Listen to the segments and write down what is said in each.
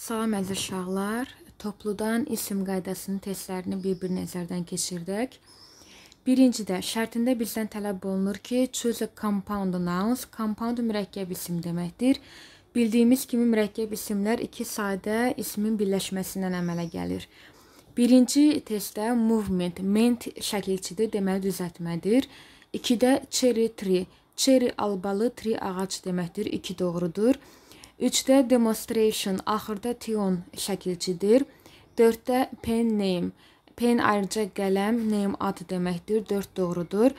Salam əziz uşaqlar. Topludan isim qaydasının testlərini bir-bir nəzərdən keçirdək. Birincidə şərtində bizdən tələb olunur ki, choose a compound nouns. Compound mürəkkəb isim deməkdir. Bildiyimiz kimi mürəkkəb isimlər iki sadə ismin birləşməsindən əmələ gəlir. Birinci testdə movement, ment şəkilçidir, deməli düzəltmədir. 2-də cherry tree, cherry albalı, tree ağac deməkdir. 2 doğrudur. 3 3-də demonstration, axırda tune şəkilçidir. 4-də pen name, pen ayrıca qələm, name ad deməkdir. 4 doğrudur.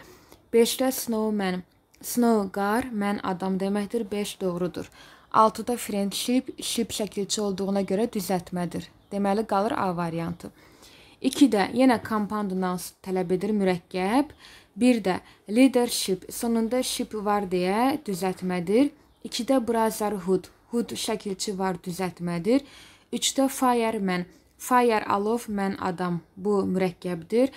5-də snowman, snow qar, mən adam deməkdir. 5 doğrudur. 6-da friendship, ship şəkilçi olduğuna görə düzəltmədir. Deməli qalır A variantı. 2-də yenə compound nouns tələb edir mürəkkəb. 1-də leadership, sonunda ship var deyə düzəltmədir. 2-də brotherhood, Hud şəkilçi var düzəltmədir. 3-də fireman, fire alov mən adam. Bu mürəkkəbdir.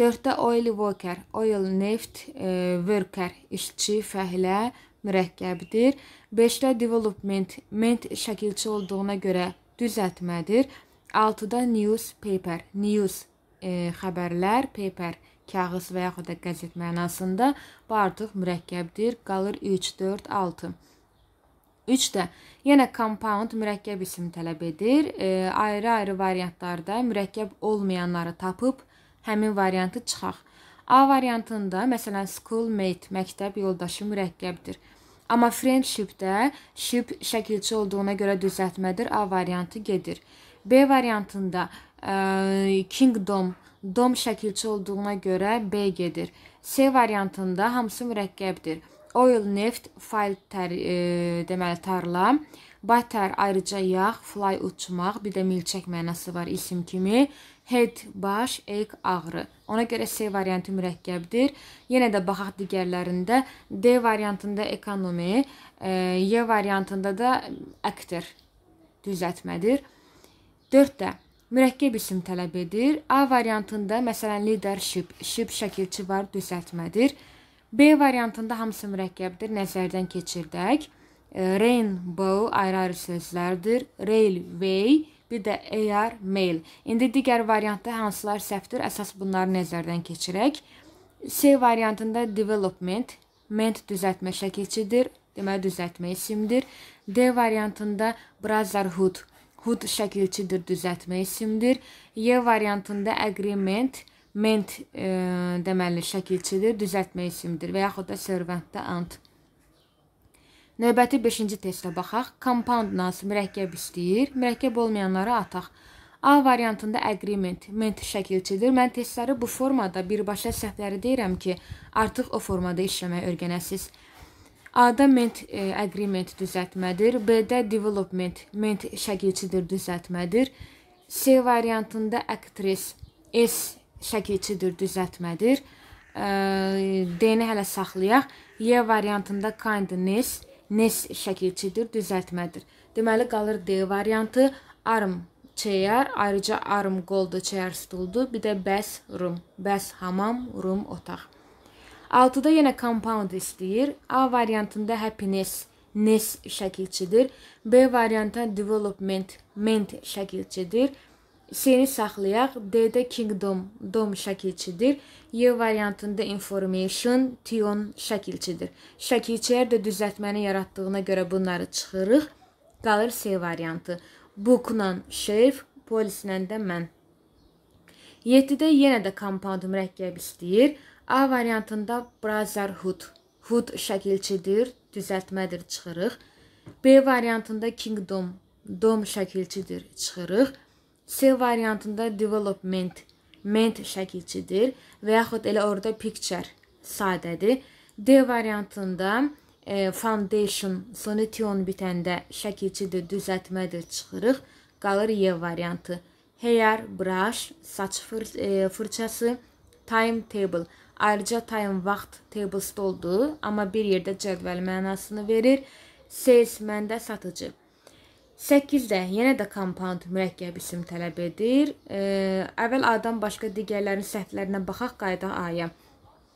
4-də oil worker, oil neft e, worker, işçi, fəhlə mürəkkəbdir. 5-də development, ment şəkilçi olduğuna görə düzəltmədir. 6-da newspaper, news e, xəbərlər, paper kağız və yaxud da qəzet mənasında bu artıq mürəkkəbdir. Qalır 3, 4, 6. 3 də yenə compound mürəkkəb isim tələb edir. E, ayrı-ayrı e, variantlarda mürəkkəb olmayanları tapıb həmin variantı çıxaq. A variantında məsələn schoolmate, məktəb yoldaşı mürəkkəbdir. Amma friendship-də ship şəkilçi olduğuna görə düzəltmədir, A variantı gedir. B variantında e, kingdom dom şəkilçi olduğuna görə B gedir. C variantında hamısı mürəkkəbdir. Oil, neft, file tər, e, deməli tarla. Butter ayrıca yağ, fly uçmaq, bir də milçək mənası var isim kimi. Head baş, egg ağrı. Ona görə C variantı mürəkkəbdir. Yenə də baxaq digərlərində. D variantında ekonomi, e, Y variantında da actor düzəltmədir. 4-də mürəkkəb isim tələb edir. A variantında məsələn leadership, ship şəkilçi var, düzəltmədir. 5 B variantında hamısı mürəkkəbdir. Nəzərdən keçirdək. E, rainbow ayrı-ayrı sözlərdir. Railway, bir də air, mail. İndi digər variantda hansılar səhvdir? Əsas bunları nəzərdən keçirək. C variantında development, ment düzəltmə şəkilçidir. Deməli düzəltmə isimdir. D variantında brotherhood, hood şəkilçidir, düzəltmə isimdir. Y variantında agreement, ment e, deməli şəkilçidir, düzəltmə isimdir və yaxud da servantda ant. Növbəti 5-ci testə baxaq. Compound nasıl mürəkkəb istəyir? Mürəkkəb olmayanları ataq. A variantında agreement, ment şəkilçidir. Mən testləri bu formada birbaşa səhvləri deyirəm ki, artıq o formada işləməyə öyrənəsiz. A-da ment e, agreement düzəltmədir, B-də development, ment şəkilçidir düzəltmədir. C variantında actress, S şəkilçidir, düzəltmədir. D-ni hələ saxlayaq. Y variantında kindness, nes şəkilçidir, düzəltmədir. Deməli qalır D variantı, arm chair, ayrıca arm goldu chair stuldu, bir də bath room, bath hamam, room otaq. 6-da yenə compound istəyir. A variantında happiness, nes şəkilçidir. B variantında development, ment şəkilçidir. C-ni saxlayaq. D-də kingdom, dom şəkilçidir. Y variantında information, tion şəkilçidir. Şəkilçilər də düzəltməni yaratdığına görə bunları çıxırıq. Qalır C variantı. Bookla şerif, polislə də mən. 7-də yenə də kompound mürəkkəb istəyir. A variantında brotherhood. Hood şəkilçidir, düzəltmədir, çıxırıq. B variantında kingdom, dom şəkilçidir, çıxırıq. C variantında development ment şəkilçidir və yaxud elə orada picture sadədir. D variantında e, foundation sonu tion bitəndə şəkilçidir, düzəltmədir çıxırıq. Qalır Y variantı. Hair, brush, saç fır e, fırçası, timetable. Ayrıca time vaxt tablesda oldu, amma bir yerdə cədvəl mənasını verir. Sales məndə satıcı. 8-də yenə də kompound mürəkkəb isim tələb edir. E, əvvəl A-dan başqa digərlərinin səhvlərinə baxaq qayda A-ya.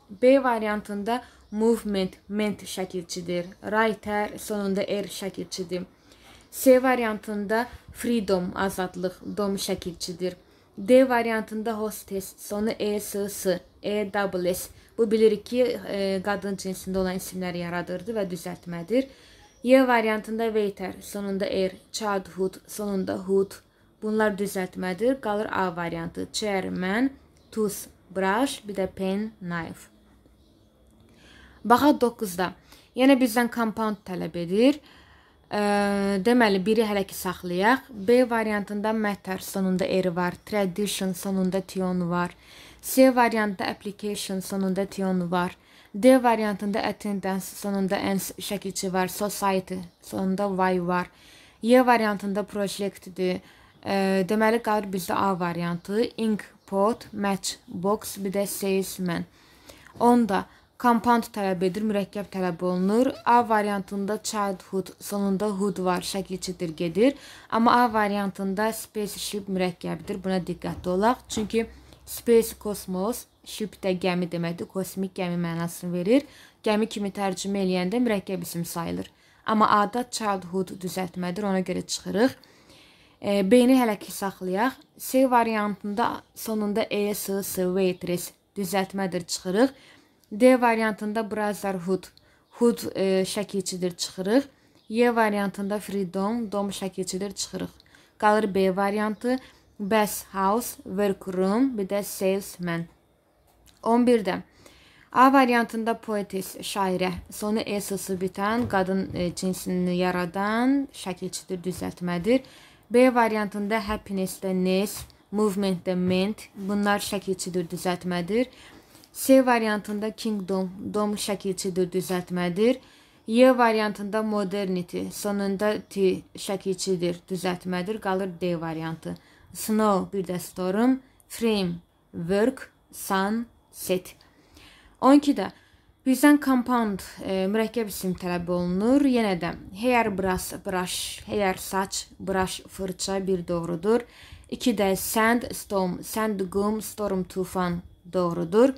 B variantında movement, ment şəkilçidir. Writer sonunda er şəkilçidir. C variantında freedom, azadlıq, dom şəkilçidir. D variantında hostess, sonu ESS, EWS. Bu bilirik ki, e, qadın cinsində olan isimləri yaradırdı və düzəltmədir. Y variantında Veyter, sonunda Er, Childhood, sonunda Hood. Bunlar düzəltmədir. Qalır A variantı. Chairman, Tooth, Brush, bir də Pen, Knife. Baxaq 9-da. Yəni bizdən compound tələb edir. Ə, deməli biri hələ ki saxlayaq. B variantında matter sonunda er var, tradition sonunda tion var. C variantında application sonunda tion var. D variantında attendance, sonunda ens şəkilçi var, society, sonunda y var. Y variantında projektdir. E, deməli qalır bizdə A variantı, ink, pot, match, box, bir də salesman. Onda compound tələb edir, mürəkkəb tələb olunur. A variantında childhood, sonunda hood var, şəkilçidir, gedir. Amma A variantında spaceship mürəkkəbdir. Buna diqqətli olaq. Çünki space kosmos Şüb də gəmi deməkdir, kosmik gəmi mənasını verir. Gəmi kimi tərcümə eləyəndə mürəkkəb isim sayılır. Amma adət childhood düzəltmədir, ona görə çıxırıq. E, beyni hələ ki saxlayaq. C variantında sonunda e, s, s, waitress düzəltmədir, çıxırıq. D variantında brotherhood, hood e, şəkilçidir, çıxırıq. Y variantında freedom, dom şəkilçidir, çıxırıq. Qalır B variantı, bath house, workroom, bir də salesman. 11-də. A variantında poetis, şairə, sonu e s-sı bitən qadın e, cinsini yaradan şəkilçidir, düzəltmədir. B variantında happiness-də nes, movement-də ment, bunlar şəkilçidir, düzəltmədir. C variantında kingdom, dom şəkilçidir, düzəltmədir. Y variantında modernity, sonunda t şəkilçidir, düzəltmədir, qalır D variantı. Snow bir də storm, frame, work, sun, set. 12-də Hüsən compound e, mürəkkəb isim tələb olunur. Yenə də hair brush, brush, hair saç, brush fırça bir doğrudur. 2-də sand storm, sand gum, storm tufan doğrudur.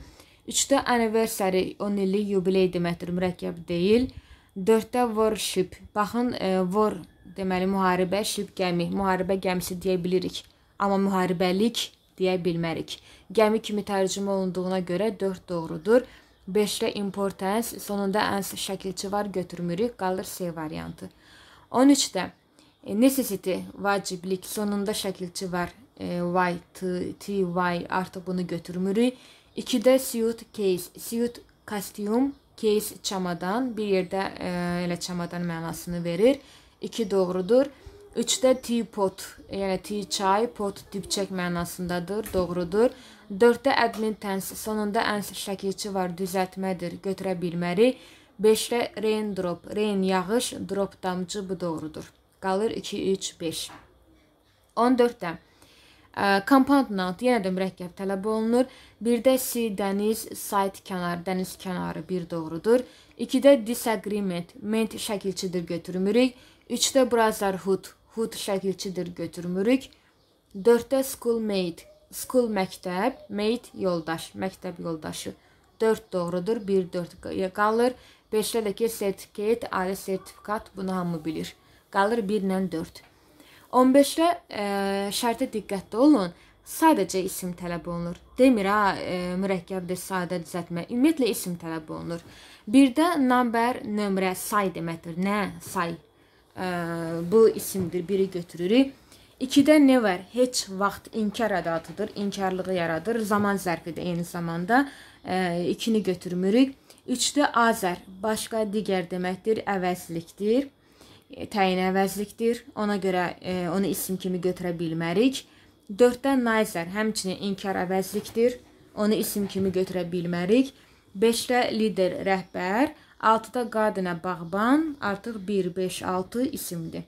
3-də anniversary 10 illik yubiley deməkdir, mürəkkəb deyil. 4-də warship. Baxın, e, war deməli müharibə, ship gəmi, müharibə gəmisi deyə bilirik. Amma müharibəlik deyə bilmərik. Gəmi kimi tərcümə olunduğuna görə 4 doğrudur. 5-də importance, sonunda ans şəkilçi var götürmürük, qalır C variantı. 13-də e, necessity vaciblik, sonunda şəkilçi var e, y t t y artıq bunu götürmürük. 2-də suit case, suit kostyum, case çamadan, bir yerdə e, elə çamadan mənasını verir. 2 doğrudur. 3-də teapot, yəni tea çay, pot dibçək mənasındadır, doğrudur. 4-də admin tense, sonunda ends şəkilçi var, düzəltmədir, götürə bilmərik. 5-də rain drop, rain yağış, drop damcı bu doğrudur. Qalır 2 3 5. 14-də compound noun yenə də mürəkkəb tələb olunur. 1-də sea dəniz, site kənar, dəniz kənarı bir doğrudur. 2-də disagreement, ment şəkilçidir götürmürük. 3-də brotherhood, Hood şəkilçidir götürmürük. 4-də schoolmate, school məktəb, mate yoldaş, məktəb yoldaşı. 4 doğrudur, 1 4 qalır. 5-də də ki sertifikat, ali sertifikat bunu hamı bilir. Qalır 1 ilə 4. 15-də e, şərtə diqqətli olun. Sadəcə isim tələb olunur. Demir ha, e, mürəkkəbdir, sadə düzəltmə. Ümumiyyətlə isim tələb olunur. 1-də number, nömrə, say deməkdir. Nə? Say bu isimdir, biri götürürük. 2-də nə var? Heç vaxt inkar ədatıdır, inkarlığı yaradır, zaman zərfidir eyni zamanda. 2-ni götürmürük. 3-də azər, başqa digər deməkdir, əvəzlikdir. E, təyin əvəzlikdir. Ona görə e, onu isim kimi götürə bilmərik. 4-də nayzər, həmçinin inkar əvəzlikdir. Onu isim kimi götürə bilmərik. 5-də lider, rəhbər. 6-da Qadinə Bağban artıq 1, 5, 6 isimdir.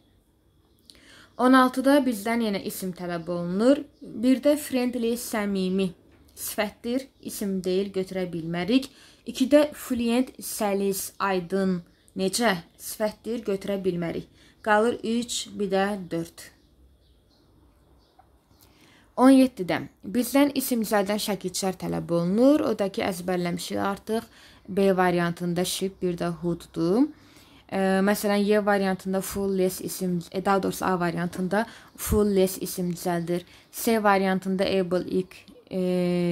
16-da bizdən yenə isim tələb olunur. Bir də friendly, səmimi sifətdir, isim deyil, götürə bilmərik. 2-də fluent, səlis, aydın, necə sifətdir, götürə bilmərik. Qalır 3, bir də 4. 17-də bizdən isimzədən şəkilçər tələb olunur. O da ki, əzbərləmişik artıq. B variantında ship, bir də hood'dur. E, məsələn, Y variantında full-less isim, e, daha doğrusu A variantında full-less isim düzəldir. C variantında able ilk e,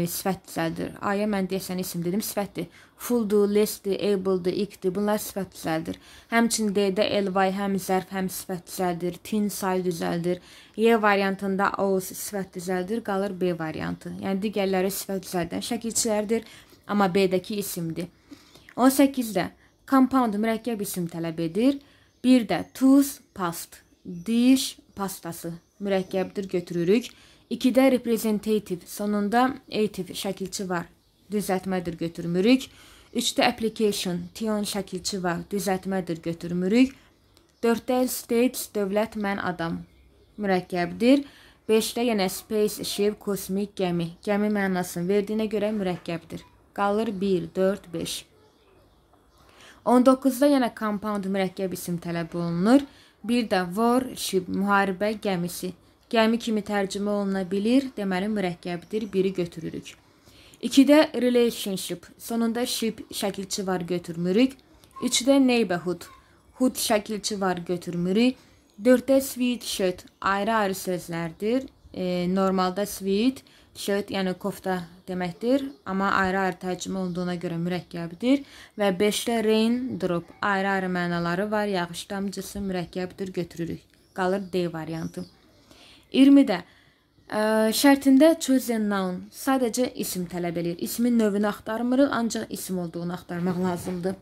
sifət düzəldir. A-ya mən deyəsən isim dedim, sifətdir. Full-dur, less-dir, able-dir, ilk-dir. Bunlar sifət düzəldir. Həmçinin D-də ly həm zərf, həm sifət düzəldir. Tin say düzəldir. Y variantında os sifət düzəldir, qalır B variantı. Yəni digərləri sifət düzəldən şəkilçilərdir, amma B-dəki isimdir. 18-də compound mürəkkəb isim tələb edir. Bir də tuz, past, diş pastası mürəkkəbdir götürürük. 2-də representative, sonunda etiv şəkilçi var, düzəltmədir götürmürük. 3-də application, tion şəkilçi var, düzəltmədir götürmürük. 4-də states, dövlət, mən, adam mürəkkəbdir. 5-də yenə space ship, kosmik gəmi. Gəmi mənasını verdiyinə görə mürəkkəbdir. Qalır 1, 4, 5. 19-da yenə compound mürəkkəb isim tələb olunur. Bir də warship müharibə gəmisi. Gəmi kimi tərcümə oluna bilir, deməli mürəkkəbdir, biri götürürük. 2-də relationship, sonunda ship şəkilçi var götürmürük. 3-də neighborhood, hood şəkilçi var götürmürük. 4-də sweet shirt ayrı-ayrı sözlərdir. E, normalda sweet, Şəhid yəni kofta deməkdir, amma ayrı-ayrı tərcümə olduğuna görə mürəkkəbdir və 5-də rain drop ayrı-ayrı mənaları var. Yağış damcısı mürəkkəbdir, götürürük. Qalır D variantı. 20-də ə, e, şərtində chosen noun sadəcə isim tələb eləyir. İsmin növünü axtarmırıq, ancaq isim olduğunu axtarmaq lazımdır.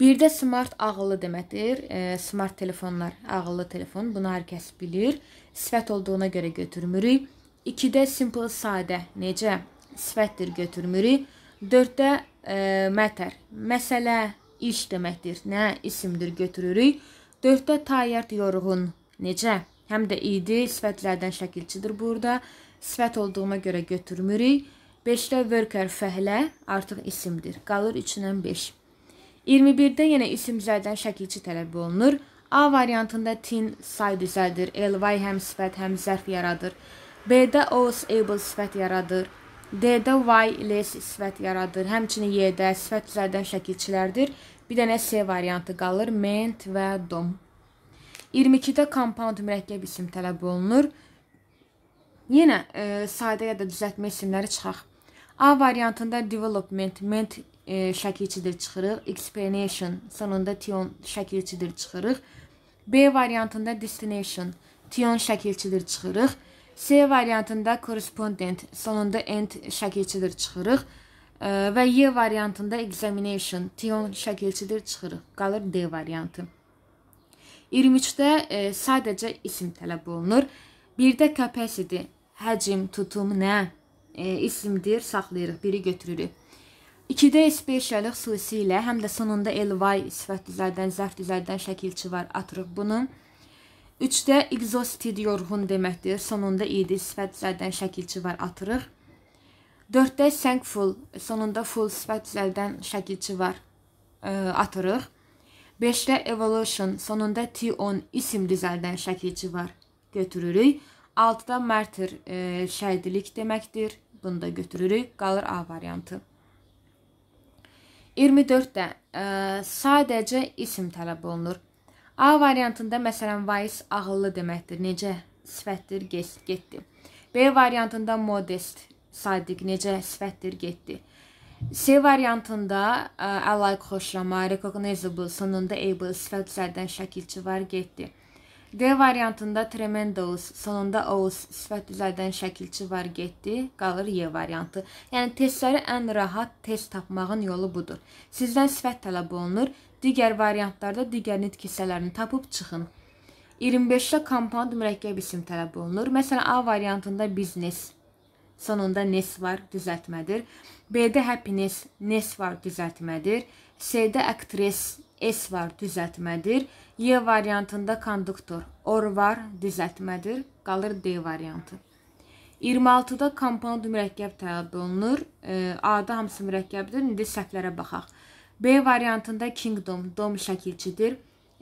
Bir də smart ağıllı deməkdir. E, smart telefonlar, ağıllı telefon, bunu hər kəs bilir. Sifət olduğuna görə götürmürük. 2-də simple sadə, necə? Sifətdir götürmürük. 4-də e, mətər, məsələ, iş deməkdir. Nə? İsimdir götürürük. 4-də tayyart yorğun, necə? Həm də idi, sifətlərdən şəkilçidir burada. Sifət olduğuma görə götürmürük. 5-də worker fəhlə artıq isimdir. Qalır 3-dən 5. 21-də yenə isimlərdən şəkilçi tələb olunur. A variantında tin say düzəldir. Ly həm sifət, həm zərf yaradır. B-də O able sifət yaradır. D-də Y ilə sifət yaradır. Həmçinin Y-də sifət düzəldən şəkilçilərdir. Bir dənə C variantı qalır. Ment və dom. 22-də kompound mürəkkəb isim tələb olunur. Yenə e, sadə ya da düzəltmə isimləri çıxaq. A variantında development, ment e, şəkilçidir çıxırıq. Explanation, sonunda tion şəkilçidir çıxırıq. B variantında destination, tion şəkilçidir çıxırıq. C variantında correspondent, sonunda end şəkilçidir çıxırıq. Və Y variantında examination, tion şəkilçidir çıxırıq. Qalır D variantı. 23-də e, sadəcə isim tələb olunur. 1-də capacity, həcm, tutum, nə e, isimdir, saxlayırıq, biri götürürük. 2-də spesialıq xüsusi ilə həm də sonunda ly sifət düzəldən, zərf düzəldən şəkilçi var, atırıq bunu. 3 3-də exhausted yorğun deməkdir. Sonunda ed sifət üzərdən şəkil çıvar atırıq. 4-də thankful, sonunda full sifət üzərdən şəkil çıvar ə, e, atırıq. 5-də evolution, sonunda t on isim düzəldən şəkil çıvar götürürük. 6-da martyr ə, e, şəhidlik deməkdir. Bunu da götürürük. Qalır A variantı. 24-də ə, e, sadəcə isim tələb olunur. A variantında məsələn wise ağıllı deməkdir. Necə sifətdir? Getdi. B variantında modest, sadiq necə sifətdir? Getdi. C variantında ə, I like xoşlama, recognizable, sonunda able sifət düzəldən şəkilçi var, getdi. D variantında tremendous, sonunda ous sifət düzəldən şəkilçi var, getdi. Qalır Y variantı. Yəni testləri ən rahat test tapmağın yolu budur. Sizdən sifət tələb olunur. Digər variantlarda digər nitq hissələrini tapıb çıxın. 25-də kompound mürəkkəb isim tələb olunur. Məsələn, A variantında business, sonunda nes var, düzəltmədir. B-də happiness, nes var, düzəltmədir. C-də actress, S var, düzəltmədir. Y variantında konduktor, or var, düzəltmədir. Qalır D variantı. 26-da kompound mürəkkəb tələb olunur. A-da hamısı mürəkkəbdir. İndi səhvlərə baxaq. B variantında kingdom, dom şəkilçidir.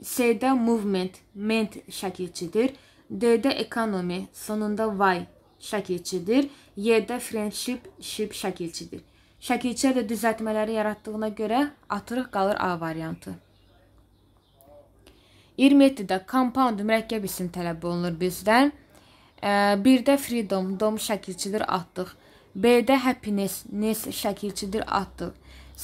C-də movement, ment şəkilçidir. D-də economy, sonunda y şəkilçidir. Y-də friendship, ship şəkilçidir. Şəkilçiyə də düzəltmələri yaratdığına görə atırıq qalır A variantı. 27-də compound mürəkkəb isim tələb olunur bizdən. 1-də freedom, dom şəkilçidir, atdıq. B-də happiness, nes şəkilçidir, atdıq.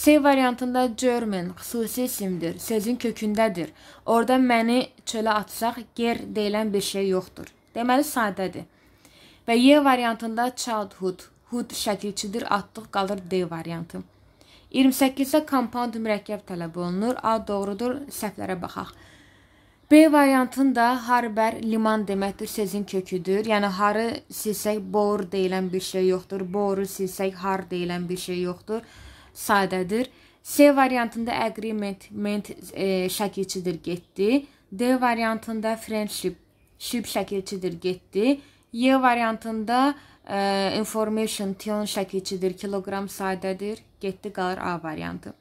C variantında German xüsusi isimdir. Sözün kökündədir. Orda məni çölə atsaq ger deyilən bir şey yoxdur. Deməli sadədir. Və Y variantında childhood, hood şəkilçidir, atdıq qalır D variantı. 28-də compound mürəkkəb tələb olunur. A doğrudur, səhvlərə baxaq. B variantında harbər liman deməkdir, sözün köküdür. Yəni harı silsək bor deyilən bir şey yoxdur. Boru silsək har deyilən bir şey yoxdur sadədir. C variantında agreement ment e, şəkilçidir getdi. D variantında friendship ship şəkilçidir getdi. Y variantında e, information tion şəkilçidir, kiloqram sadədir, getdi qalır A variantı.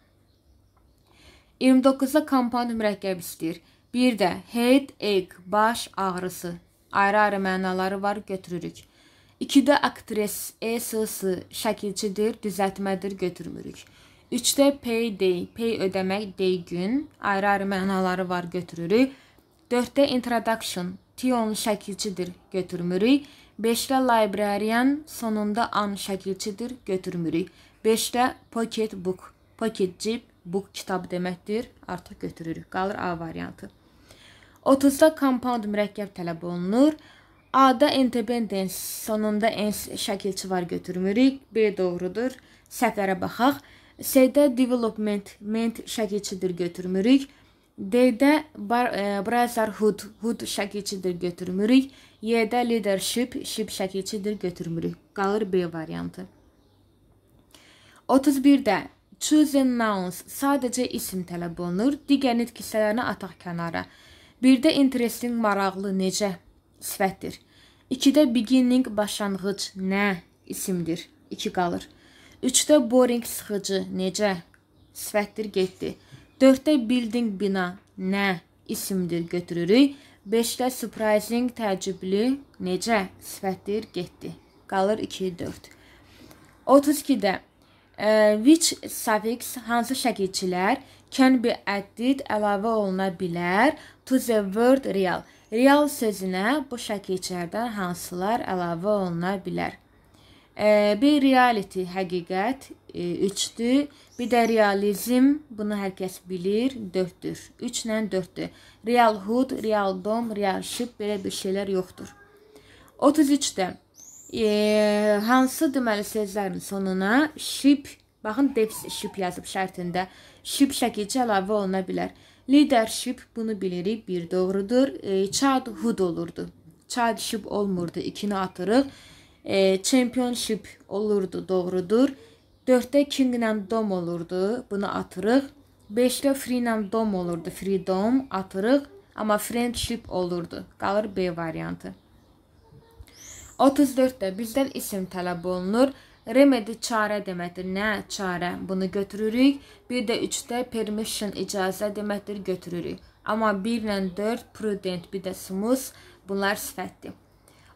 29-da kompound mürəkkəb istəyir. Bir də head, egg, baş ağrısı. Ayrı-ayrı mənaları var, götürürük. 2-də aktres E-S-S şəkilçidir, düzəltmədir, götürmürük. 3-də payday, pay ödəmək, day gün, ayrı-ayrı mənaları var, götürürük. 4-də introduction, tion şəkilçidir, götürmürük. 5-də librarian, sonunda an şəkilçidir, götürmürük. 5-də pocket book, pocket cib, book kitab deməkdir, artıq götürürük. Qalır A variantı. 30-da compound mürəkkəb tələb olunur. A-da independence, sonunda ens şəkil çıvar götürmürük. B doğrudur. Səfərə baxaq. C-də development, ment şəkilçidir götürmürük. D-də e, brotherhood, hood şəkilçidir götürmürük. Y-də leadership, ship şəkilçidir götürmürük. Qalır B variantı. 31-də choose and nouns sadəcə isim tələb olunur. Digər nitq hissələrini ataq kənara. 1-də interesting, maraqlı, necə sifətdir. 2-də beginning başlanğıc nə isimdir? 2 qalır. 3-də boring sıxıcı necə sifətdir getdi. 4-də building bina nə isimdir götürürük. 5-də surprising təəccüblü necə sifətdir getdi. Qalır 2 4. 32-də which suffix hansı şəkilçilər can be added əlavə oluna bilər to the word real. Real sözünə bu şəkilçilərdən hansılar əlavə oluna bilər? E, bir reality həqiqət 3-dür. E, bir də realizm, bunu hər kəs bilir, 4-dür. 3 ilə 4-dür. Real hood, real dom, real ship belə bir şeylər yoxdur. 33-də e, hansı deməli sözlərin sonuna ship, baxın deps ship yazıb şərtində ship şəkilçi əlavə oluna bilər. Leadership bunu bilirik, bir doğrudur. E, childhood olurdu. Childship olmurdu, ikini atırıq. E, championship olurdu, doğrudur. 4-də king ilə dom olurdu, bunu atırıq. 5-də free ilə dom olurdu, freedom atırıq. Amma friendship olurdu. Qalır B variantı. 34-də bizdən isim tələb olunur. Remedi çarə deməkdir. Nə çarə? Bunu götürürük. Bir də 3-də permission icazə deməkdir, götürürük. Amma 1 ilə 4 prudent, bir də smooth bunlar sifətdir.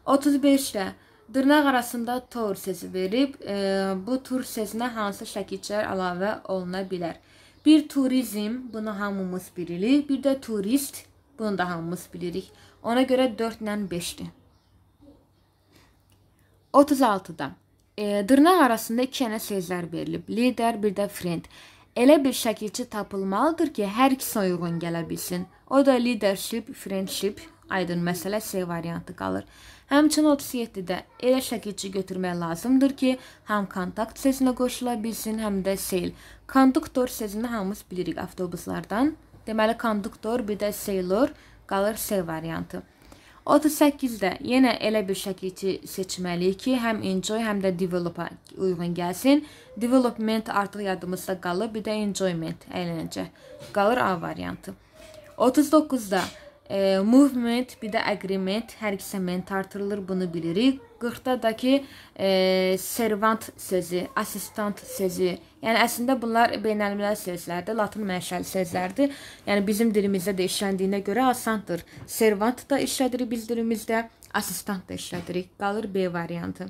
35-də dırnaq arasında tur sözü verib, e, bu tur sözünə hansı şəkillər əlavə oluna bilər? Bir turizm, bunu hamımız bilirik. Bir də turist, bunu da hamımız bilirik. Ona görə 4 ilə 5-dir. 36-da E, dırnaq arasında iki dənə sözlər verilib. Lider, bir də friend. Elə bir şəkilçi tapılmalıdır ki, hər ikisinə uyğun gələ bilsin. O da leadership, friendship, aydın məsələ C variantı qalır. Həmçinin 37-də elə şəkilçi götürmək lazımdır ki, həm kontakt sezinə qoşula bilsin, həm də sel. Konduktor sözünü hamımız bilirik avtobuslardan. Deməli konduktor, bir də sailor qalır C variantı. 38-də yenə elə bir şəkilçi seçməliyik ki, həm enjoy, həm də develop-a uyğun gəlsin. Development artıq yadımızda qalır, bir də enjoyment, əyləncə qalır A variantı. 39-da E, movement bir də agreement hər ikisi mən tartılır, bunu bilirik. 40-dadakı e, servant sözü, assistant sözü. Yəni əslində bunlar beynəlmiləl sözlərdir, latın mənşəli sözlərdir. Yəni bizim dilimizdə də işləndiyinə görə asandır. Servant da işlədirik biz dilimizdə, assistant da işlədirik. Qalır B variantı.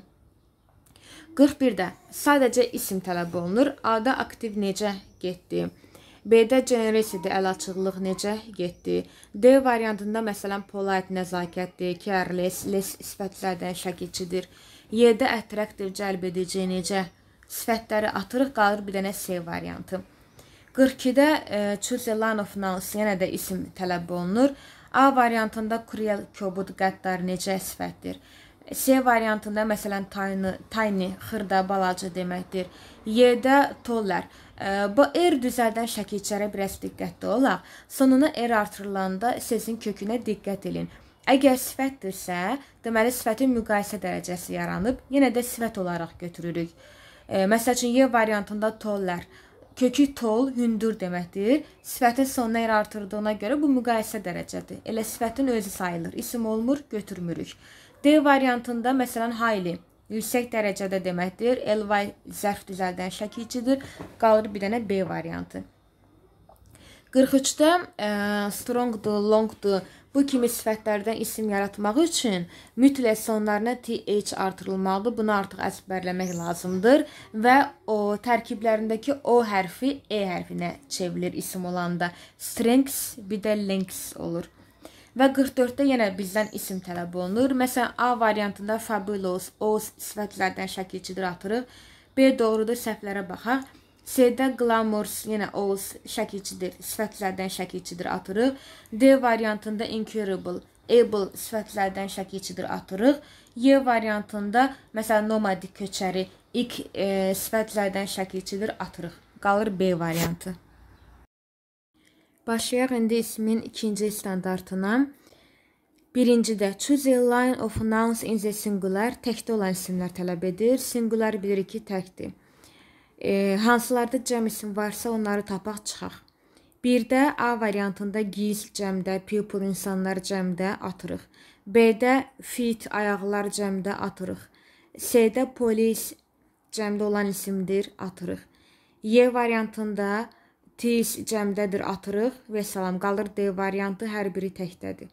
41-də sadəcə isim tələb olunur. A-da aktiv necə getdi? B-də generisidir, əlaçılıq necə getdi. D variantında məsələn polite nəzakətdir, careless, less sifətlərdən şəkilçidir. Y-də attractive cəlbedici necə sifətləri atırıq qalır bir dənə C variantı. 42-də e, choose a line of nouns yenə də isim tələb olunur. A variantında cruel, kobud, qəddar necə sifətdir. C variantında məsələn tiny, tiny xırda, balaca deməkdir. Y-də taller Bu R er düzəldən şəkilçilərə biraz diqqətli olaq. Sonuna R er artırılanda sözün kökünə diqqət edin. Əgər sifətdirsə, deməli sifətin müqayisə dərəcəsi yaranıb, yenə də sifət olaraq götürürük. E, məsəl üçün Y variantında tollar kökü tol, hündür deməkdir. Sifətin sonuna yer artırdığına görə bu müqayisə dərəcədir. Elə sifətin özü sayılır. İsim olmur, götürmürük. D variantında məsələn hayli yüksək dərəcədə deməkdir. LY zərf düzəldən şəkilçidir. Qalır bir dənə B variantı. 43-də e, strongdur, longdur. Bu kimi sifətlərdən isim yaratmaq üçün mütləq sonlarına th artırılmalıdır. Bunu artıq əsbərləmək lazımdır və o tərkiblərindəki o hərfi e hərfinə çevrilir isim olanda. Strengths bir də lengths olur. Və 44-də yenə bizdən isim tələb olunur. Məsələn, A variantında Fabulos, Oz sifətlərdən şəkilçidir atırıq. B doğrudur, səhvlərə baxaq. C-də Glamours, yenə Oz şəkilçidir, sifətlərdən şəkilçidir atırıq. D variantında Incurable, Able sifətlərdən şəkilçidir atırıq. Y variantında, məsələn, Nomadic köçəri, ik e, sifətlərdən şəkilçidir atırıq. Qalır B variantı. Başlayaq indi ismin ikinci standartına. Birincidə choose a line of nouns in the singular təkdə olan isimlər tələb edir. Singular bilirik ki, təkdir. E, hansılarda cəm isim varsa onları tapaq çıxaq. Birdə A variantında giz cəmdə, people insanlar cəmdə atırıq. B-də feet ayaqlar cəmdə atırıq. C-də police cəmdə olan isimdir, atırıq. Y variantında tis cəmdədir atırıq və salam qalır D variantı hər biri təkdədir.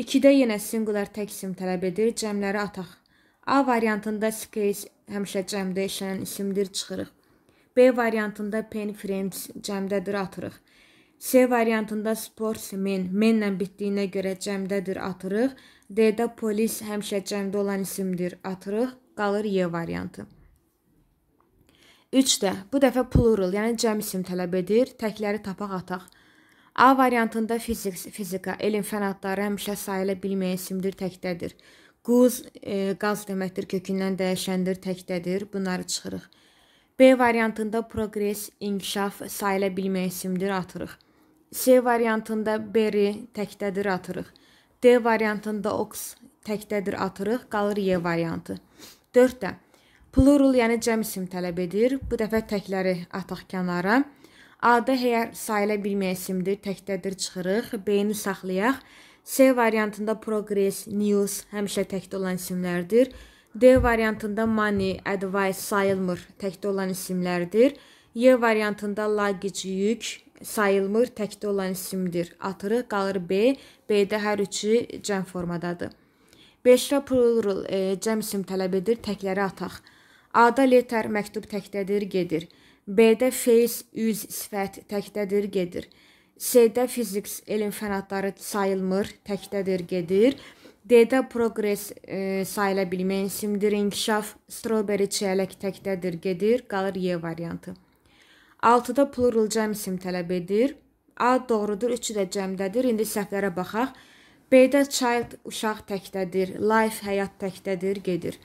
2-də yenə singular tək isim tələb edir, cəmləri ataq. A variantında space həmişə cəmdə işlənən isimdir, çıxırıq. B variantında pen friends cəmdədir atırıq. C variantında sportsmen menlə bitdiyinə görə cəmdədir atırıq. D-də polis həmişə cəmdə olan isimdir, atırıq. Qalır Y variantı. 3 də bu dəfə plural, yəni cəm isim tələb edir. Təkləri tapaq ataq. A variantında fizik, fizika, elm fən adları həmişə sayıla bilməyən isimdir, təkdədir. Quz e, qaz deməkdir, kökündən dəyişəndir, təkdədir. Bunları çıxırıq. B variantında progress, inkişaf sayıla bilməyən isimdir, atırıq. C variantında beri təkdədir, atırıq. D variantında ox təkdədir, atırıq. Qalır Y variantı. 4 də Plural yəni cəm isim tələb edir. Bu dəfə təkləri ataq kənara. Adı həyər sayıla bilməyə isimdir. Təkdədir çıxırıq. B-ni saxlayaq. C variantında progress, news həmişə təkdə olan isimlərdir. D variantında money, advice sayılmır, təkdə olan isimlərdir. Y variantında luggage, yük sayılmır, təkdə olan isimdir. Atırıq, qalır B. B-də hər üçü cəm formadadır. 5-də plural e, cəm isim tələb edir, təkləri ataq. A-da leter məktub təkdədir, gedir. B-də face, üz, sifət təkdədir, gedir. C-də fiziks, elm fənadları sayılmır, təkdədir, gedir. D-də progress e, sayıla bilməyən simdir, inkişaf, strawberry çəylək təkdədir, gedir, qalır Y variantı. 6-da plural cəm isim tələb edir. A doğrudur, üçü də cəmdədir. İndi səhvlərə baxaq. B-də child uşaq təkdədir, life həyat təkdədir, gedir.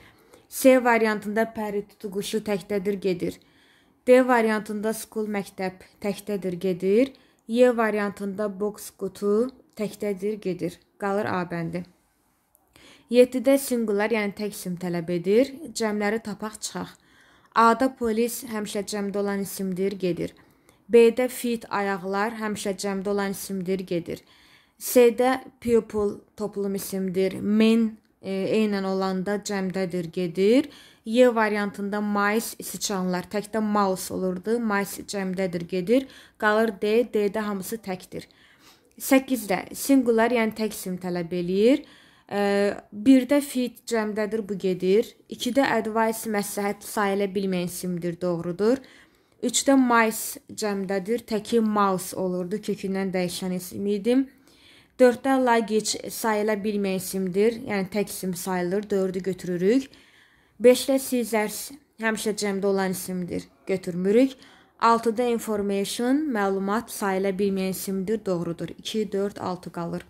C variantında pəri tutuquşu təkdədir gedir. D variantında skul məktəb təkdədir gedir. E variantında boks qutu təkdədir gedir. Qalır A bəndi. 7-də singular, yəni tək isim tələb edir. Cəmləri tapaq çıxaq. A-da polis həmişə cəmdə olan isimdir, gedir. B-də fit ayaqlar həmişə cəmdə olan isimdir, gedir. C-də people toplum isimdir. Men eynən olanda cəmdədir gedir. Y variantında mais siçanlar təkdə maus olurdu. Mais cəmdədir gedir. Qalır D, D-də hamısı təkdir. 8-də singular, yəni tək sim tələb eləyir. 1-də fit cəmdədir, bu gedir. 2-də advice məsləhət sayıla bilməyən simdir, doğrudur. 3-də mais cəmdədir, təki mouse olurdu, kökündən dəyişən isim idi. 4-də luggage sayıla bilməyən isimdir. Yəni tək isim sayılır. 4-ü götürürük. 5-də scissors həmişə cəmdə olan isimdir. Götürmürük. 6-da information məlumat sayıla bilməyən isimdir. Doğrudur. 2 4 6 qalır.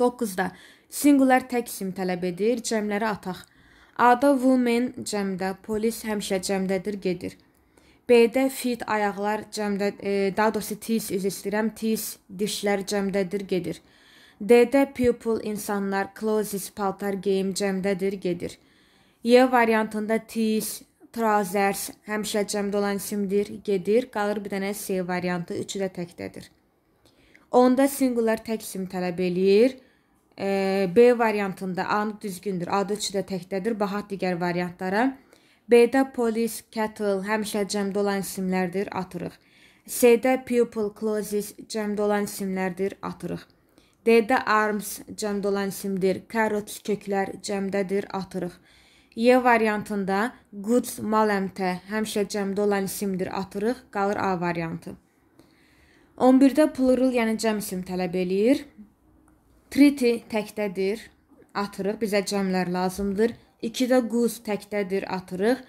9-da singular tək isim tələb edir. Cəmləri ataq. A-da women cəmdə, polis həmişə cəmdədir, gedir. B-də fit ayaqlar cəmdə e, daha doğrusu tis üzr istəyirəm, tis dişlər cəmdədir gedir. D-də people insanlar, clothes paltar geyim cəmdədir gedir. Y variantında tis trousers həmişə cəmdə olan isimdir, gedir. Qalır bir dənə C variantı, üçü də təkdədir. Onda singular tək isim tələb eləyir. E, B variantında A düzgündür. A-da üçü də təkdədir. Baxaq digər variantlara. B-də police, cattle həmişə cəmdə olan isimlərdir, atırıq. C-də pupil, closes cəmdə olan isimlərdir, atırıq. D-də arms cəmdə olan isimdir, carrots köklər cəmdədir, atırıq. Y variantında goods mal əmtə həmişə cəmdə olan isimdir, atırıq, qalır A variantı. 11-də plural, yəni cəm isim tələb eləyir. Treaty təkdədir, atırıq, bizə cəmlər lazımdır. 2-də quz təkdədir, atırıq.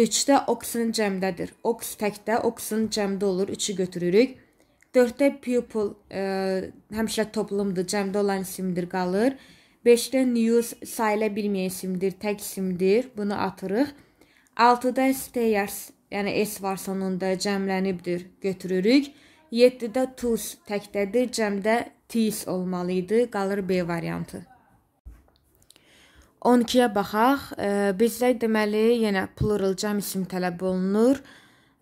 3-də oksun cəmdədir. Oks təkdə, oksun cəmdə olur, 3-ü götürürük. 4-də pupil e, həmişə toplumdur, cəmdə olan simdir qalır. 5-də news sayıla bilməyən simdir, tək simdir. Bunu atırıq. 6-da stairs, yəni s var sonunda cəmlənibdir, götürürük. 7-də tus təkdədir, cəmdə tis olmalı idi, qalır B variantı. 12-yə baxaq. Bizdə deməli yenə plural cəm isim tələb olunur.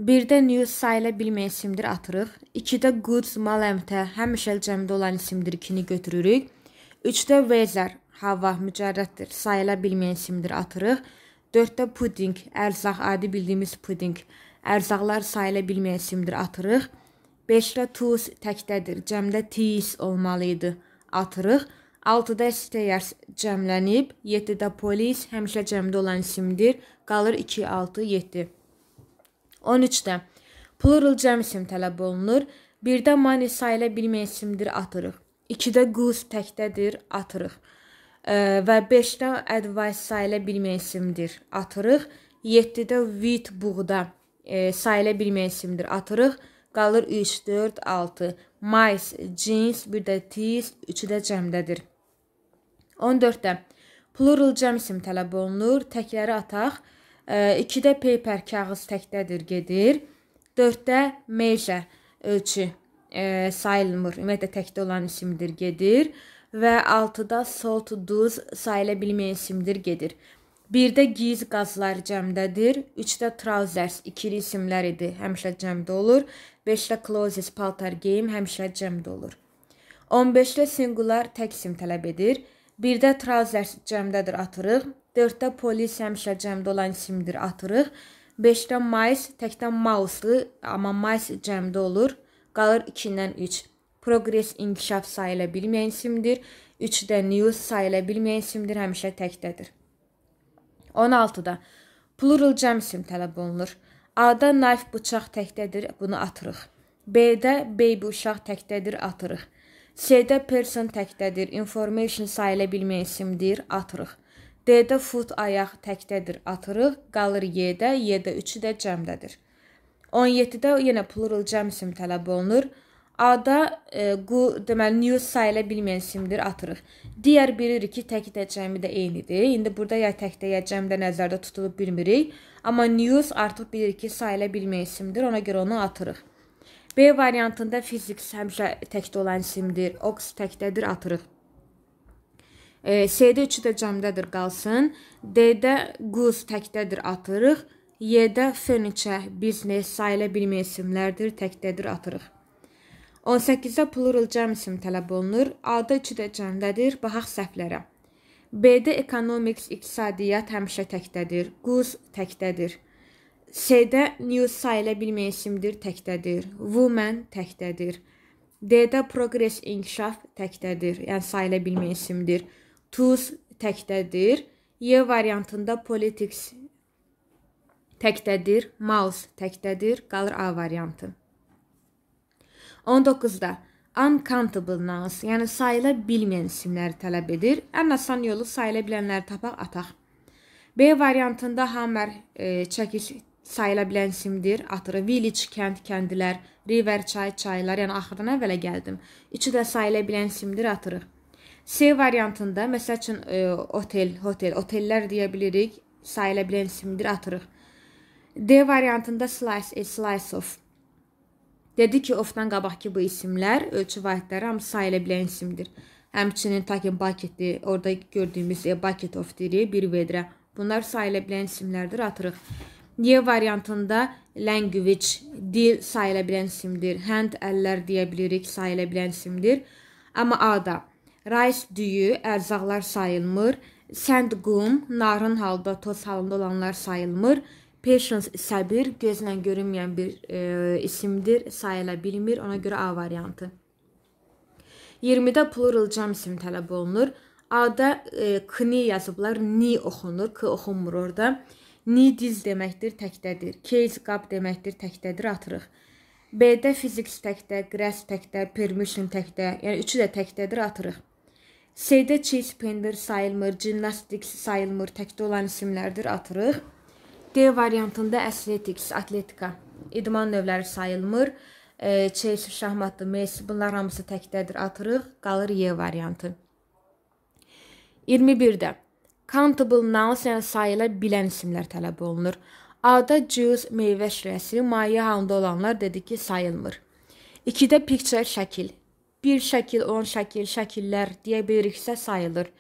1-də news sayıla bilməyən isimdir atırıq. 2-də goods mal əmtə həmişə cəmdə olan isimdir 2-ni götürürük. 3-də weather hava mücərrətdir. Sayıla bilməyən isimdir atırıq. 4-də pudding ərzaq adi bildiyimiz pudding. Ərzaqlar sayıla bilməyən isimdir atırıq. 5-də tuz təkdədir. Cəmdə tis olmalı idi. Atırıq. 6-da istəyər cəmlənib, 7-də polis həmişə cəmdə olan isimdir. Qalır 2, 6, 7. 13-də plural cəm isim tələb olunur. 1-də mani sayıla bilməyən isimdir, atırıq. 2-də quz təkdədir, atırıq. E, və 5-də advice sayıla bilməyən isimdir, atırıq. 7-də wheat buğda e, sayıla bilməyən isimdir, atırıq. Qalır 3, 4, 6. Mais, jeans, bir də tees, üçü də cəmdədir. 14-də plural cəm ism tələb olunur. Təkləri ataq. 2-də e, paper kağız təkdədir, gedir. 4-də measure ölçü e, sayılmır. Ümumiyyətlə təkdə olan isimdir, gedir və 6-da salt duz sayıla bilməyən isimdir, gedir. 1-də giz qazlar cəmdədir, 3-də trousers ikili isimlər idi, həmişə cəmdə olur. 5-də clothes paltar geyim həmişə cəmdə olur. 15-də singular tək isim tələb edir. 1-də trouser cəmdədir atırıq. 4-də polis həmişə cəmdə olan isimdir atırıq. 5-də mice təkdən mouse-lı, amma mice cəmdə olur. Qalır 2-dən 3. Progress inkişaf sayıla bilməyən isimdir. 3-də news sayıla bilməyən isimdir, həmişə təkdədir. 16-da plural cəm isim tələb olunur. A-da knife bıçaq təkdədir, bunu atırıq. B-də baby uşaq təkdədir, atırıq. C-də person təkdədir, information sayıla bilməyən isimdir, atırıq. D-də foot ayaq təkdədir, atırıq, qalır Y-də, Y-də 3-ü də cəmdədir. 17-də yenə plural cəm isim tələb olunur. A-da e, qu, deməli new sayıla bilməyən isimdir, atırıq. Digər bilirik ki, təkdə cəmi də eynidir. İndi burada ya təkdə ya cəmdə nəzərdə tutulub bilmirik, amma news artıq bilirik ki, sayıla bilməyən isimdir, ona görə onu atırıq. B variantında fiziks həmişə təkdə olan simdir. Oks təkdədir, atırıq. E, C-də üçü də cəmdədir qalsın. D-də quz təkdədir, atırıq. Y-də furniture, biznes sayıla bilməyən isimlərdir, təkdədir, atırıq. 18-də plural cəm isim tələb olunur. A-da üçü də cəmdədir, baxaq səhvlərə. B-də economics, iqtisadiyyat həmişə təkdədir. Quz təkdədir. C-də news sayıla bilməyəsimdir təkdədir. Woman təkdədir. D-də progress inkişaf təkdədir. Yəni sayıla bilməyəsimdir. Tuz təkdədir. Y variantında politics təkdədir. Mouse təkdədir. Qalır A variantı. 19-da uncountable nouns, yəni sayıla bilməyən isimləri tələb edir. Ən asan yolu sayıla bilənləri tapaq ataq. B variantında hammer e, çəkiliş sayıla bilən simdir. Atırı village, kənd, kəndlər, river, çay, çaylar, yəni axırdan əvvələ gəldim. Üçü də sayıla bilən simdir, atırıq. C variantında məsəl üçün e, otel, hotel, otellər deyə bilirik, sayıla bilən simdir, atırıq. D variantında slice, a e, slice of. Dedi ki, ofdan qabaqki bu isimlər, ölçü vahidləri hamısı sayıla bilən simdir. Həmçinin takin baketi, orada gördüyümüz e, bucket of deyir, bir vedrə. Bunlar sayıla bilən isimlərdir, atırıq. D variantında language dil sayıla bilən simdir. Hand əllər deyə bilirik, sayıla bilən simdir. Amma A-da rice düyü, ərzaqlar sayılmır. Sand qum, narın halda, toz halında olanlar sayılmır. Patience səbir gözlə görünməyən bir e, isimdir, sayıla bilmir. Ona görə A variantı. 20-də plural cəm isim tələb olunur. A-da e, kni yazıblar, ni oxunur, k oxunmur orada. Needles deməkdir, təkdədir. Case qab deməkdir, təkdədir, atırıq. B-də physics təkdə, grasp təkdə, permission təkdə, yəni üçü də təkdədir, atırıq. C-də cheese pender sayılmır, gymnastics sayılmır, təkdə olan isimlərdir, atırıq. D variantında athletics, atletika, idman növləri sayılmır. E, chase, şahmatlı, mes, bunlar hamısı təkdədir, atırıq. Qalır E variantı. 21-də countable nouns, yəni sayıla bilən isimlər tələb olunur. A-da juice meyvə şirəsi, maye halında olanlar dedi ki, sayılmır. 2-də picture şəkil. Bir şəkil, 10 şəkil, şəkillər deyə biliriksə sayılır.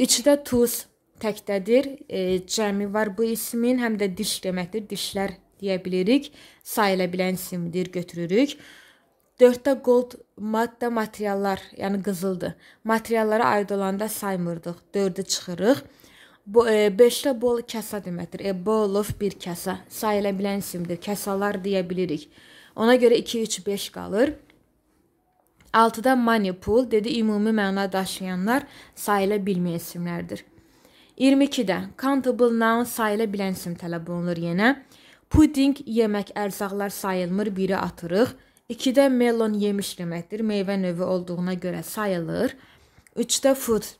3-də tooth təkdədir. E, cəmi var bu ismin, həm də diş deməkdir. Dişlər deyə bilirik. Sayıla bilən isimdir, götürürük. 4-də gold maddə materiallar, yəni qızıldır. Materiallara aid olanda saymırdıq. 4-ü çıxırıq. Bu 5-də e, bol kəsa deməkdir. A e, bowl of bir kəsə. Sayıla bilən isimdir. Kəsalar deyə bilirik. Ona görə 2 3 5 qalır. 6-da money pool dedi ümumi məna daşıyanlar sayıla bilməyən isimlərdir. 22-də countable noun sayıla bilən isim tələb olunur yenə. Pudding yemək ərzaqlar sayılmır, biri atırıq. 2-də melon yemiş deməkdir. Meyvə növü olduğuna görə sayılır. 3-də foot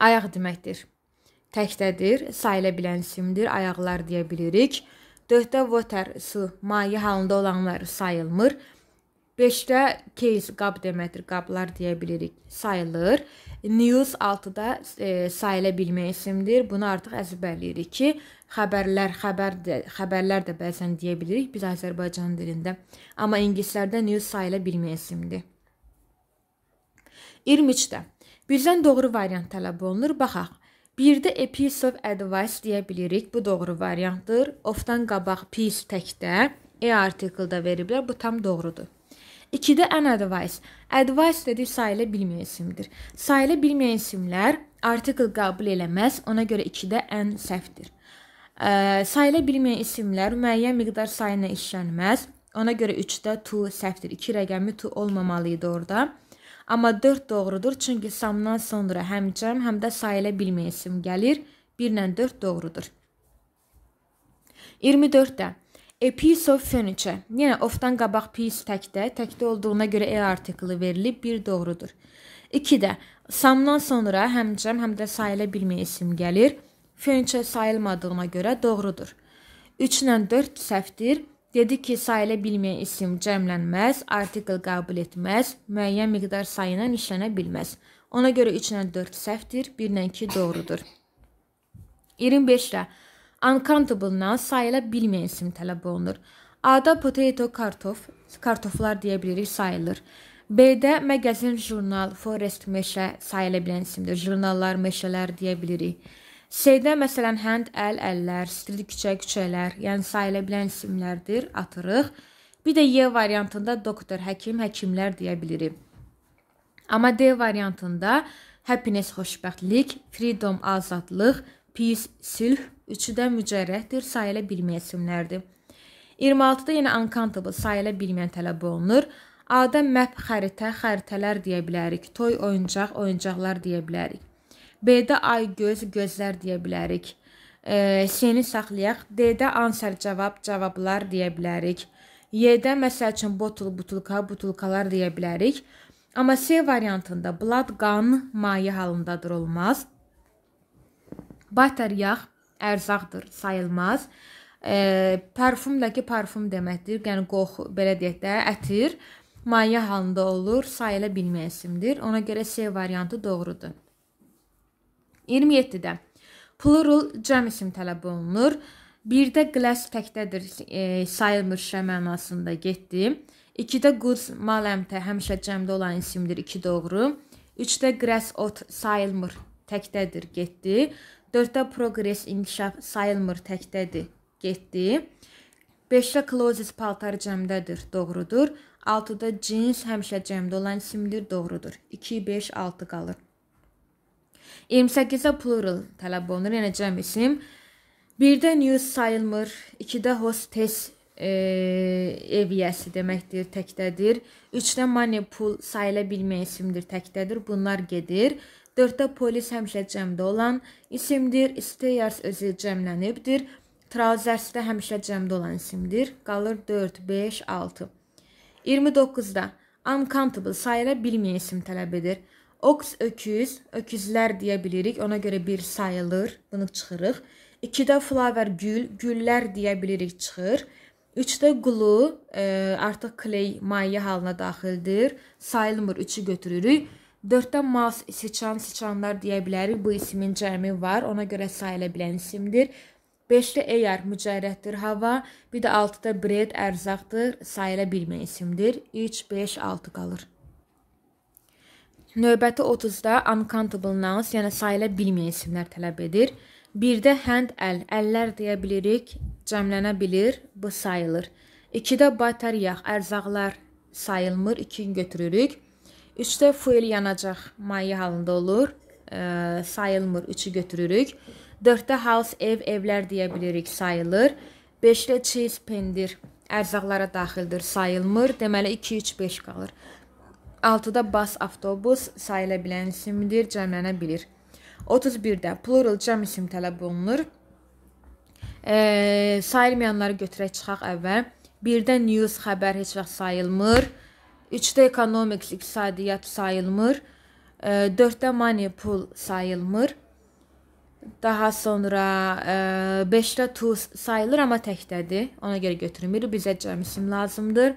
ayaq deməkdir. Təkdədir, sayıla bilən simdir, ayaqlar deyə bilirik. 4-də water su, maye halında olanlar sayılmır. 5-də case qab deməkdir. Qablar deyə bilirik. Sayılır. News 6-da e, sayıla bilmək isimdir. Bunu artıq əzbərləyirik ki, xəbərlər, xəbər də, xəbərlər də bəzən deyə bilirik biz Azərbaycan dilində. Amma ingilislərdə news sayıla bilməyən isimdir. 23-də bizdən doğru variant tələb olunur. Baxaq. 1-də a piece of advice deyə bilirik. Bu doğru variantdır. Ofdan qabaq piece təkdə e artikelda veriblər. Bu tam doğrudur. 2-də an advice. Advice dediyi sayıla bilməyən isimdir. Sayıla bilməyən isimlər artikel qəbul eləməz. Ona görə 2-də an səhvdir. Ə, sayıla bilməyən isimlər müəyyən miqdar sayı ilə işlənməz. Ona görə 3-də to səhvdir. 2 rəqəmi to olmamalı idi orada. Amma 4 doğrudur, çünki samdan sonra həm cəm, həm də sayıla bilməyən isim gəlir. 1 ilə 4 doğrudur. 24-də A piece of furniture. Yenə yəni, ofdan qabaq piece təkdə, təkdə olduğuna görə e artiklı verilib, 1 doğrudur. 2-də samdan sonra həm cəm, həm də sayıla bilməyən isim gəlir. 3 Fönçə sayılmadığına görə doğrudur. 3 ilə 4 səhvdir. Dedi ki, sayıla bilməyən isim cəmlənməz, artikl qəbul etməz, müəyyən miqdar sayı ilə işlənə bilməz. Ona görə 3 ilə 4 səhvdir, 1 ilə 2 doğrudur. 25-də uncountable-dan sayıla bilməyən isim tələb olunur. A-da potato, kartof, kartoflar deyə bilirik, sayılır. B-də məqazin, jurnal, forest, meşə sayıla bilən isimdir. Jurnallar, meşələr deyə bilirik. Şeydə məsələn hənd, əl, əllər, stil, küçə, küçələr, yəni sayıla bilən isimlərdir, atırıq. Bir də Y variantında doktor, həkim, həkimlər deyə bilirik. Amma D variantında happiness xoşbəxtlik, freedom azadlıq, peace sülh, üçü də mücərrəhdir, sayıla bilməyən isimlərdir. 26-da yenə uncountable sayıla bilməyən tələb olunur. A-da map xəritə, xəritələr deyə bilərik. Toy oyuncaq, oyuncaqlar deyə bilərik. B-də ay göz, gözlər deyə bilərik. E, C-ni saxlayaq. D-də answer cavab, cavablar deyə bilərik. Y-də məsəl üçün botul, butulka, butulkalar deyə bilərik. Amma C variantında blood qan maye halındadır olmaz. Bataryaq ərzaqdır, sayılmaz. E, parfum da ki, parfum deməkdir. Yəni qoxu, belə deyək də, ətir maye halında olur, sayıla bilməyəsimdir. Ona görə C variantı doğrudur. 27-də plural cəm isim tələb olunur. 1-də glass təkdədir, e, sayılmır şə mənasında getdi. 2-də goods mal əmtə həmişə cəmdə olan isimdir, 2 doğru. 3-də grass ot sayılmır, təkdədir, getdi. 4-də progress inkişaf sayılmır, təkdədir, getdi. 5-də clothes paltar cəmdədir, doğrudur. 6-da jeans həmişə cəmdə olan isimdir, doğrudur. 2 5 6 qalır. 28-ə plural tələb olunur, yəni cəm isim. 1-də news sayılmır, 2-də hostess e, eviyəsi deməkdir, təkdədir. 3-də money pul sayıla bilməyən isimdir, təkdədir. Bunlar gedir. 4-də polis həmişə cəmdə olan isimdir. Stairs özü cəmlənibdir. Trousers də həmişə cəmdə olan isimdir. Qalır 4, 5, 6. 29-da uncountable sayıla bilməyən isim tələb edir. Oks öküz, öküzlər deyə bilirik. Ona görə 1 sayılır. Bunu çıxırıq. 2-də flower gül, güllər deyə bilirik çıxır. 3-də glue e, artıq kley maye halına daxildir. Sayılmır, 3-ü götürürük. 4-də mas, siçan, siçanlar deyə bilərik. Bu ismin cəmi var. Ona görə sayıla bilən isimdir. 5-də eyər mücərrətdir hava, bir də 6-da bred ərzaqdır, sayıla bilməyən isimdir. 3 5 6 qalır. Növbəti 30-da uncountable nouns, yəni sayıla bilməyən isimlər tələb edir. 1-də hand, əl, əllər deyə bilirik, cəmlənə bilir, bu sayılır. 2-də bataryaq, ərzaqlar sayılmır, 2-ni götürürük. 3-də fuel yanacaq maye halında olur, e, sayılmır, 3-ü götürürük. 4-də house, ev, evlər deyə bilirik, sayılır. 5-də cheese, pendir ərzaqlara daxildir, sayılmır. Deməli 2 3 5 qalır. 6-da bas avtobus sayıla bilən isimdir, cəmlənə bilir. 31-də plural cəm isim tələb olunur. E, sayılmayanları götürək çıxaq əvvəl. 1-də news xəbər heç vaxt sayılmır. 3-də economics iqtisadiyyat sayılmır. 4-də money pul sayılmır. Daha sonra 5-də e, tuz sayılır amma təkdədir. Ona görə götürmür. Bizə cəm isim lazımdır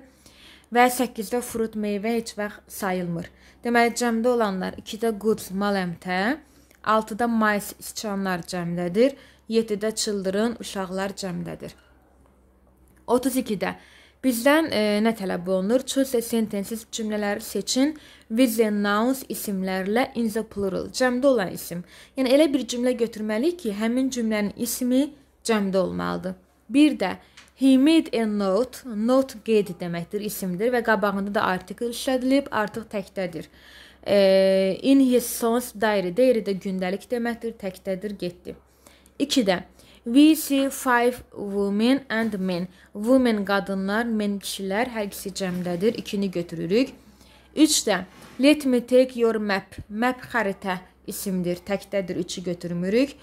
və 8-də frut meyvə heç vaxt sayılmır. Deməli cəmdə olanlar 2-də goods mal əmtə, 6-da mice siçanlar cəmdədir, 7-də children uşaqlar cəmdədir. 32-də bizdən e, nə tələb olunur? Choose sentences cümlələri seçin with the nouns isimlərlə in the plural cəmdə olan isim. Yəni elə bir cümlə götürməliyik ki, həmin cümlənin ismi cəmdə olmalıdır. Bir də He made a note, note qeyd deməkdir, isimdir və qabağında da article işlədilib, artıq təkdədir. E, in his son's diary, diary də gündəlik deməkdir, təkdədir, getdi. 2-də We see five women and men. Women qadınlar, men kişilər, hər ikisi cəmdədir. 2-ni götürürük. 3-də Let me take your map. Map xəritə isimdir, təkdədir, 3-ü götürmürük.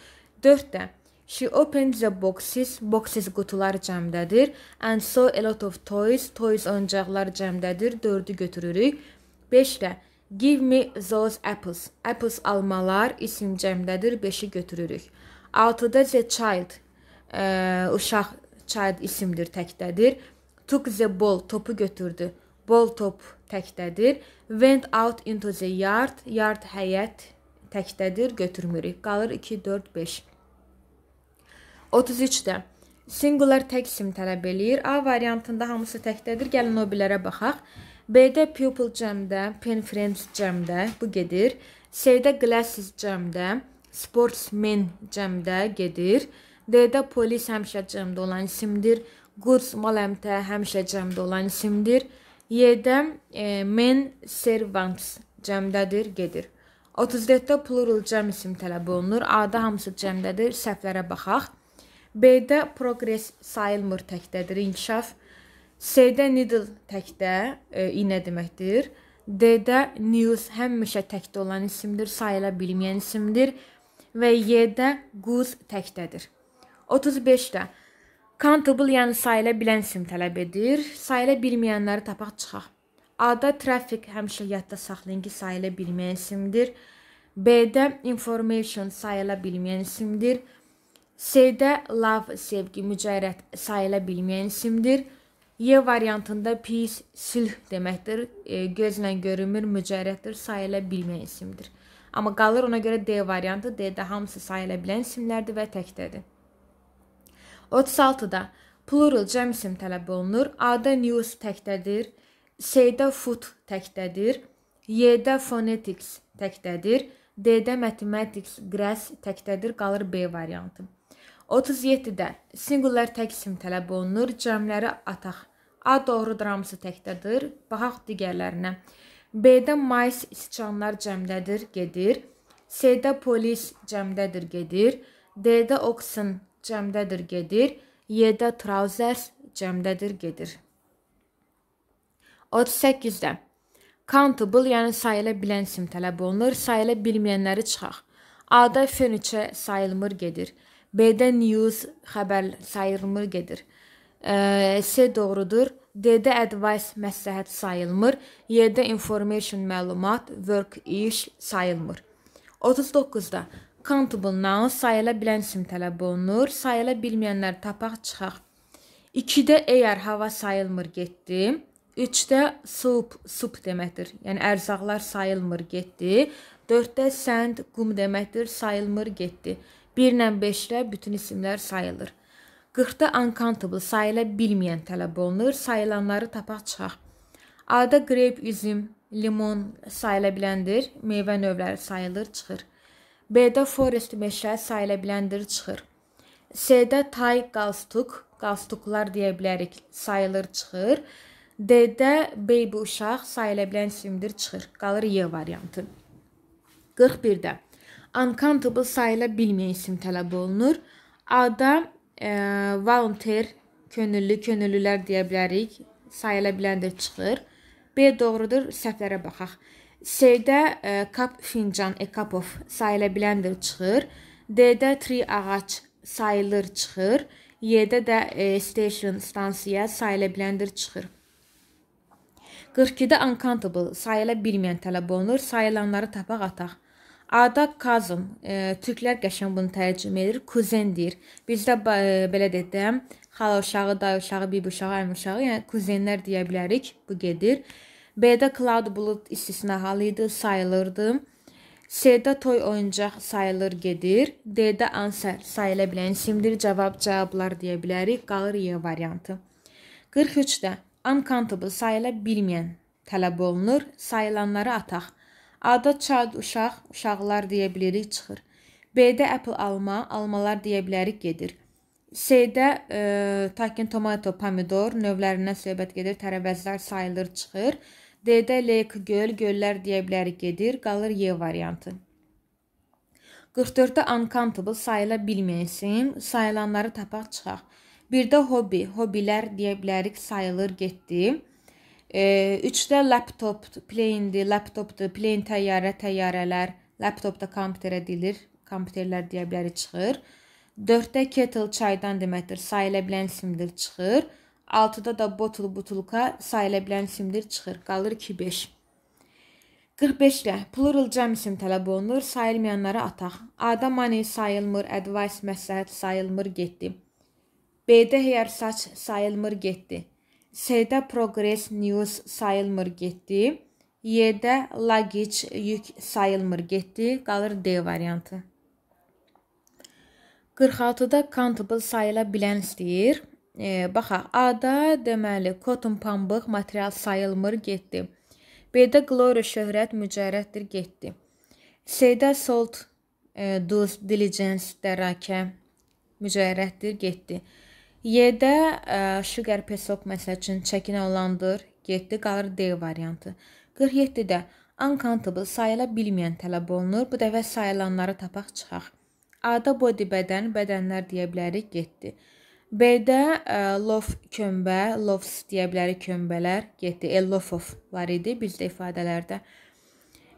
4-də She opens the boxes, boxes qutular cəmdədir, and so a lot of toys, toys oyuncaqlar cəmdədir, 4-ü götürürük. 5 də give me those apples. Apples almalar isim cəmdədir, 5-i götürürük. 6-da the child, ə, e, uşaq child isimdir, təkdədir. Took the ball, topu götürdü. Ball top təkdədir. Went out into the yard, yard həyət təkdədir, götürmürük. Qalır 2 4 5. 33-də singular tək sim tələb eləyir. A variantında hamısı təkdədir. Gəlin o bilərə baxaq. B-də pupil cəmdə, pen friends cəmdə bu gedir. C-də glasses cəmdə, sportsmen cəmdə gedir. D-də polis həmişə cəmdə olan simdir. Goods mal əmtə həmişə cəmdə olan simdir. Y-də e, men servants cəmdədir, gedir. 34-də plural cəm isim tələb olunur. A-da hamısı cəmdədir. Səhvlərə baxaq. B-də progress sayılmır təkdədir, inkişaf. C-də needle təkdə e, iynə deməkdir. D-də news həmişə təkdə olan isimdir, sayıla bilməyən isimdir və Y-də goose təkdədir. 35-də countable, yəni sayıla bilən isim tələb edir. Sayıla bilməyənləri tapaq çıxaq. A-da traffic həmişə yadda saxlayın ki, sayıla bilməyən isimdir. B-də information sayıla bilməyən isimdir. C-də love sevgi mücərrəd sayıla bilməyən isimdir. Y variantında peace sülh deməkdir. E, gözlə görünmür, mücərrəddir, sayıla bilməyən isimdir. Amma qalır ona görə D variantı. D-də hamısı sayıla bilən isimlərdir və təkdədir. 36-da plural cəm isim tələb olunur. A-da news təkdədir. C-də food təkdədir. Y-də phonetics təkdədir. D-də mathematics grass təkdədir. Qalır B variantı. 37-də sinqullar tək sim tələb olunur, cəmləri ataq. A doğrudur, hamısı təkdədir. Baxaq digərlərinə. B-də mais siçanlar cəmdədir, gedir. C-də polis cəmdədir, gedir. D-də oxun cəmdədir, gedir. Y-də trousers cəmdədir, gedir. 38-də countable, yəni sayıla bilən sim tələb olunur. Sayıla bilməyənləri çıxaq. A-da furniture sayılmır, gedir. B-də news xəbər sayılmır gedir. E, S doğrudur. D-də advice məsləhət sayılmır. Y-də information məlumat, work iş sayılmır. 39-da countable noun sayıla bilən sim tələb olunur. Sayıla bilməyənləri tapaq çıxaq. 2-də air hava sayılmır getdi. 3-də soup sup deməkdir. Yəni ərzaqlar sayılmır getdi. 4-də sand qum deməkdir, sayılmır getdi. 1 ilə 5-də bütün isimlər sayılır. 40-da uncountable sayıla bilməyən tələb olunur. Sayılanları tapaq çıxaq. A-da greyp, üzüm, limon sayıla biləndir. Meyvə növləri sayılır, çıxır. B-də forest meşə sayıla biləndir, çıxır. C-də tay, qalstuk, qalstuklar deyə bilərik, sayılır, çıxır. D-də baby uşaq sayıla bilən isimdir, çıxır. Qalır Y variantı. 41-də uncountable sayıla bilməyən isim tələb olunur. A-da e, volunteer, könüllü, könüllülər deyə bilərik. Sayıla bilən də çıxır. B doğrudur, səhvlərə baxaq. C-də e, cup fincan, a cup of sayıla biləndir çıxır. D-də tree ağac sayılır çıxır. Y-də də e, station, stansiya sayıla biləndir çıxır. 42-də uncountable sayıla bilməyən tələb olunur. Sayılanları tapaq ataq. Ada Kazım, e, türklər qəşəng bunu tərcümə edir. Kuzen deyir. Bizdə e, belə dedəm, xala uşağı, dayı uşağı, bibi uşağı, əmi uşağı, yəni kuzenlər deyə bilərik. Bu gedir. B-də cloud bulut istisna halı idi, sayılırdı. C-də toy oyuncaq sayılır gedir. D-də answer sayıla bilən yəni simdir, cavab cavablar deyə bilərik. Qalır Y variantı. 43-də uncountable sayıla bilməyən tələb olunur. Sayılanları ataq. A-da çad, uşaq, uşaqlar deyə bilərik, çıxır. B-də apple alma, almalar deyə bilərik, gedir. C-də e, takin tomato, pomidor növlərindən söhbət gedir, tərəvəzlər sayılır, çıxır. D-də lake göl, göllər deyə bilərik, gedir, qalır Y variantı. 44-də uncountable sayıla bilməyən isim, sayılanları tapaq çıxaq. 1-də hobby, hobilər deyə bilərik, sayılır, getdi. 1 3-də laptop, planedir, laptopdur, plane təyyarə, təyyarələr, laptopda kompüterə deyilir, kompüterlər deyə bilərik çıxır. 4-də kettle çaydan deməkdir, sayıla bilən simdir çıxır. 6-da da bottle butulka sayıla bilən simdir çıxır. Qalır 2-5. 45-də plural cəm isim tələb olunur, sayılmayanları ataq. A-da money sayılmır, advice məsləhət sayılmır, getdi. B-də heyər saç sayılmır, getdi. S-də progress news sayılmır getdi. Y-də luggage yük sayılmır getdi. Qalır D variantı. 46-da countable sayıla bilən istəyir. E, baxaq, A-da deməli cotton pambıq material sayılmır getdi. B-də glory şöhrət mücərrətdir getdi. S-də salt e, duz diligence dərəkə mücərrətdir getdi. Y-də e, Sugar Pesok məsəl üçün çəkinə olandır. 7 qalır D variantı. 47-də uncountable sayıla bilməyən tələb olunur. Bu dəfə sayılanları tapaq çıxaq. A-da body bədən, bədənlər deyə bilərik 7. B-də e, love kömbə, loves deyə bilərik kömbələr 7. A love of var idi bizdə ifadələrdə.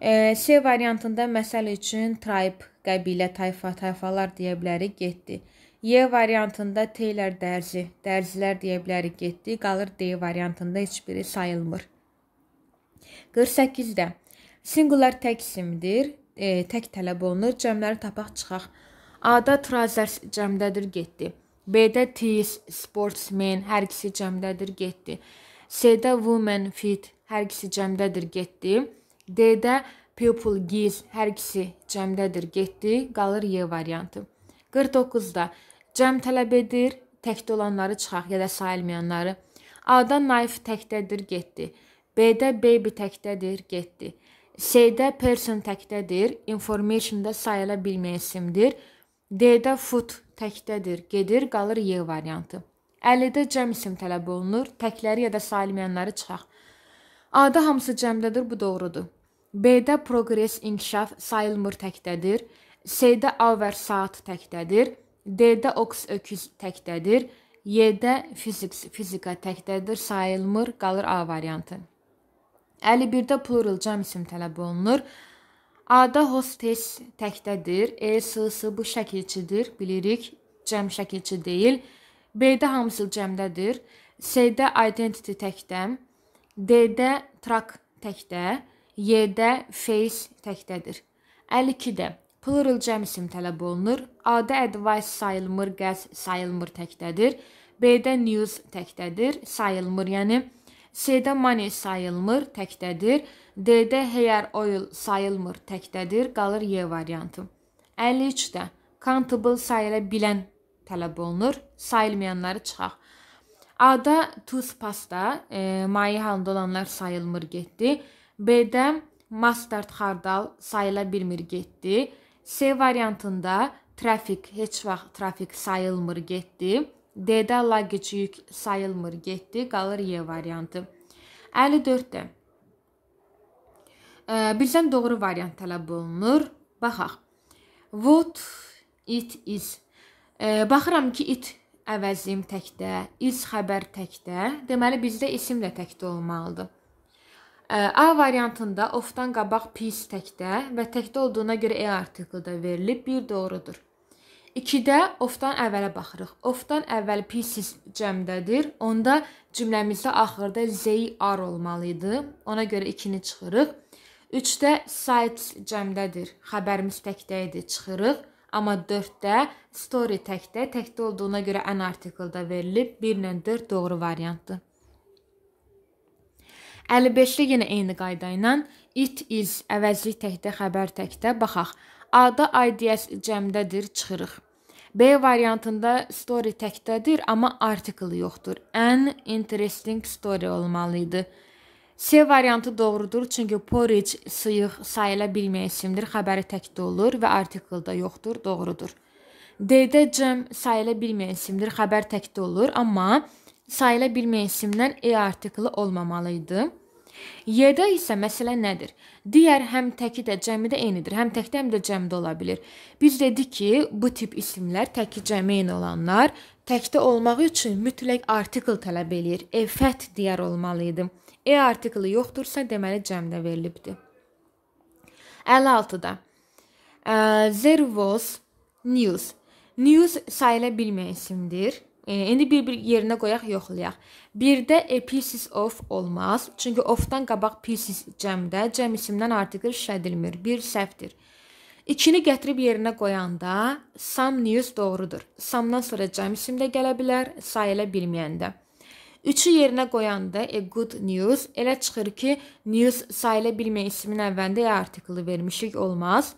E, C variantında məsəl üçün tribe, qəbilə, tayfa, tayfalar deyə bilərik 7. Y variantında T-lər dərzi, dərzilər deyə bilərik getdi, qalır D variantında heç biri sayılmır. 48-də singular tək isimdir, e, tək tələb olunur, cəmləri tapaq çıxaq. A-da trazers cəmdədir getdi. B-də tees, sportsmen, hər ikisi cəmdədir getdi. C-də woman, fit, hər ikisi cəmdədir getdi. D-də people, giz, hər ikisi cəmdədir getdi, qalır Y variantı. 49-da cəm tələb edir, təkdə olanları çıxaq ya da sayılmayanları. A-da Naif təkdədir, getdi. B-də Baby təkdədir, getdi. C-də Person təkdədir, information-da sayıla bilməyən isimdir. D-də Food təkdədir, gedir, qalır Y variantı. 50-də cəm isim tələb olunur, təkləri ya da sayılmayanları çıxaq. A-da hamısı cəmdədir, bu doğrudur. B-də progress inkişaf sayılmır təkdədir. C-də Auer saat təkdədir, D-də Ox öküz təkdədir, Y-də Physics fizika təkdədir, sayılmır, qalır A variantı. 51-də plural cəm isim tələb olunur. A-da hostess təkdədir, E s-sı bu şəkilçidir, bilirik, cəm şəkilçi deyil. B-də hamısı cəmdədir. C-də identity təkdəm, D-də track təkdə, Y-də face təkdədir. 52-də plural cəm ism tələb olunur. A-da advice sayılmır, qəz sayılmır təkdədir. B-də news təkdədir, sayılmır, yəni C-də money sayılmır, təkdədir. D-də hair oil sayılmır, təkdədir. Qalır Y variantı. 53-də countable sayıla bilən tələb olunur. Sayılmayanları çıxaq. A-da toothpasta, e, maye halında olanlar sayılmır getdi. B-də mustard xardal sayıla bilmir getdi. C variantında trafik heç vaxt trafik sayılmır, getdi. D-də luggage yük sayılmır, getdi. Qalır Y variantı. 54-də. Bizdən doğru variant tələb olunur. Baxaq. What it is. Baxıram ki, it əvəzim təkdə, is xəbər təkdə. Deməli bizdə isim də təkdə olmalıdır. A variantında ofdan qabaq pis təkdə və təkdə olduğuna görə e artikli də verilib, bir doğrudur. 2-də ofdan əvvələ baxırıq. Ofdan əvvəl pis cəmdədir. Onda cümləmizdə axırda z ar olmalı idi. Ona görə 2-ni çıxırıq. 3-də sites cəmdədir. Xəbərimiz təkdə idi, çıxırıq. Amma 4-də story təkdə, təkdə olduğuna görə an artiklda verilib. 1 ilə 4 doğru variantdır. 55-li yenə eyni qayda ilə it iz əvəzlik təkdə xəbər təkdə baxaq. A-da IDS cəmdədir, çıxırıq. B variantında story təkdədir, amma article yoxdur. An interesting story olmalı idi. C variantı doğrudur, çünki porridge sıyıq sayıla bilməyən isimdir, xəbəri təkdə olur və artikelda yoxdur, doğrudur. D-də cəm sayıla bilməyən isimdir, xəbər təkdə olur, amma sayıla bilməyən isimdən e artikli olmamalıdır. Y-də isə məsələ nədir? Digər həm təki də cəmi də eynidir. Həm təkdə, həm də cəmdə ola bilər. Biz dedik ki, bu tip isimlər təki cəmi eyni olanlar təkdə olmağı üçün mütləq artikl tələb eləyir. E fət digər olmalı idi. E artiklı yoxdursa, deməli cəmdə verilibdi. 56-da. There e, was news. News sayıla bilməyən isimdir. İndi bir-bir yerinə qoyaq, yoxlayaq. 1-də a e, pieces of olmaz, çünki of-dan qabaq pieces cəmdə, cəm isimdən artikl şədilmir, bir səhvdir. 2-ni gətirib yerinə qoyanda some news doğrudur. Some-dan sonra cəm isim də gələ bilər, sayıla bilməyəndə. 3-ü yerinə qoyanda a e, good news elə çıxır ki, news sayıla bilməyən ismin əvvəlində e, artiklı vermişik olmaz.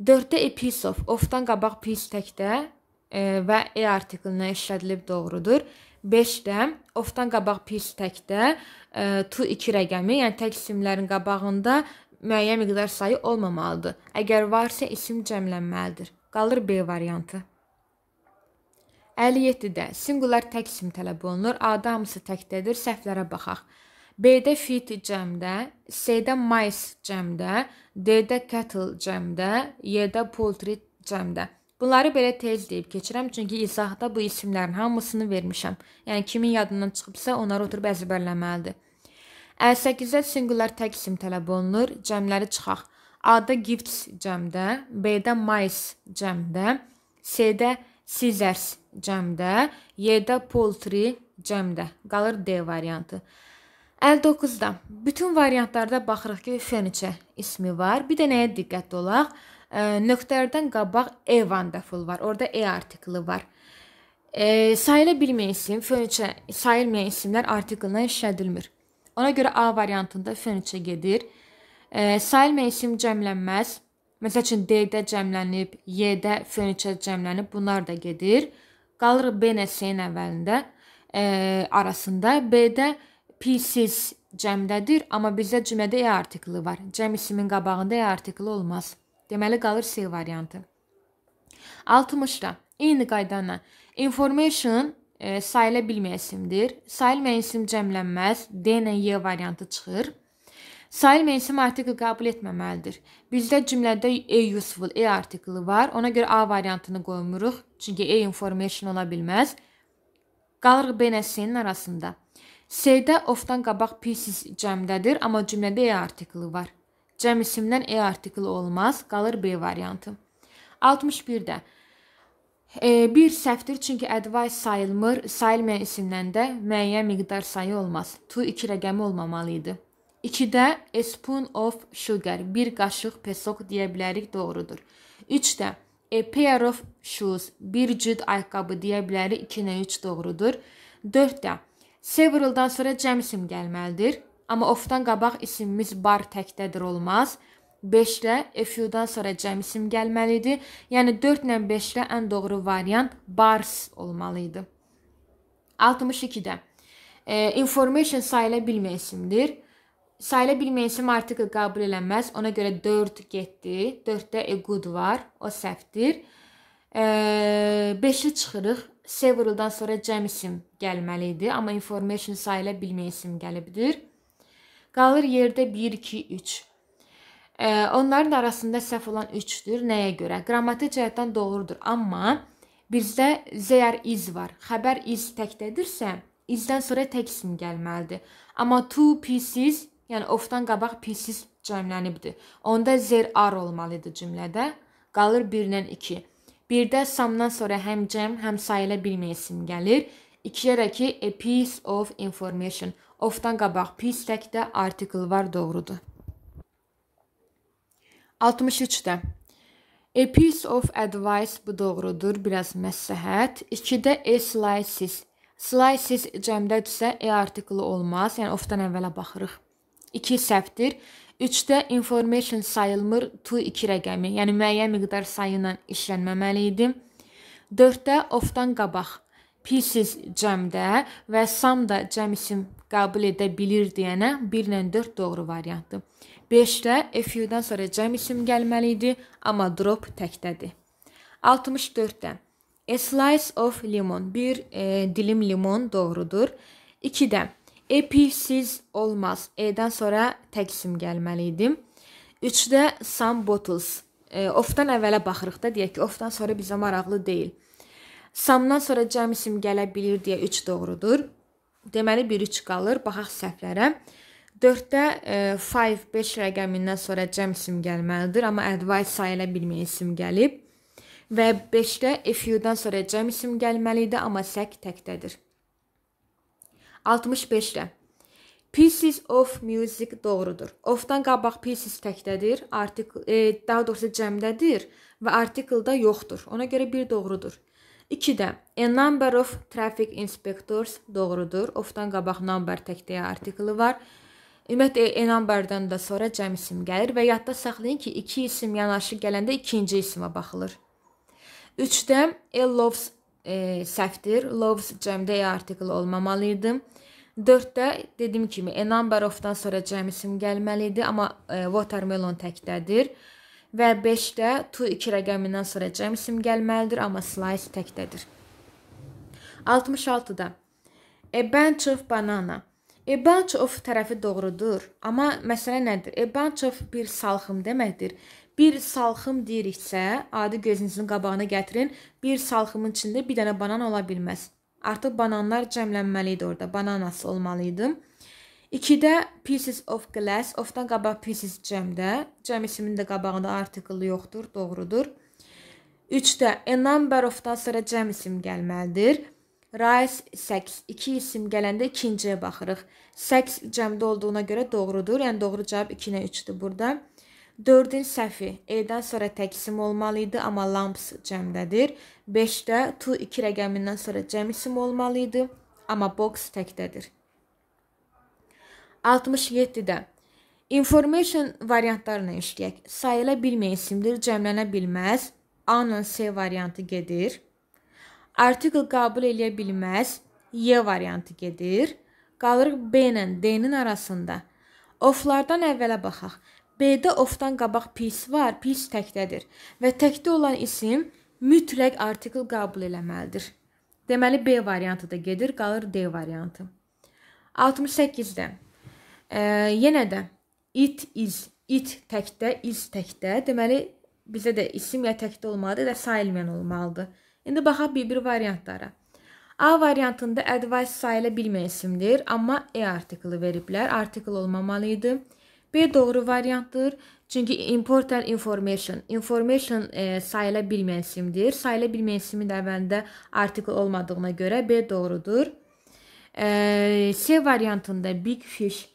4-də a piece of, of-dan qabaq piece təkdə və E artiklində işlədilib doğrudur. 5-də ofdan qabaq pis təkdə e, to 2 rəqəmi, yəni tək isimlərin qabağında müəyyən miqdar sayı olmamalıdır. Əgər varsa isim cəmlənməlidir. Qalır B variantı. 57-də singular tək isim tələb olunur. A-da hamısı təkdədir. Səhvlərə baxaq. B-də fit cəmdə, C-də mice cəmdə, D-də cattle cəmdə, Y-də poultry cəmdə. Bunları belə tez deyib keçirəm, çünki izahda bu isimlərin hamısını vermişəm. Yəni kimin yadından çıxıbsa, onları oturub əzbərləməlidir. Ə8-də singular tək isim tələb olunur. Cəmləri çıxaq. A-da gifts cəmdə, B-də mice cəmdə, C-də scissors cəmdə, Y-də poultry cəmdə. Qalır D variantı. 59-da bütün variantlarda baxırıq ki, furniture ismi var. Bir də nəyə diqqətli olaq? nöqtələrdən qabaq evan dəful var. Orda e artikli var. E, sayıla bilməyən isim, fönüçə sayılmayan isimlər artiklına işlədilmir. Ona görə A variantında fönüçə gedir. E, sayılmayan isim cəmlənməz. Məsəl üçün D-də cəmlənib, Y-də fönüçə cəmlənib, bunlar da gedir. Qalır B ilə C-nin əvvəlində, e, arasında B-də pisiz cəmdədir, amma bizdə cümlədə e artikli var. Cəm ismin qabağında e artikli olmaz. Deməli qalır C variantı. 60-da eyni qayda ilə information e, sayıla bilməyəsimdir. Sayılmayan isim cəmlənməz. D ilə Y variantı çıxır. Sayılmayan isim artikli qəbul etməməlidir. Bizdə cümlədə e useful, e artikli var. Ona görə A variantını qoymuruq, çünki e information ola bilməz. Qalırıq B ilə C-nin arasında. C-də of-dan qabaq P-siz cəmdədir, amma cümlədə e artikli var. Cəm isimdən E artikli olmaz, qalır B variantı. 61-də E, bir səhvdir, çünki advice sayılmır, sayılmayan isimdən də müəyyən miqdar sayı olmaz. To 2 rəqəmi olmamalı idi. 2-də a spoon of sugar, bir qaşıq pesoq deyə bilərik, doğrudur. 3-də a pair of shoes, bir cüt ayaqqabı deyə bilərik, 2 nə 3 doğrudur. 4-də several-dan sonra cəm isim gəlməlidir. Amma ofdan qabaq isinmiş bar təkdədir olmaz. 5-lə FU-dan sonra cəm isim gəlməli idi. Yəni 4 ilə 5-lə ən doğru variant bars olmalı idi. 62-də e, information sayıla bilməyən isimdir. Sayıla bilməyən isim artıq qəbul eləməz. Ona görə 4 getdi. 4-də a e good var. O səhvdir. 5-i e, çıxırıq. Several-dan sonra cəm isim gəlməli idi, amma information sayıla bilməyən isim gəlibdir. Qalır yerdə 1, 2, 3. Onların arasında səhv olan 3-dür. Nəyə görə? Qrammatik cəhətdən doğrudur, amma bizdə zəyər iz var. Xəbər iz təkdədirsə, izdən sonra tək isim gəlməlidir. Amma two pieces, yəni ofdan qabaq pieces cəmlənibdir. Onda there are olmalıdır cümlədə. Qalır 1 ilə 2. 1-də samdan sonra həm cəm, həm sayıla bilmək isim gəlir. 2-yə də ki a piece of information ofdan qabaq pis təkdə artikl var doğrudur. 63-də A piece of advice bu doğrudur, biraz məsləhət. 2-də a slices. Slices cəmdədirsə a artikli olmaz, yəni ofdan əvvələ baxırıq. 2 səhvdir. 3-də information sayılmır, to 2 rəqəmi, yəni müəyyən miqdar sayı ilə işlənməməli idi. 4-də ofdan qabaq. Pieces cəmdə və sum da cəm isim qəbul edə bilir deyənə 1 ilə 4 doğru variantdır. 5-də FU-dan sonra cəm isim gəlməli idi, amma drop təkdədir. 64-də A slice of lemon, bir e, dilim limon doğrudur. 2-də epilsiz olmaz. E-dən sonra tək isim gəlməli idi. 3-də some bottles. E, ofdan əvvələ baxırıq da, deyək ki, ofdan sonra bizə maraqlı deyil. Samdan sonra cəm isim gələ bilir deyə 3 doğrudur. Deməli biri çıxalır, baxaq səhvlərə. 4-də 5 5 rəqəmindən sonra cəm isim gəlməlidir, amma advice sayıla bilməyən isim gəlib. Və 5-də few-dan sonra cəm isim gəlməli idi, amma sək təkdədir. 65-də Pieces of music doğrudur. Of-dan qabaq pieces təkdədir, artikel e, daha doğrusu cəmdədir və artikelda yoxdur. Ona görə bir doğrudur. 2-də a number of traffic inspectors doğrudur. Ofdan qabaq number təkdəyə artikli var. Ümumiyyətlə a number-dan da sonra cəm isim gəlir və yadda saxlayın ki, iki isim yanaşı gələndə ikinci isimə baxılır. 3-də a loves e, səhvdir. Loves cəmdə a artikli olmamalı idi. 4-də dediyim kimi a number of-dan sonra cəm isim gəlməli idi, amma e, watermelon təkdədir. 5 və 5-də to 2 rəqəmindən sonra cəm isim gəlməlidir, amma slice təkdədir. 66-da A bunch of banana. A bunch of tərəfi doğrudur, amma məsələ nədir? A bunch of bir salxım deməkdir. Bir salxım deyiriksə, adi gözünüzün qabağına gətirin, bir salxımın içində bir dənə banan ola bilməz. Artıq bananlar cəmlənməli idi orada. Bananas olmalı idi. 2-də pieces of glass, ofdan qabaq pieces cəmdə, cəm isminin də qabağında artiklı yoxdur, doğrudur. 3-də a number of-dan sonra cəm isim gəlməlidir. Rice 8. 2 isim gələndə ikinciyə baxırıq. 8 cəmdə olduğuna görə doğrudur. Yəni doğru cavab 2 ilə 3-dür burada. 4-ün səhvi. E-dən sonra təksim olmalı idi, amma lamps cəmdədir. 5-də to 2 rəqəmindən sonra cəm isim olmalı idi, amma box təkdədir. 67-də information variantlarla işləyək. Sayıla bilməyən simdir, cəmlənə bilməz. A-la C variantı gedir. Artikel qəbul eləyə bilməz. Y variantı gedir. Qalırıq B ilə D-nin arasında. Oflardan əvvələ baxaq. B-də ofdan qabaq pis var, pis təkdədir və təkdə olan isim mütləq artikel qəbul eləməlidir. Deməli B variantı da gedir, qalır D variantı. 68-də E, yenə də it is, it təkdə, is təkdə. Deməli bizə də isim ya təkdə olmalıdır və sayılmayan olmalıdır. İndi baxaq bir-bir variantlara. A variantında advice sayıla bilməyən isimdir, amma e artiklı veriblər. Artikl olmamalı idi. B doğru variantdır. Çünki important information, information e, sayıla bilməyən isimdir. Sayıla bilməyən isimin də əvvəlində artikl olmadığına görə B doğrudur. E, C variantında big fish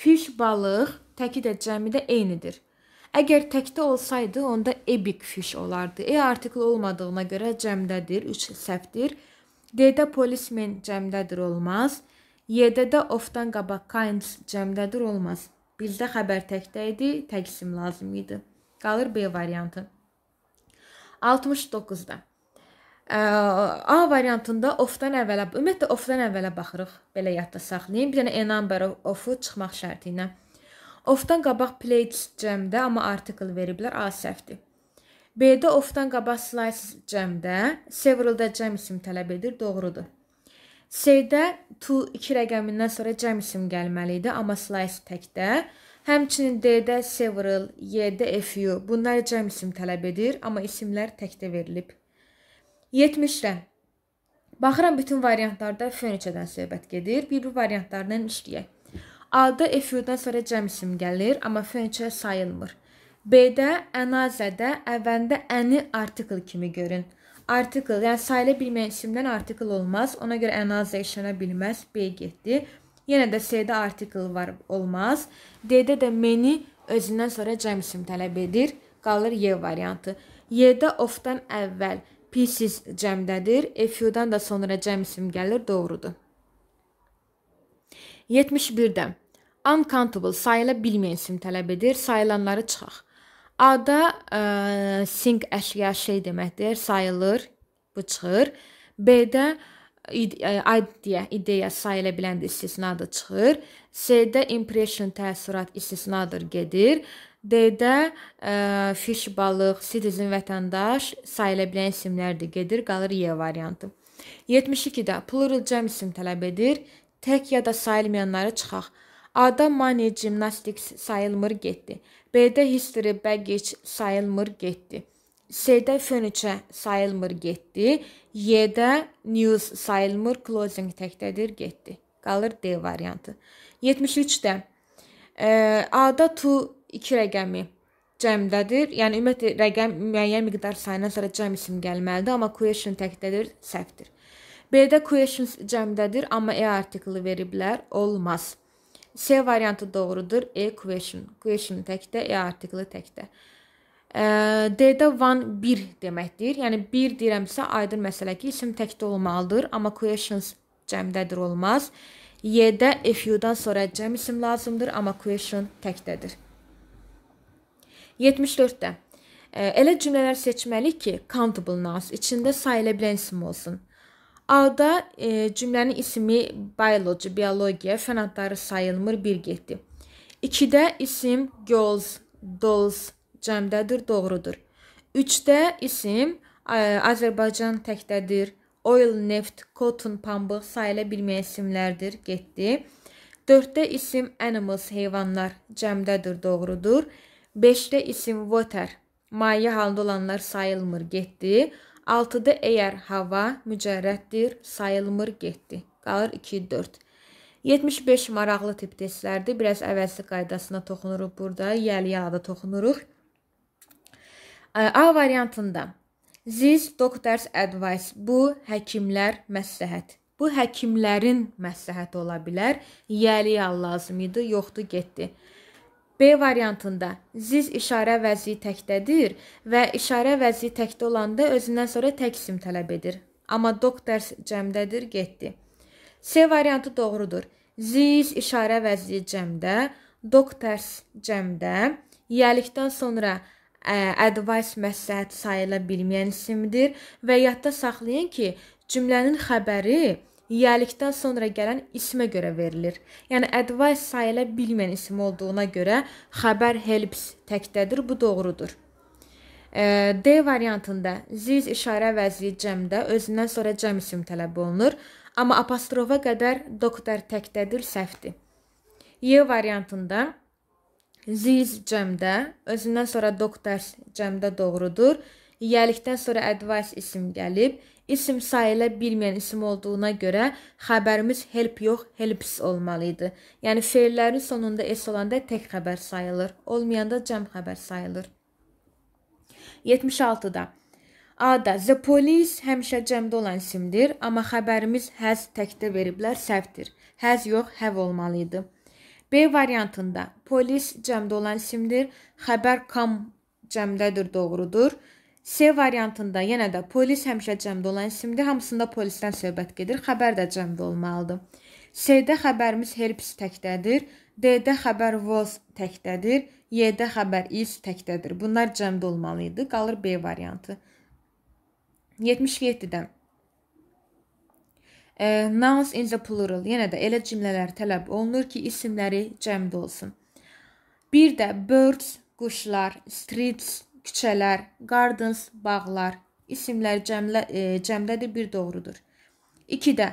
Fiş balıq təki də cəmidə eynidir. Əgər təkdə olsaydı, onda ebik fiş olardı. E artikli olmadığına görə cəmdədir, 3 səhvdir. D-də policeman cəmdədir olmaz. Y-də də ofdan qabaq kinds cəmdədir olmaz. Bizdə xəbər təkdə idi, təksim lazım idi. Qalır B variantı. 69-da. A variantında ofdan əvvələ, ümumiyyətlə ofdan əvvələ baxırıq, belə yadda saxlayın. Bir dənə a number of-u çıxmaq şərti ilə. Ofdan qabaq plates cəmdə, amma article veriblər, A səhvdir. B-də ofdan qabaq slice cəmdə, several-da cəm isim tələb edir, doğrudur. C-də to 2 rəqəmindən sonra cəm isim gəlməli idi, amma slice təkdə. Həmçinin D-də several, Y-də few. Bunlar cəm isim tələb edir, amma isimlər təkdə verilib. 70-dən. Baxıram bütün variantlarda F neçədən söhbət gedir. Bir-bir variantlarından işləyək. A-da FU-dan sonra cəm isim gəlir, amma F neçə sayılmır. B-də ənazədə əvvəlində əni artikl kimi görün. Artikl, yəni sayıla bilməyən isimdən artikl olmaz. Ona görə ənazə işlənə bilməz. B getdi. Yenə də C-də artikl var, olmaz. D-də də meni özündən sonra cəm isim tələb edir. Qalır Y variantı. Y-də of-dan əvvəl pis cəmdədir. FU-dan da sonra cəm isim gəlir, doğrudur. 71-də uncountable sayıla bilməyən isim tələb edir. Sayılanları çıxaq. A-da ə, e, sing əşya şey deməkdir, sayılır, bu çıxır. B-də e, idea, ideya sayıla bilən də istisnadır çıxır. C-də impression təəssürat istisnadır gedir. D-də e, fiş, balıq, citizen vətəndaş sayıla bilən isimlərdir. Gedir, qalır Y variantı. 72-də plural cəm isim tələb edir. Tək ya da sayılmayanları çıxaq. A-da money, gymnastics sayılmır, getdi. B-də history, baggage sayılmır, getdi. C-də furniture sayılmır, getdi. Y-də news sayılmır, closing təkdədir, getdi. Qalır D variantı. 73-də e, A-da to 2 rəqəmi cəmdədir. Yəni ümumiyyətlə rəqəm müəyyən miqdar sayından sonra cəm isim gəlməlidir, amma question təkdədir, səhvdir. B-də questions cəmdədir, amma e artikli veriblər, olmaz. C variantı doğrudur, e question. Question təkdə, e artikli təkdə. D-də one 1 deməkdir. Yəni 1 deyirəmsə aydın məsələ ki, isim təkdə olmalıdır, amma questions cəmdədir olmaz. Y-də if you-dan sonra cəm isim lazımdır, amma question təkdədir. 74-də. Elə cümlələr seçməliyik ki, countable nouns içində sayıla bilən isim olsun. A-da e, cümlənin ismi biology, biologiya, fən adları sayılmır, bir getdi. 2-də isim girls, dolls cəmdədir, doğrudur. 3-də isim ə, e, Azərbaycan təkdədir. Oil, neft, cotton, pambıq sayıla bilməyən isimlərdir, getdi. 4-də isim animals, heyvanlar cəmdədir, doğrudur. 5-də isim water maye halında olanlar sayılmır, getdi. 6-da əgər hava mücərrətdir, sayılmır, getdi. Qalır 2 4. 75 maraqlı tip testlərdir. Biraz əvəzli qaydasına toxunuruq burada. Yəli-yalada toxunuruq. A variantında This doctor's advice. Bu həkimlər məsləhət. Bu həkimlərin məsləhəti ola bilər. Yəli-yal lazım idi, yoxdur, getdi. B variantında ziz işarə vəzi təkdədir və işarə vəzi təkdə olanda özündən sonra təksim tələb edir. Amma dok dərs cəmdədir, getdi. C variantı doğrudur. Ziz işarə vəzi cəmdə, dok dərs cəmdə, yəlikdən sonra ə, advice məsləhət sayıla bilməyən isimdir və yadda saxlayın ki, cümlənin xəbəri yiyəlikdən sonra gələn ismə görə verilir. Yəni advice sayıla bilməyən isim olduğuna görə xəbər helps təkdədir. Bu doğrudur. D variantında ziz işarə əvəzi cəmdə özündən sonra cəm isim tələb olunur, amma apostrofa qədər doktor təkdədir səhvdir. Y variantında ziz cəmdə özündən sonra doktors cəmdə doğrudur. Yiyəlikdən sonra advice isim gəlib, İsim sayılə bilməyən isim olduğuna görə xəbərimiz help yox, helps olmalı idi. Yəni fe'llərin sonunda s olanda tək xəbər sayılır, olmayanda cəm xəbər sayılır. 76-da A-da the police həmişə cəmdə olan isimdir, amma xəbərimiz has təkdə veriblər, səhvdir. Has yox, have olmalı idi. B variantında polis cəmdə olan isimdir, xəbər come cəmdədir, doğrudur. C variantında yenə də polis həmişə cəmdə olan isimdir. Hamısında polisdən söhbət gedir. Xəbər də cəmdə olmalıdır. C-də xəbərimiz helps təkdədir. D-də xəbər was təkdədir. Y-də xəbər is təkdədir. Bunlar cəmdə olmalı idi. Qalır B variantı. 77-də e, nouns in the plural. Yenə də elə cümlələr tələb olunur ki, isimləri cəmdə olsun. Bir də birds, quşlar, streets, küçələr, gardens, bağlar isimlər cəmlə e, cəmdədir, bir doğrudur. 2-də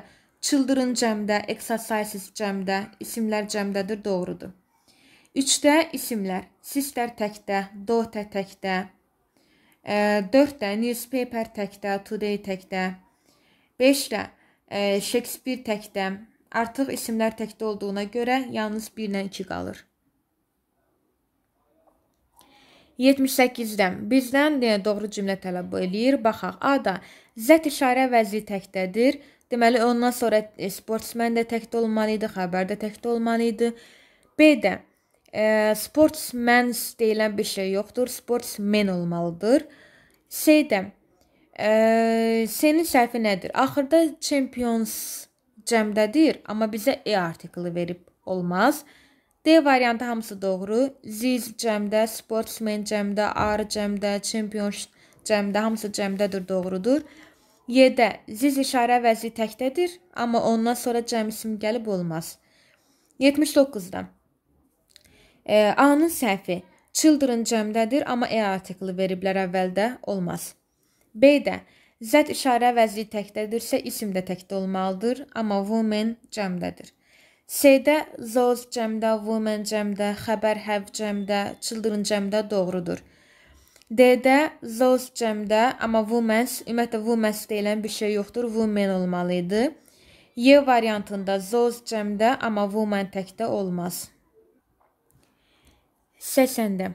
children cəmdə, exercises cəmdə, isimlər cəmdədir, doğrudur. 3-də isimlər, sister təkdə, daughter təkdə. 4-də e, newspaper təkdə, today təkdə. 5-də e, Shakespeare təkdə. Artıq isimlər təkdə olduğuna görə yalnız 1 ilə 2 qalır. 78-dən bizdən doğru cümlə tələb eləyir. Baxaq, A da Z işarə vəzi təkdədir. Deməli ondan sonra e, sportsmen də təkdə olmalı idi, xəbər də təkdə olmalı idi. B də e, sportsmen deyilən bir şey yoxdur. Sportsmen olmalıdır. C də e, senin səhvi nədir? Axırda champions cəmdədir, amma bizə e artiklı verib olmaz. D variantı hamısı doğru. Ziz cəmdə, sportsmen cəmdə, arı cəmdə, çempion cəmdə hamısı cəmdədir, doğrudur. Y-də ziz işarə vəzi təkdədir, amma ondan sonra cəm isim gəlib olmaz. 79-da. E, A-nın səhvi. Children cəmdədir, amma e artikli veriblər əvvəldə olmaz. B-də Z işarə vəzi təkdədirsə, isim də təkdə olmalıdır, amma women cəmdədir. S'də those cəmdə, women cəmdə, xəbər have hə cəmdə, children cəmdə doğrudur. D-də those cəmdə, amma women's, ümumiyyətlə women's deyilən bir şey yoxdur, women olmalı idi. Y variantında those cəmdə, amma woman təkdə olmaz. Səsəndə.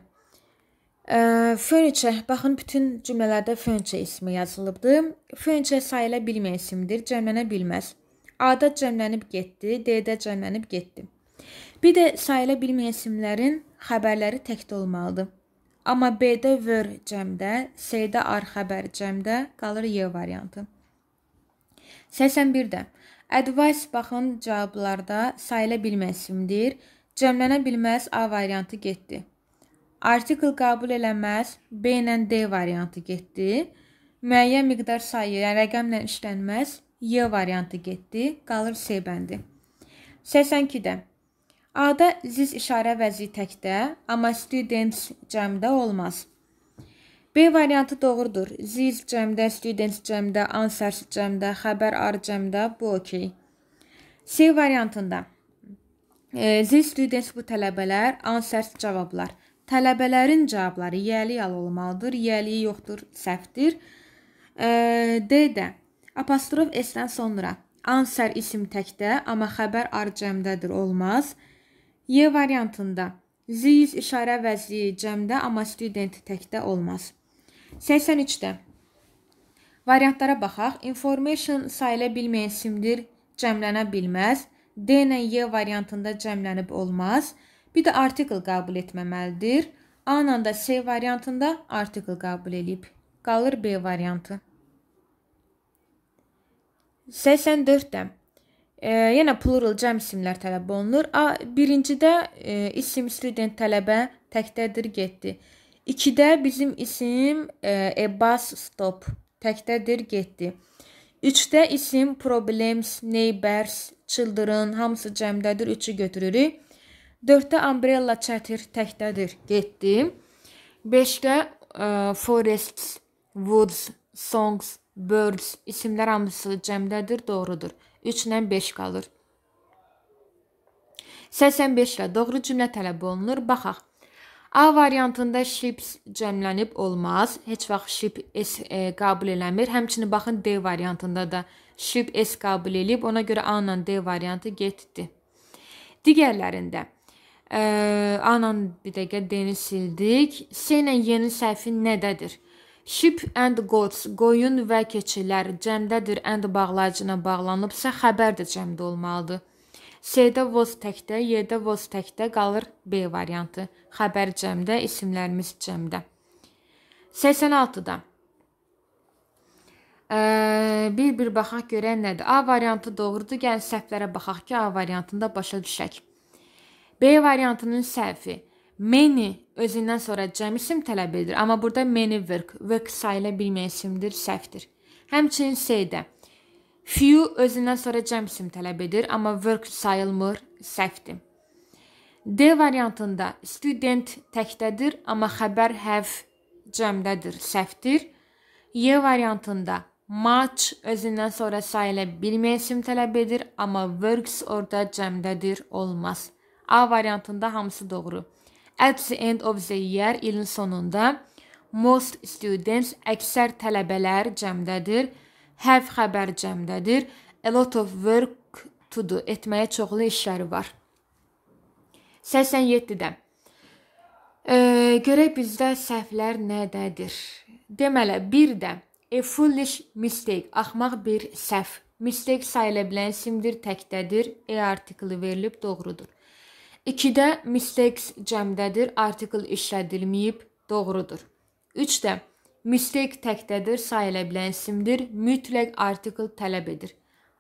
Fönçə, baxın bütün cümlələrdə fönçə ismi yazılıbdır. Fönçə sayıla bilməyən isimdir, cəmlənə bilməz. A-da cəmlənib getdi, D-də cəmlənib getdi. Bir də sayıla bilməyən simlərin xəbərləri təkdə olmalıdır. Amma B-də vör cəmdə, C-də ar xəbər cəmdə qalır Y variantı. 81-də advice baxın cavablarda sayıla bilməz simdir, cəmlənə bilməz A variantı getdi. Artikl qəbul eləməz B ilə D variantı getdi. Müəyyən miqdar sayı, yəni rəqəmlə işlənməz Y variantı getdi, qalır C bəndi. 82-də A-da ziz işarə vəzi təkdə, amma students cəmdə olmaz. B variantı doğrudur. Ziz cəmdə, students cəmdə, answers cəmdə, xəbər ar cəmdə bu okey. C variantında e, ziz students bu tələbələr, answers cavablar. Tələbələrin cavabları yəli yal olmalıdır, yəli yoxdur, səhvdir. E, D-də Apostrof S-dən sonra ansər isim təkdə, amma xəbər ar cəmdədir olmaz. Y variantında ziz işarə vəzi cəmdə, amma student təkdə olmaz. 83-də Variantlara baxaq. Information sayıla bilməyən simdir, cəmlənə bilməz. D ilə Y variantında cəmlənib olmaz. Bir də article qəbul etməməlidir. A ilə də C variantında article qəbul edib. Qalır B variantı. 84-də e, yenə plural cəm isimlər tələb olunur. A, birincidə e, isim student tələbə təkdədir getdi. 2-də bizim isim e, a bus stop təkdədir getdi. 3-də isim problems, neighbors, children hamısı cəmdədir, 3-ü götürürük. 4-də umbrella çətir təkdədir getdi. 5-də e, forests, woods, songs birds, isimlər hamısı cəmdədir, doğrudur. 3 ilə 5 qalır. 85 ilə doğru cümlə tələb olunur. Baxaq. A variantında ships cəmlənib olmaz. Heç vaxt ship s e, qəbul eləmir. Həmçinin baxın D variantında da ship s qəbul elib. Ona görə A ilə D variantı getdi. Digərlərində ə, e, A ilə bir dəqiqə D-ni sildik. C ilə Y-nin səhvi nədədir? Sheep and goats, qoyun və keçilər cəmdədir and bağlacına bağlanıbsa xəbər də cəmdə olmalıdır. S-də was təkdə, Y-də was təkdə qalır B variantı. Xəbər cəmdə, isimlərimiz cəmdə. 86-da. Bir-bir baxaq görək nədir. A variantı doğrudur. Gəlin səhvlərə baxaq ki, A variantında başa düşək. B variantının səhvi many özündən sonra cəm isim tələb edir, amma burada many work, work sayıla bilməyən isimdir, səhvdir. Həmçinin say-də few özündən sonra cəm isim tələb edir, amma work sayılmır, səhvdir. D variantında student təkdədir, amma xəbər have cəmdədir, səhvdir. Y variantında much özündən sonra sayıla bilməyən isim tələb edir, amma works orada cəmdədir, olmaz. A variantında hamısı doğru. At the end of the year ilin sonunda most students əksər tələbələr cəmdədir. Have xəbər cəmdədir. A lot of work to do etməyə çoxlu işləri var. 87-də. E, görək bizdə səhvlər nədədir? Deməli, bir də a foolish mistake, axmaq bir səhv. Mistake sayıla bilən simdir, təkdədir. E artikli verilib doğrudur. 2-də mistakes cəmdədir, artikl işlədilməyib, doğrudur. 3-də mistake təkdədir, sayıla bilən isimdir, mütləq artikl tələb edir.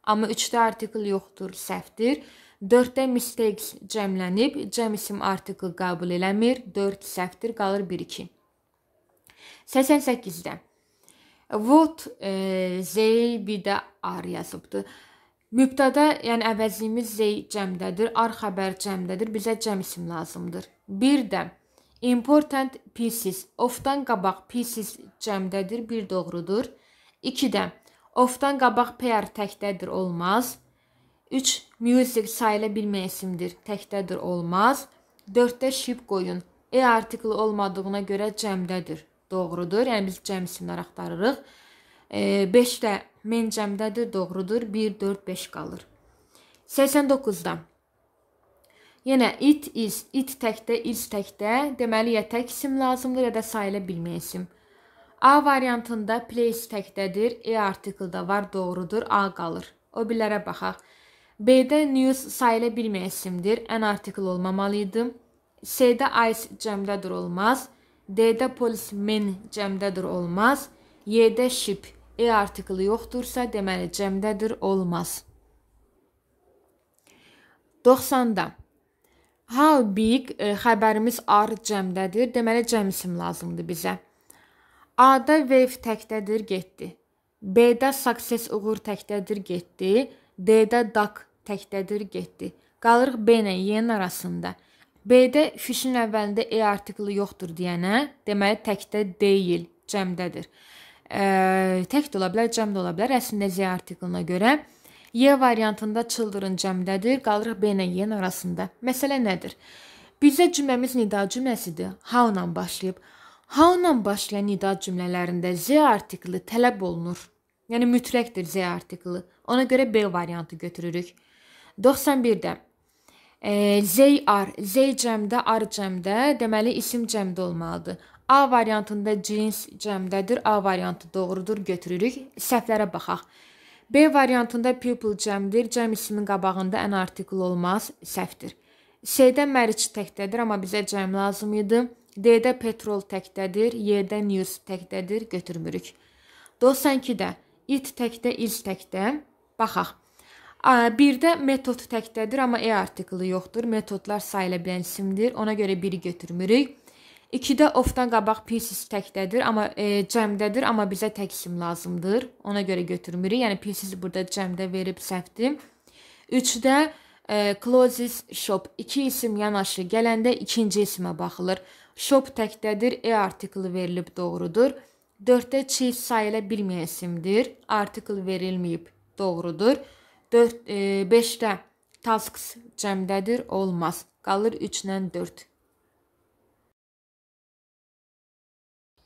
Amma 3-də artikl yoxdur, səhvdir. 4-də mistakes cəmlənib, cəm isim artikl qəbul eləmir, 4 səhvdir, qalır 1-2. 88-də What e, they be the are yazıbdı. Mübtədə, yəni əvəzliyimiz zey cəmdədir, ar xəbər cəmdədir, bizə cəm isim lazımdır. Bir də important pieces ofdan qabaq pieces cəmdədir, bir doğrudur. 2 də ofdan qabaq pair təkdədir, olmaz. 3 music sayıla bilməyən isimdir, təkdədir, olmaz. 4-də ship qoyun. E artikli olmadığına görə cəmdədir. Doğrudur. Yəni biz cəm isimlər axtarırıq. 5-də e, mencəmdədir, doğrudur. 1 4 5 qalır. 89-da. Yenə it is, it təkdə, is təkdə, deməli ya tək isim lazımdır, ya da sayıla bilməyən isim. A variantında place təkdədir, e artikelda var, doğrudur, a qalır. O bilərə baxaq. B-də news sayıla bilməyən isimdir, ən artikel olmamalı idi. C-də ice cəmdədir olmaz. D-də policeman cəmdədir olmaz. Y-də ship E artikli yoxdursa, deməli cəmdədir, olmaz. 90-da. How big e, xəbərimiz are cəmdədir. Deməli cəm isim lazımdır bizə. A-da wave təkdədir, getdi. B-də success uğur təkdədir, getdi. D-də duck təkdədir, getdi. Qalırıq B ilə Y-nin arasında. B-də fişin əvvəlində E artikli yoxdur deyənə, deməli təkdə deyil, cəmdədir ə, tək də ola bilər, cəm də ola bilər. Əslində Z artiklına görə Y variantında children cəmdədir, qalırıq B ilə Y arasında. Məsələ nədir? Bizə cümləmiz nida cümləsidir. How ilə başlayıb. How ilə başlayan nida cümlələrində Z artikli tələb olunur. Yəni mütləqdir Z artikli. Ona görə B variantı götürürük. 91-də e, Z ar, Z cəmdə, ar cəmdə, deməli isim cəmdə olmalıdır. A variantında cins cəmdədir. A variantı doğrudur, götürürük. Səhvlərə baxaq. B variantında pupil cəmdir. Cəm ismin qabağında ən artikul olmaz, səhvdir. C-də mərc təkdədir, amma bizə cəm lazım idi. D-də petrol təkdədir, Y-də news təkdədir, götürmürük. 92-də it təkdə, iz təkdə. Baxaq. Birdə metod təkdədir, amma e artikulu yoxdur. Metodlar sayıla bilən isimdir. Ona görə biri götürmürük. 2-də ofdan qabaq pieces təkdədir, amma e, cəmdədir, amma bizə təksim lazımdır. Ona görə götürmürük. Yəni pieces burada cəmdə verib səhvdir. 3-də e, closes shop iki isim yanaşı gələndə ikinci isimə baxılır. Shop təkdədir, e artikli verilib doğrudur. 4-də cheese sayıla bilməyən isimdir. Artikl verilməyib doğrudur. 4 e, 5-də tasks cəmdədir, olmaz. Qalır 3-lə 4.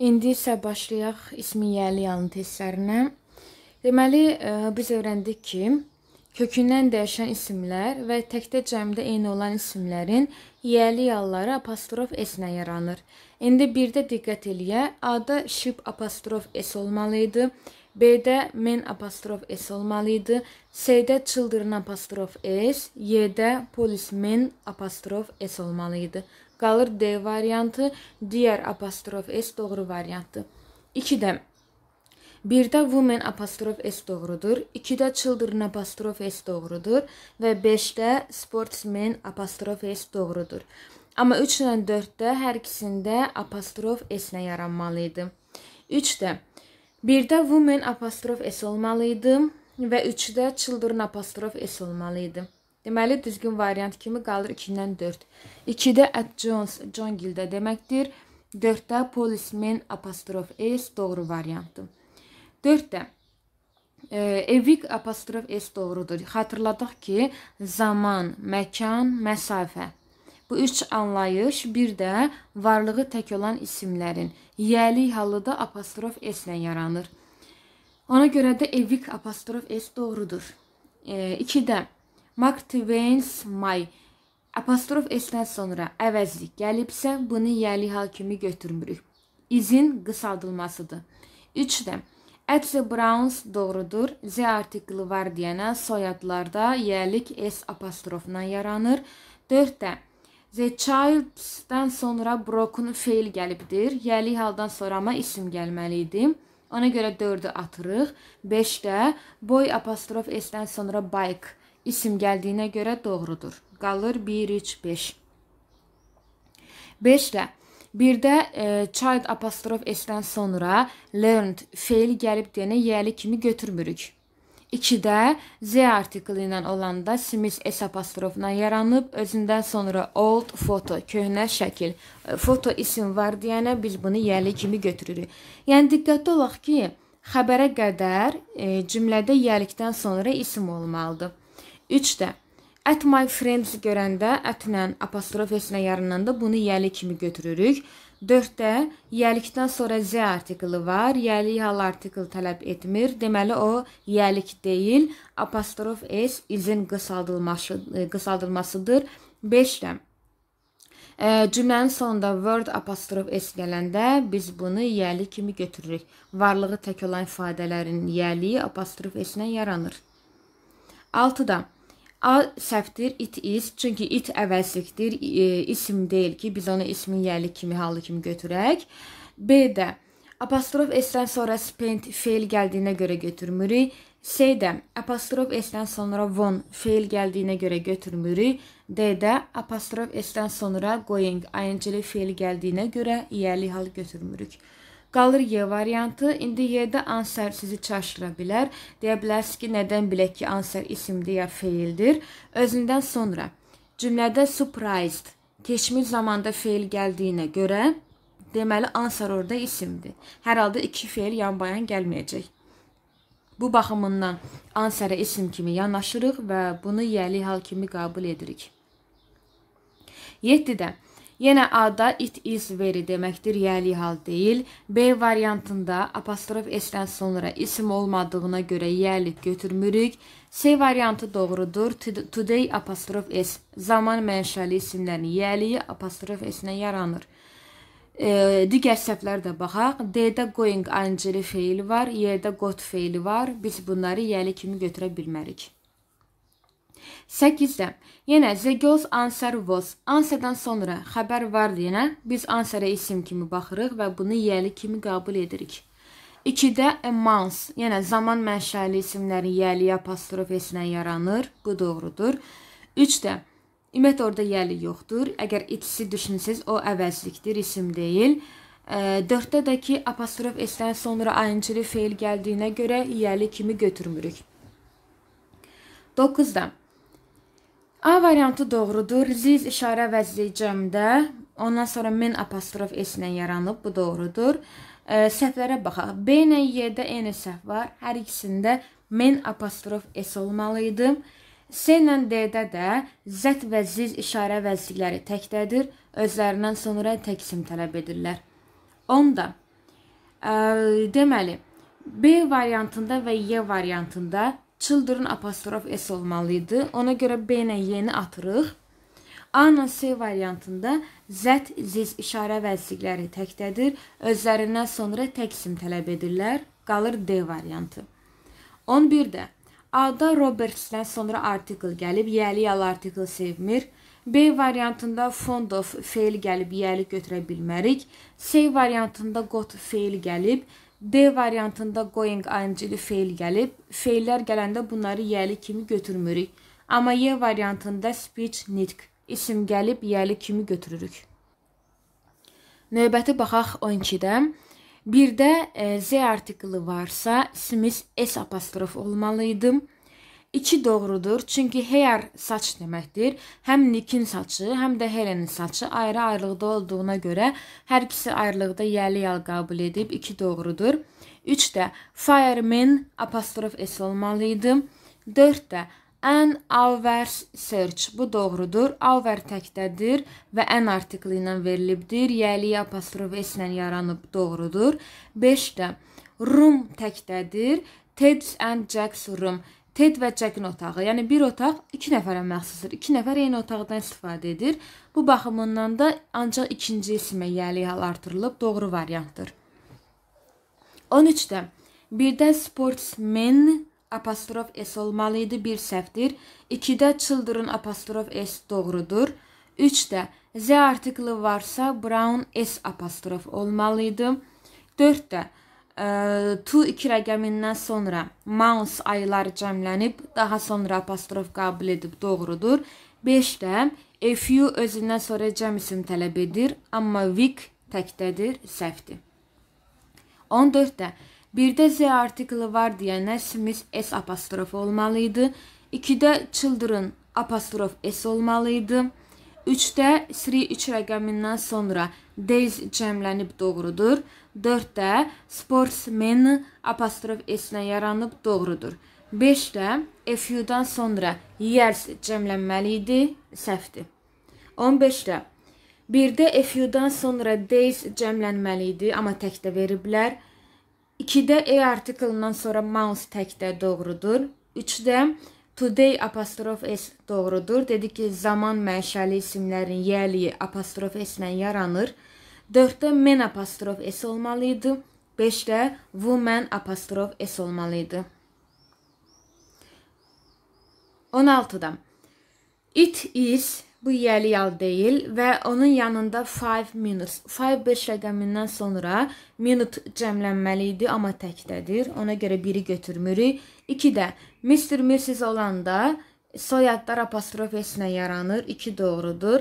İndi isə başlayaq ismiyəliyanın testlərinə. Deməli, e, biz öyrəndik ki, kökündən dəyişən isimlər və təkdə cəmdə eyni olan isimlərin yəliyalları apostrof s-nə yaranır. İndi 1-də diqqət eləyə, A-da şib apostrof s olmalı idi, B-də men apostrof s olmalı idi, C-də children apostrof s, Y-də policemen apostrof s olmalı idi qalır D variantı, digər apostrof S doğru variantdır. 2-də Birdə women apostrof s doğrudur, 2-də children apostrof s doğrudur və 5-də sportsmen apostrof s doğrudur. Amma 3 ilə 4-də hər ikisində apostrof s nə yaranmalı idi. 3-də birdə women apostrof s olmalı idi və 3-də children apostrof s olmalı idi. Deməli, düzgün variant kimi qalır 2-dən 4. 2-də at Jones, John Gildə deməkdir. 4-də policeman apostrof s doğru variantdır. 4-də e, evik apostrof s doğrudur. Xatırladaq ki, zaman, məkan, məsafə. Bu üç anlayış bir də varlığı tək olan isimlərin yəli halıda apostrof s ilə yaranır. Ona görə də evik apostrof s doğrudur. 2-də e, Mark Twain's my apostrof s-dən sonra əvəzlik gəlibsə, bunu yəli hal kimi götürmürük. İzin qısaldılmasıdır. 3-də Etsy Browns doğrudur. Z artikli var deyənə soyadlarda yəlik s apostrofla yaranır. 4-də The Childs-dan sonra Brock'un feil gəlibdir. Yəli haldan sonra amma isim gəlməli idi. Ona görə 4-ü atırıq. 5-də boy apostrof s-dən sonra bike isim gəldiyinə görə doğrudur. Qalır 1 3 5. 5 də Birdə e, child apostrof s-dən sonra learned feil gəlib deyənə yəli kimi götürmürük. 2-də z artikli ilə olanda simis s apostrofla yaranıb, özündən sonra old foto, köhnə şəkil, foto e, isim var deyənə biz bunu yəli kimi götürürük. Yəni diqqətli olaq ki, xəbərə qədər e, cümlədə yəlikdən sonra isim olmalıdır. 3 də at my friends görəndə atla apostrof s-nə yarınlandı. Bunu yəli kimi götürürük. 4-də yəlikdən sonra z artikli var. Yəli hal artikl tələb etmir. Deməli o yəlik deyil, apostrof s izin qısaldılması e, qısaldılmasıdır. 5-də e, Cümlənin sonunda word apostrof s gələndə biz bunu yəli kimi götürürük. Varlığı tək olan ifadələrin yəli apostrof s-lə yaranır. 6-da A səhvdir, it is. Çünki it əvəzlikdir, e, isim deyil ki, biz onu ismin yəli kimi, halı kimi götürək. B də apostrof s-dən sonra spent feil gəldiyinə görə götürmürük. C də apostrof s-dən sonra von feil gəldiyinə görə götürmürük. D də apostrof s-dən sonra going ing feil gəldiyinə görə yəli hal götürmürük. Qalır Y variantı. İndi Y-də ansər sizi çaşıra bilər. Deyə bilərsiniz ki, nədən bilək ki, ansər isimdir ya feildir. Özündən sonra cümlədə surprised keçmiş zamanda feil gəldiyinə görə deməli ansar orada isimdir. Hər halda iki feil yanbayan gəlməyəcək. Bu baxımından ansərə isim kimi yanaşırıq və bunu yəli hal kimi qəbul edirik. 7-də Yenə A-da it is very deməkdir, yəni hal deyil. B variantında apostrof s-dən sonra isim olmadığına görə yəni götürmürük. C variantı doğrudur. Today apostrof s zaman mənşəli isimlərin yəni apostrof s-dən yaranır. E, digər səhvlər də baxaq. D-də going angeli feili var, Y-də got feili var. Biz bunları yəni kimi götürə bilmərik. 8-də Yenə the girls answer was. Answerdən sonra xəbər var deyənə biz answerə isim kimi baxırıq və bunu yiyəli kimi qəbul edirik. 2-də amounts, yəni zaman mənşəli isimlərin yiyəli apostrofesinə yaranır. Bu doğrudur. 3-də ümumiyyətlə orada yiyəli yoxdur. Əgər itisi düşünsəz, o əvəzlikdir, isim deyil. 4-də də ki, apostrof s-dən sonra ayıncılı feil gəldiyinə görə yiyəli kimi götürmürük. 9-da A variantı doğrudur. Zil işarə vəzli cəmdə, ondan sonra min apostrof s ilə yaranıb, bu doğrudur. E, səhvlərə baxaq. B ilə y-də eyni səhv var. Hər ikisində min apostrof s olmalı idi. S ilə d-də də z və zil işarə vəzlikləri təkdədir. Özlərindən sonra təksim tələb edirlər. Onda e, deməli B variantında və y variantında children apostrof s olmalı idi. Ona görə b ilə y-ni atırıq. A ilə C variantında Z, ziz işarə vəzikləri təkdədir. Özlərindən sonra təksim tələb edirlər. Qalır D variantı. 11-də A-da Robertsdən sonra artikel gəlib, yəli yal artikel sevmir. B variantında fond of feil gəlib, yəli götürə bilmərik. C variantında got feil gəlib, D variantında going ing-li feil gəlib. Feillər gələndə bunları yəli kimi götürmürük. Amma Y variantında speech nitq isim gəlib yəli kimi götürürük. Növbəti baxaq 12-də. Birdə e, Z artiklı varsa, simiz S apostrof olmalı idim. 2 doğrudur. Çünki hair saç deməkdir. Həm Nikin saçı, həm də Helenin saçı ayrı-ayrılıqda olduğuna görə hər ikisi ayrılıqda yəli-yal qəbul edib 2 doğrudur. 3 də fireman apostrof s olmalı idi. 4 də an hours search bu doğrudur. Hour təkdədir və an artikli ilə verilibdir. Yəli apostrof s ilə yaranıb doğrudur. 5 də room təkdədir. Ted's and Jack's room TED və Jack-in otağı. Yəni bir otaq 2 nəfərə məxsusdur. 2 nəfər eyni otaqdan istifadə edir. Bu baxımından da ancaq ikinci ismə yəliyyəl artırılıb doğru variantdır. 13-də birdə sportsmen apostrof s olmalı idi, bir səhvdir. 2-də children apostrof s doğrudur. 3-də z artikli varsa brown s apostrof olmalı idi. 4-də to 2 rəqəmindən sonra mounts aylar cəmlənib, daha sonra apostrof qəbul edib, doğrudur. 5-də a few özündən sonra cəm isim tələb edir, amma week təkdədir, səhvdir. 14-də birdə z artikli var deyənə simiz s apostrof olmalı idi. 2-də children apostrof s olmalı idi. 3-də 3 rəqəmindən sonra days cəmlənib, doğrudur. 4-də sportsmen apostrof s-lə yaranıb doğrudur. 5-də FU-dan sonra years cəmlənməli idi, səhvdir. 15-də 1-də FU-dan sonra days cəmlənməli idi, amma təkdə veriblər. 2-də e artiklından sonra mouse təkdə doğrudur. 3-də today apostrof s doğrudur. Dedik ki, zaman mənşəli isimlərin yəliyi apostrof s-lə yaranır. 4-də men apostrof s olmalı idi. 5-də woman apostrof s olmalı idi. 16-da it is bu yerli yal deyil və onun yanında 5 minutes. 5 5 rəqəmindən sonra minute cəmlənməli idi, amma təkdədir. Ona görə biri götürmürük. 2-də Mr. Mrs olanda soyadlar apostrof s-nə yaranır. 2 doğrudur.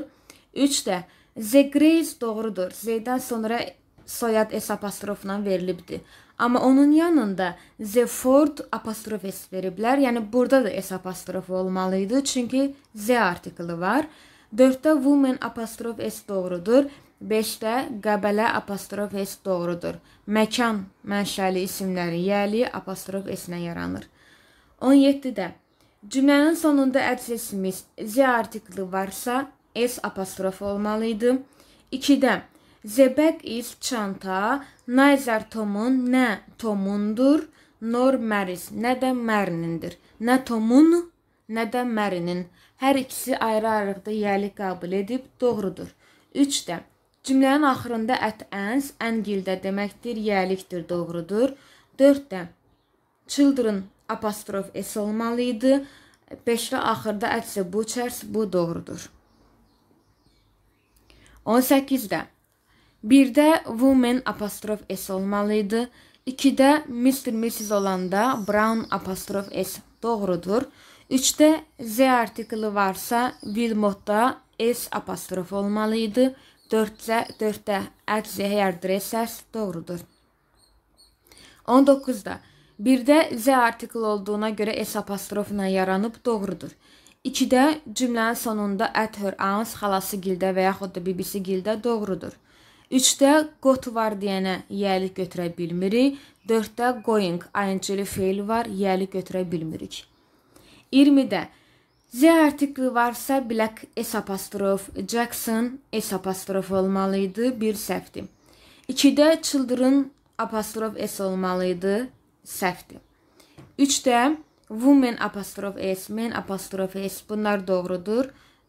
3-də Zegreys doğrudur. Z-dən sonra soyad S apostrofla verilibdi. Amma onun yanında Zeford apostrof S veriblər. Yəni burada da S apostrofu olmalı idi, çünki Z artiklı var. 4-də woman apostrof S doğrudur. 5-də qəbələ apostrof S doğrudur. Məkan mənşəli isimləri yəli apostrof S-nə yaranır. 17-də cümlənin sonunda ədz ismi Z artiklı varsa, S apostrof olmalıydı. 2-də The bag is çanta, neither Tom'un nə Tom'undur, nor Mary's, nə də Mary'nindir. Nə Tom'un, nə də Mary'nin. Hər ikisi ayrı-ayrılıqda yəli qəbul edib doğrudur. 3-də Cümlənin axırında at ends, əngildə deməkdir, yəlikdir, doğrudur. 4-də Children apostrof s olmalı idi. 5-də axırda ətsə bu çərs, bu doğrudur. 18-də. 1-də women apostrof s olmalı idi. 2-də Mr. Mrs olanda Brown apostrof s doğrudur. 3-də z artikli varsa Wilmotda s apostrof olmalı idi. 4-də 4-də at z hairdressers doğrudur. 19-da 1-də z artikli olduğuna görə s apostrofla yaranıb doğrudur. 2-də cümlənin sonunda at her aunt xalası gildə və yaxud da bibisi gildə doğrudur. 3-də got var deyənə yəlik götürə bilmirik. 4-də going ing-li feil var, yəlik götürə bilmirik. 20-də Z artikli varsa Black S apostrof Jackson S apostrof olmalı idi, bir səhvdir. 2-də children apostrof S olmalı idi, səhvdir. 3-də women apostrof s, men apostrof s bunlar doğrudur.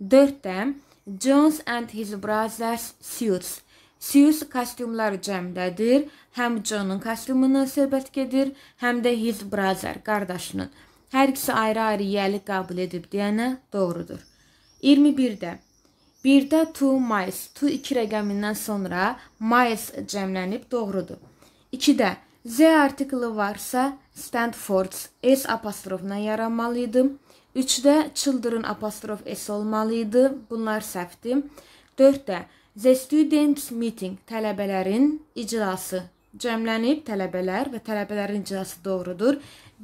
4-də Jones and his brothers suits. Suits kostyumlar cəmdədir. Həm John'un kostyumundan söhbət gedir, həm də his brother qardaşının. Hər ikisi ayrı-ayrı yiyəlik qəbul edib deyənə doğrudur. 21-də 1-də 2 miles, 2 2 rəqəmindən sonra miles cəmlənib doğrudur. 2-də z artiklı varsa Stanford S apostrofla yaranmalıydı. 3-də children apostrof s olmalıydı. Bunlar səhvdir. 4-də the students meeting tələbələrin iclası cəmlənib tələbələr və tələbələrin iclası doğrudur.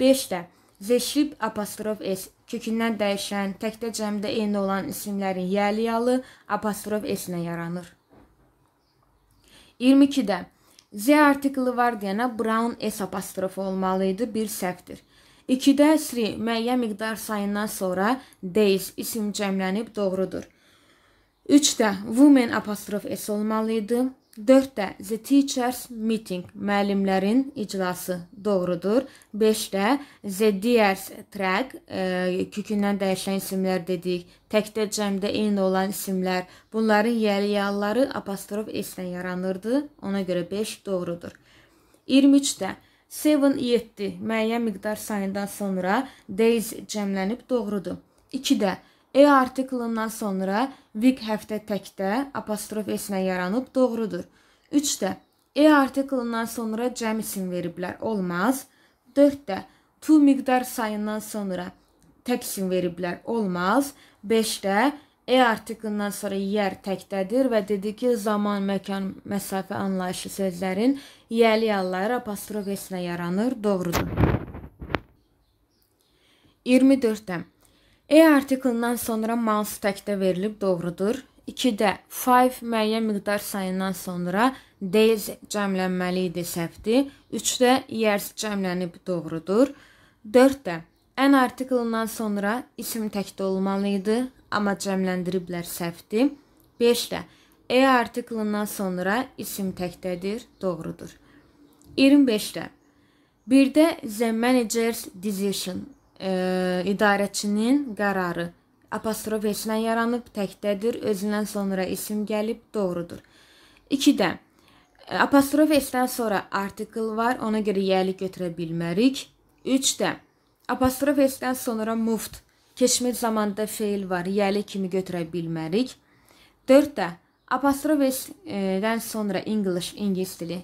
5-də the ship apostrof s kökündən dəyişən, təkdə cəmdə eyni olan isimlərin yəliyalı apostrof s-nə yaranır. 22-də Z artikli var deyənə Brown S apostrofu olmalı idi, bir səhvdir. 2-də sri müəyyən miqdar sayından sonra days isim cəmlənib doğrudur. 3-də women apostrof s olmalı idi. 4-də the teachers meeting müəllimlərin iclası doğrudur. 5-də the dears track e, kökündən dəyişən isimlər dedik. Təkdə cəmdə eyni olan isimlər. Bunların yəliyalları apostrof s-dən yaranırdı. Ona görə 5 doğrudur. 23-də 7-7 müəyyən miqdar sayından sonra days cəmlənib doğrudur. 2-də E artiklından sonra week həftə təkdə apostrof s-nə yaranıb, doğrudur. 3-də E artiklından sonra cəm isim veriblər, olmaz. 4-də to miqdar sayından sonra tək isim veriblər, olmaz. 5-də E artiklından sonra yer təkdədir və dedi ki, zaman, məkan, məsafə anlayışı sözlərin yəli yalları apostrof s-nə yaranır, doğrudur. 24-də E artiklından sonra mouse təkdə verilib, doğrudur. 2-də 5 müəyyən miqdar sayından sonra days cəmlənməli idi, səhvdir. 3-də years cəmlənib, doğrudur. 4-də ən artiklından sonra isim təkdə olmalı idi, amma cəmləndiriblər, səhvdir. 5-də e artiklından sonra isim təkdədir, doğrudur. 25-də 1-də the manager's decision e, idarəçinin qərarı apostrof heçlə yaranıb, təkdədir, özündən sonra isim gəlib, doğrudur. 2-də e, apostrof heçdən sonra artikl var, ona görə yəli götürə bilmərik. 3-də apostrof heçdən sonra muft keçmiş zamanda feil var, yəli kimi götürə bilmərik. 4-də apostrof heçdən sonra English, ingilis dili,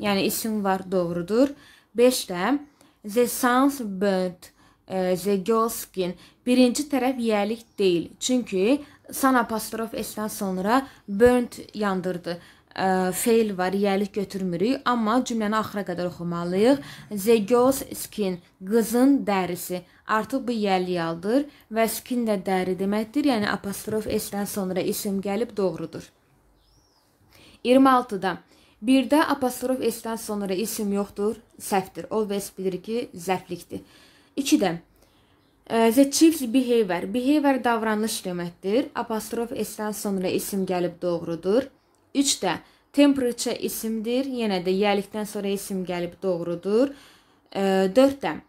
yəni isim var, doğrudur. 5-də the sun's burnt E, Zegoskin birinci tərəf yiyəlik deyil. Çünki san apostrof s-dən sonra burnt yandırdı. Ə, e, fail var, yiyəlik götürmürük, amma cümləni axıra qədər oxumalıyıq. Zegos skin, qızın dərisi. Artıq bu yiyəliyi aldır və skin də dəri deməkdir. Yəni apostrof s-dən sonra isim gəlib doğrudur. 26-da Birdə apostrof s-dən sonra isim yoxdur, səhvdir. Always bilir ki, zəflikdir. 2-də e, The Chiefs behavior. Behavior davranış deməkdir. Apostrof S-dən sonra isim gəlib doğrudur. 3-də temperature isimdir. Yenə də yəlikdən sonra isim gəlib doğrudur. 4-də e,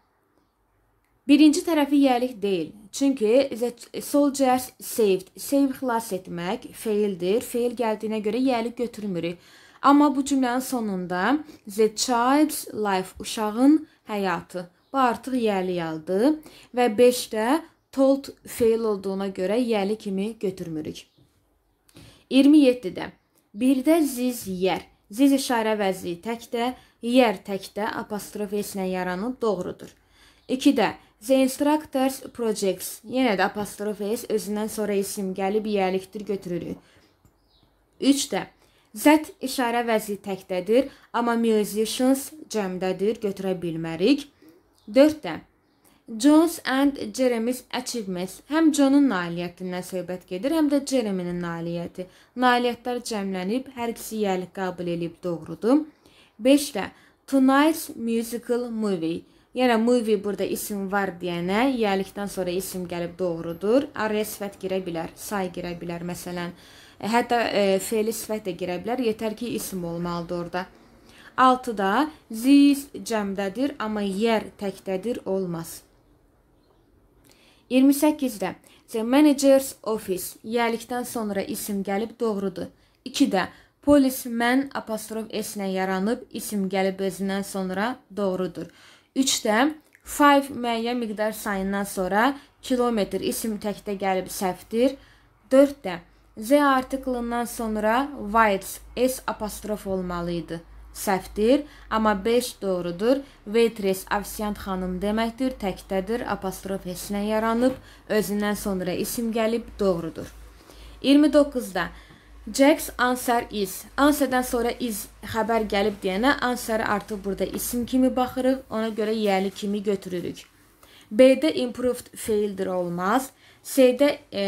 Birinci tərəfi yəlik deyil. Çünki the soldiers saved. Save xilas etmək feildir. Feil gəldiyinə görə yəlik götürmürük. Amma bu cümlənin sonunda the child's life uşağın həyatı Bu artıq yəli aldı və 5 də told fail olduğuna görə yəli kimi götürmürük. 27-də birdə ziz yer. Ziz işarə vəzi təkdə, yer təkdə apostrof esinə yaranıb doğrudur. 2-də The instructors projects yenə də apostrof es özündən sonra isim gəlib yəlikdir götürülür. 3-də Z işarə vəzi təkdədir, amma musicians cəmdədir, götürə bilmərik. 4 4-də Jones and Jeremy's achievements. Həm Johnun nailiyyətindən söhbət gedir, həm də Jeremy'nin nailiyyəti. Nailiyyətlər cəmlənib hər ikisi yəlik qəbul edib, doğrudur. 5-də Tonight's musical movie. Yəni movie burada isim var deyənə yəlikdən sonra isim gəlib doğrudur. Araya sifət girə bilər, say girə bilər məsələn. E, hətta e, fe'li sifət də girə bilər, yetər ki isim olmalıdır orada. 6-da zis cəmdədir, amma yer təkdədir olmaz. 28-də the managers office yəlikdən sonra isim gəlib doğrudur. 2-də policeman apostrof s-nə yaranıb isim gəlib özündən sonra doğrudur. 3-də 5 müəyyən miqdar sayından sonra kilometr isim təkdə gəlib səhvdir. 4-də Z artiklından sonra whites s apostrof olmalı idi səhvdir, amma 5 doğrudur. Waitress ofisiant xanım deməkdir, təkdədir, apostrof hesinə yaranıb, özündən sonra isim gəlib, doğrudur. 29-da Jack's answer is. Answerdən sonra is xəbər gəlib deyənə answeri artıq burada isim kimi baxırıq, ona görə yəli kimi götürürük. B-də improved feildir olmaz. C-də e,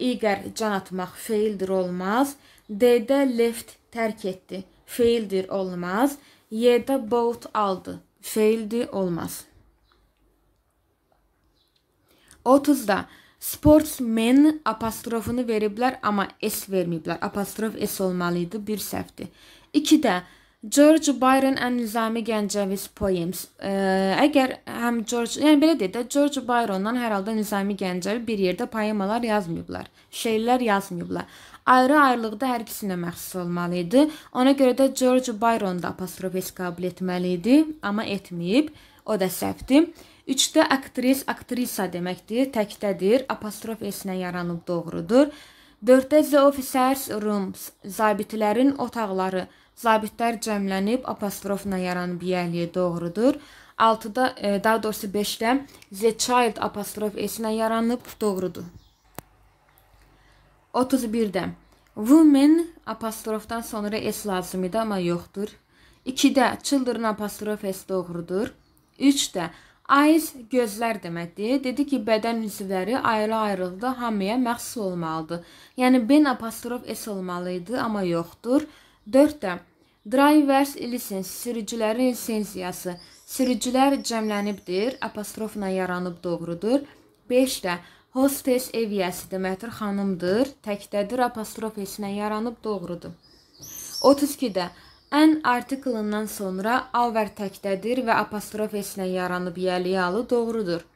iqər can atmaq feildir olmaz. D-də left tərk etdi. Faildir olmaz. Y'də bought aldı. Faildir olmaz. 30-da sportsmen apostrofunu veriblər, amma s verməyiblər. Apostrof s olmalı idi, bir səhvdir. 2-də George Byron and Nizami Gəncəviz poems. Ə, əgər həm George, yəni belə deyək də, George Byrondan hər halda Nizami Gəncəvi bir yerdə poemalar yazmayıblar, şeirlər yazmayıblar ayrı-ayrılıqda hər ikisinə məxsus olmalı idi. Ona görə də George Byron da apostrofes qəbul etməli idi, amma etməyib. O da səhvdir. 3-də aktris, aktrisa deməkdir, təkdədir, apostrof esinə yaranıb doğrudur. 4-də the officers rooms, zabitlərin otaqları, zabitlər cəmlənib apostrofla yaranıb yəliyə doğrudur. 6-da, e, daha doğrusu 5-də the child apostrof esinə yaranıb doğrudur. 31-də women apostrofdan sonra s lazım idi, amma yoxdur. 2-də children apostrof s doğrudur. 3-də eyes gözlər deməkdir. Dedi ki, bədən hissələri ayrı-ayrılıqda hamıya məxsus olmalıdır. Yəni ben apostrof s olmalı idi, amma yoxdur. 4-də drivers license sürücülərin lisensiyası. Sürücülər cəmlənibdir, apostrofla yaranıb doğrudur. 5-də Hostes ev yəsidir, mətur xanımdır, təkdədir, apostrof esinə yaranıb doğrudur. 32-də ən artiklından sonra alver təkdədir və apostrof esinə yaranıb yəliyalı doğrudur.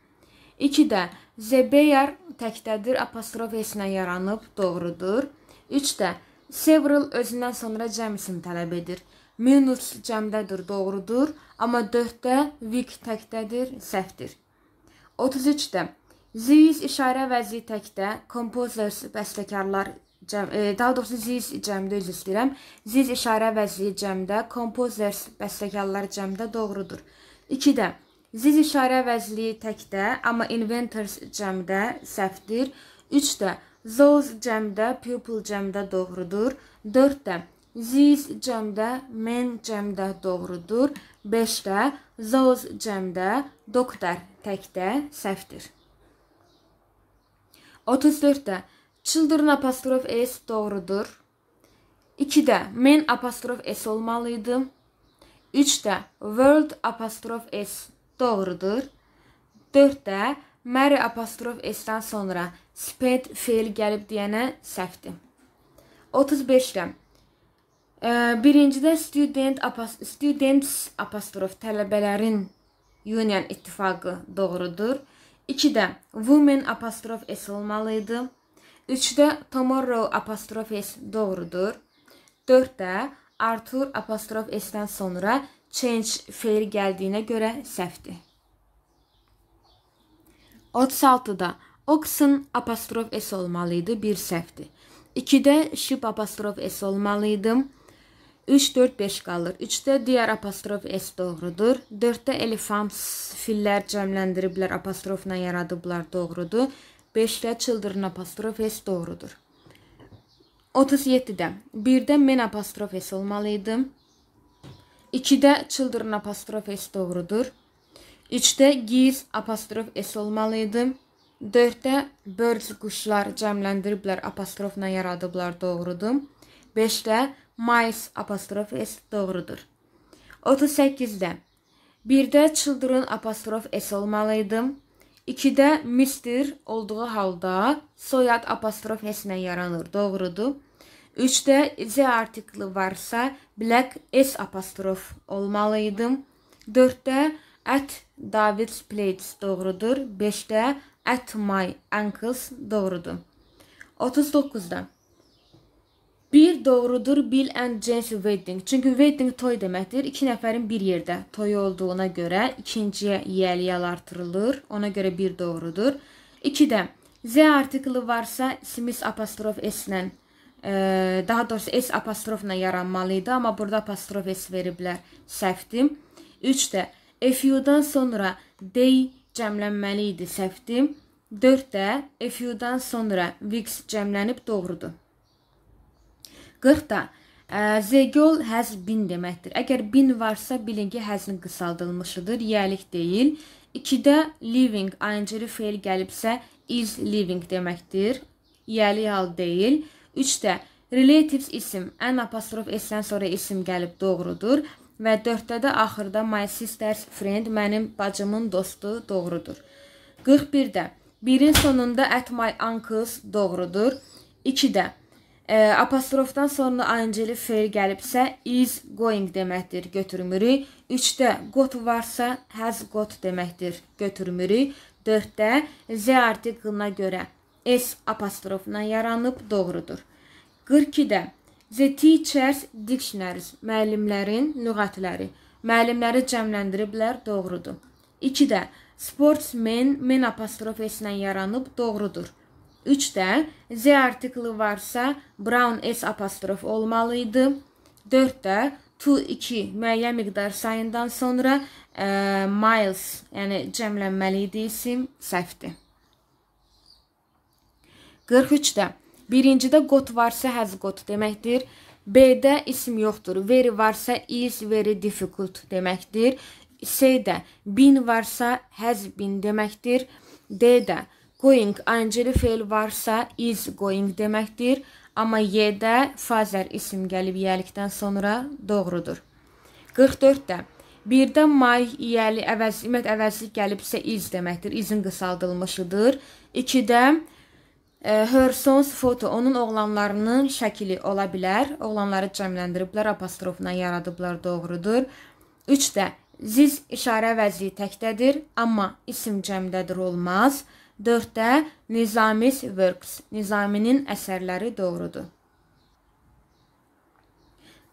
2-də Zebeyar təkdədir, apostrof esinə yaranıb doğrudur. 3-də Several özündən sonra cəm isim tələb edir. Minus cəmdədir, doğrudur, amma 4-də Vic təkdədir, səhvdir. 33-də Zeus işarə vəzi təkdə kompozers bəstəkarlar cəm, e, daha doğrusu Zeus cəmdə öz istəyirəm. Zeus işarə vəzi cəmdə kompozers bəstəkarlar cəmdə doğrudur. 2-də Zeus işarə vəzli təkdə, amma inventors cəmdə səhvdir. 3-də Zeus cəmdə pupil cəmdə doğrudur. 4-də Ziz cəmdə, men cəmdə doğrudur. 5-də zoz cəmdə, doktor təkdə səhvdir. 34-də children apostrof s doğrudur. 2-də men apostrof s olmalı idi. 3-də world apostrof s doğrudur. 4-də Mary apostrof s-dən sonra spent feil gəlib deyənə səhvdir. 35-də birincidə student apost students apostrof tələbələrin union ittifaqı doğrudur. 2-də women apostrof s olmalıydı. 3-də tomorrow apostrof s doğrudur. 4-də Arthur apostrof s-dən sonra change feil gəldiyinə görə səhvdir. 36-da oxen apostrof s olmalıydı, bir səhvdir. 2-də ship apostrof s olmalıydı. 3, 4, 5 qalır. 3-də digər apostrof S doğrudur. 4-də elifam fillər cəmləndiriblər, apostrofla yaradıblar, doğrudur. 5-də children apostrof S doğrudur. 37-də 1-də men apostrof S olmalı idi. 2-də children apostrof S doğrudur. 3-də giz apostrof S olmalı idi. 4-də birds quşlar cəmləndiriblər, apostrofla yaradıblar, doğrudur. 5-də Miles apostrof S doğrudur. 38-də. 1-də children apostrof S olmalıydım. 2-də Mr olduğu halda soyad apostrof S ilə yaranır. Doğrudur. 3-də Z artikli varsa black S apostrof olmalıydım. 4-də at David's plates doğrudur. 5-də at my ankles doğrudur. 39-da doğrudur Bill and James Wedding. Çünki wedding toy deməkdir. İki nəfərin bir yerdə toyu olduğuna görə ikinciyə yəliyal artırılır. Ona görə bir doğrudur. 2-də Z artikli varsa Smith apostrof S ilə e, daha doğrusu S apostrofla yaranmalı idi, amma burada apostrof S veriblər. Səhvdir. 3-də FU-dan sonra day cəmlənməli idi. Səhvdir. 4-də FU-dan sonra VIX cəmlənib doğrudur. 40-da e, Zegol həz 1000 deməkdir. Əgər 1000 varsa, bilin ki, həzin qısaldılmışıdır, yelik deyil. 2-də living, ing feil gəlibsə, is living deməkdir. Yelik hal deyil. 3-də relatives isim, ən apostrof s-dən sonra isim gəlib doğrudur. Və 4-də də axırda my sister's friend, mənim bacımın dostu doğrudur. 41-də birin sonunda at my uncle's doğrudur. 2-də E, apostrofdan sonra ing-li feil gəlibsə is going deməkdir, götürmürük. 3-də got varsa has got deməkdir, götürmürük. 4-də z artiklına görə s apostrofla yaranıb, doğrudur. 42-də the teachers dictionaries, müəllimlərin lüğətləri. Müəllimləri cəmləndiriblər, doğrudur. 2-də sportsmen men apostrofesindən yaranıb, doğrudur. 3-də Z artikli varsa, brown S apostrof olmalı idi. 4-də to 2 müəyyən miqdar sayından sonra ə, e, miles, yəni cəmlənməli idi isim səhvdir. 43-də birincidə got varsa has got deməkdir. B-də isim yoxdur. Very varsa is, very difficult deməkdir. C-də been varsa has been deməkdir. D-də Going ing fe'l varsa is going deməkdir, amma y-də fazer isim gəlib yəlikdən sonra doğrudur. 44-də Birdən may iyəli əvəz qiymət əvəzlik gəlibsə is deməkdir. Izin qısaldılmışıdır. 2-də e, her sons foto onun oğlanlarının şəkili ola bilər. Oğlanları cəmləndiriblər, apostrofla yaradıblar, doğrudur. 3-də ziz işarə əvəzliyi təkdədir, amma isim cəmdədir olmaz. 4 4-də Nizamis works, Nizaminin əsərləri doğrudur.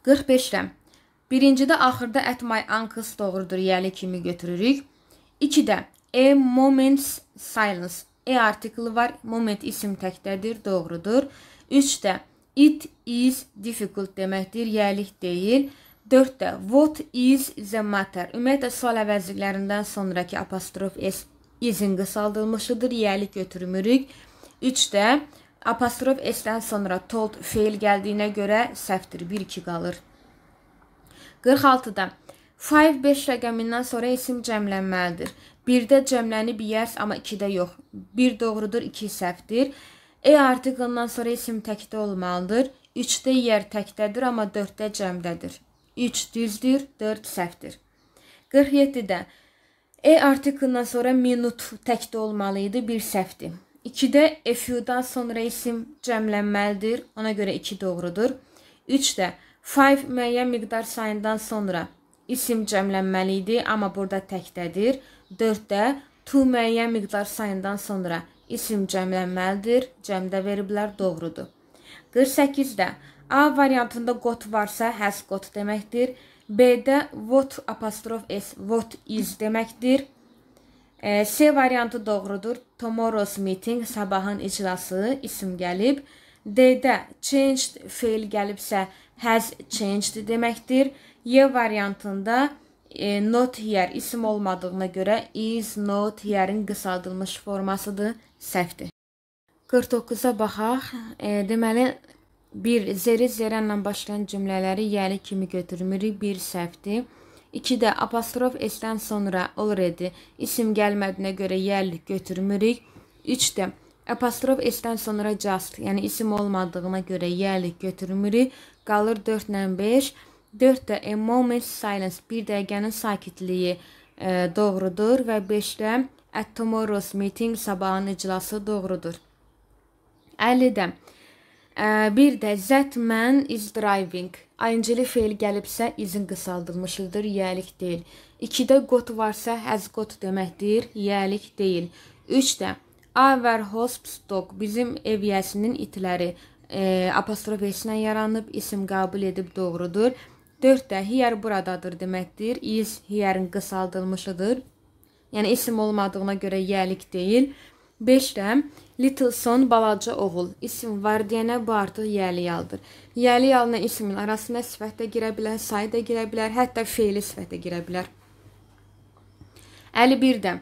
45-də. Birincidə axırda at my uncle's doğrudur yəli kimi götürürük. 2-də a moment's silence. E artikli var, moment isim təkdədir, doğrudur. 3-də it is difficult deməkdir, yəlik deyil. 4-də what is the matter? Ümumiyyətlə sual əvəzliklərindən sonrakı apostrof s izin qısaldılmışıdır. Yəlik götürmürük. 3-də apostrof s-dən sonra told feil gəldiyinə görə səhvdir. 1-2 qalır. 46-da 5-5 rəqəmindən sonra isim cəmlənməlidir. 1-də cəmlənib yes, amma 2-də yox. 1 doğrudur, 2 səhvdir. E artiklından sonra isim təkdə olmalıdır. 3-də yer təkdədir, amma 4-də cəmdədir. 3 düzdür, 4 səhvdir. 47-də E artiklından sonra minut təkdə olmalı idi, bir səhvdir. 2-də FU-dan sonra isim cəmlənməlidir. Ona görə 2 doğrudur. 3-də 5 müəyyən miqdar sayından sonra isim cəmlənməli idi, amma burada təkdədir. 4-də to müəyyən miqdar sayından sonra isim cəmlənməlidir. Cəmdə veriblər doğrudur. 48-də A variantında qot varsa, həs qot deməkdir. B-də what apostrof s what is deməkdir. E, C variantı doğrudur. Tomorrow's meeting sabahın iclası isim gəlib. D-də changed feil gəlibsə has changed deməkdir. Y variantında e, not here isim olmadığına görə is not here-in qısaldılmış formasıdır, səhvdir. 49-a baxaq. E, deməli 1. Zeri zerənlə başlayan cümlələri yəni kimi götürmürük, bir səhvdir. 2 də apostrof s-dən sonra already isim gəlmədiyinə görə yəl götürmürük. 3 də apostrof s-dən sonra just, yəni isim olmadığına görə yəl götürmürük. Qalır 4 ilə 5. 4 də a moment silence, bir dəqiqənin sakitliyi e, doğrudur və 5 də at tomorrow's meeting sabahın iclası doğrudur. 50 də Bir də zətmən is driving. ING-li feil gəlibsə izin qısaldılmışıdır, yeəlik deyil. 2-də got varsa has got deməkdir, yeəlik deyil. 3-də our house dog bizim ev yəsinin itləri e, apostrof esinə yaranıb, isim qəbul edib doğrudur. 4-də here buradadır deməkdir. Is here-in qısaldılmışıdır. Yəni isim olmadığına görə yeəlik deyil. 5 5-də Little son balaca oğul. İsim vardiyənə bu artıq yəli yaldır. Yəli yalına ismin arasına sifət də girə bilər, sayı da girə bilər, hətta feili sifət də girə bilər. 51-də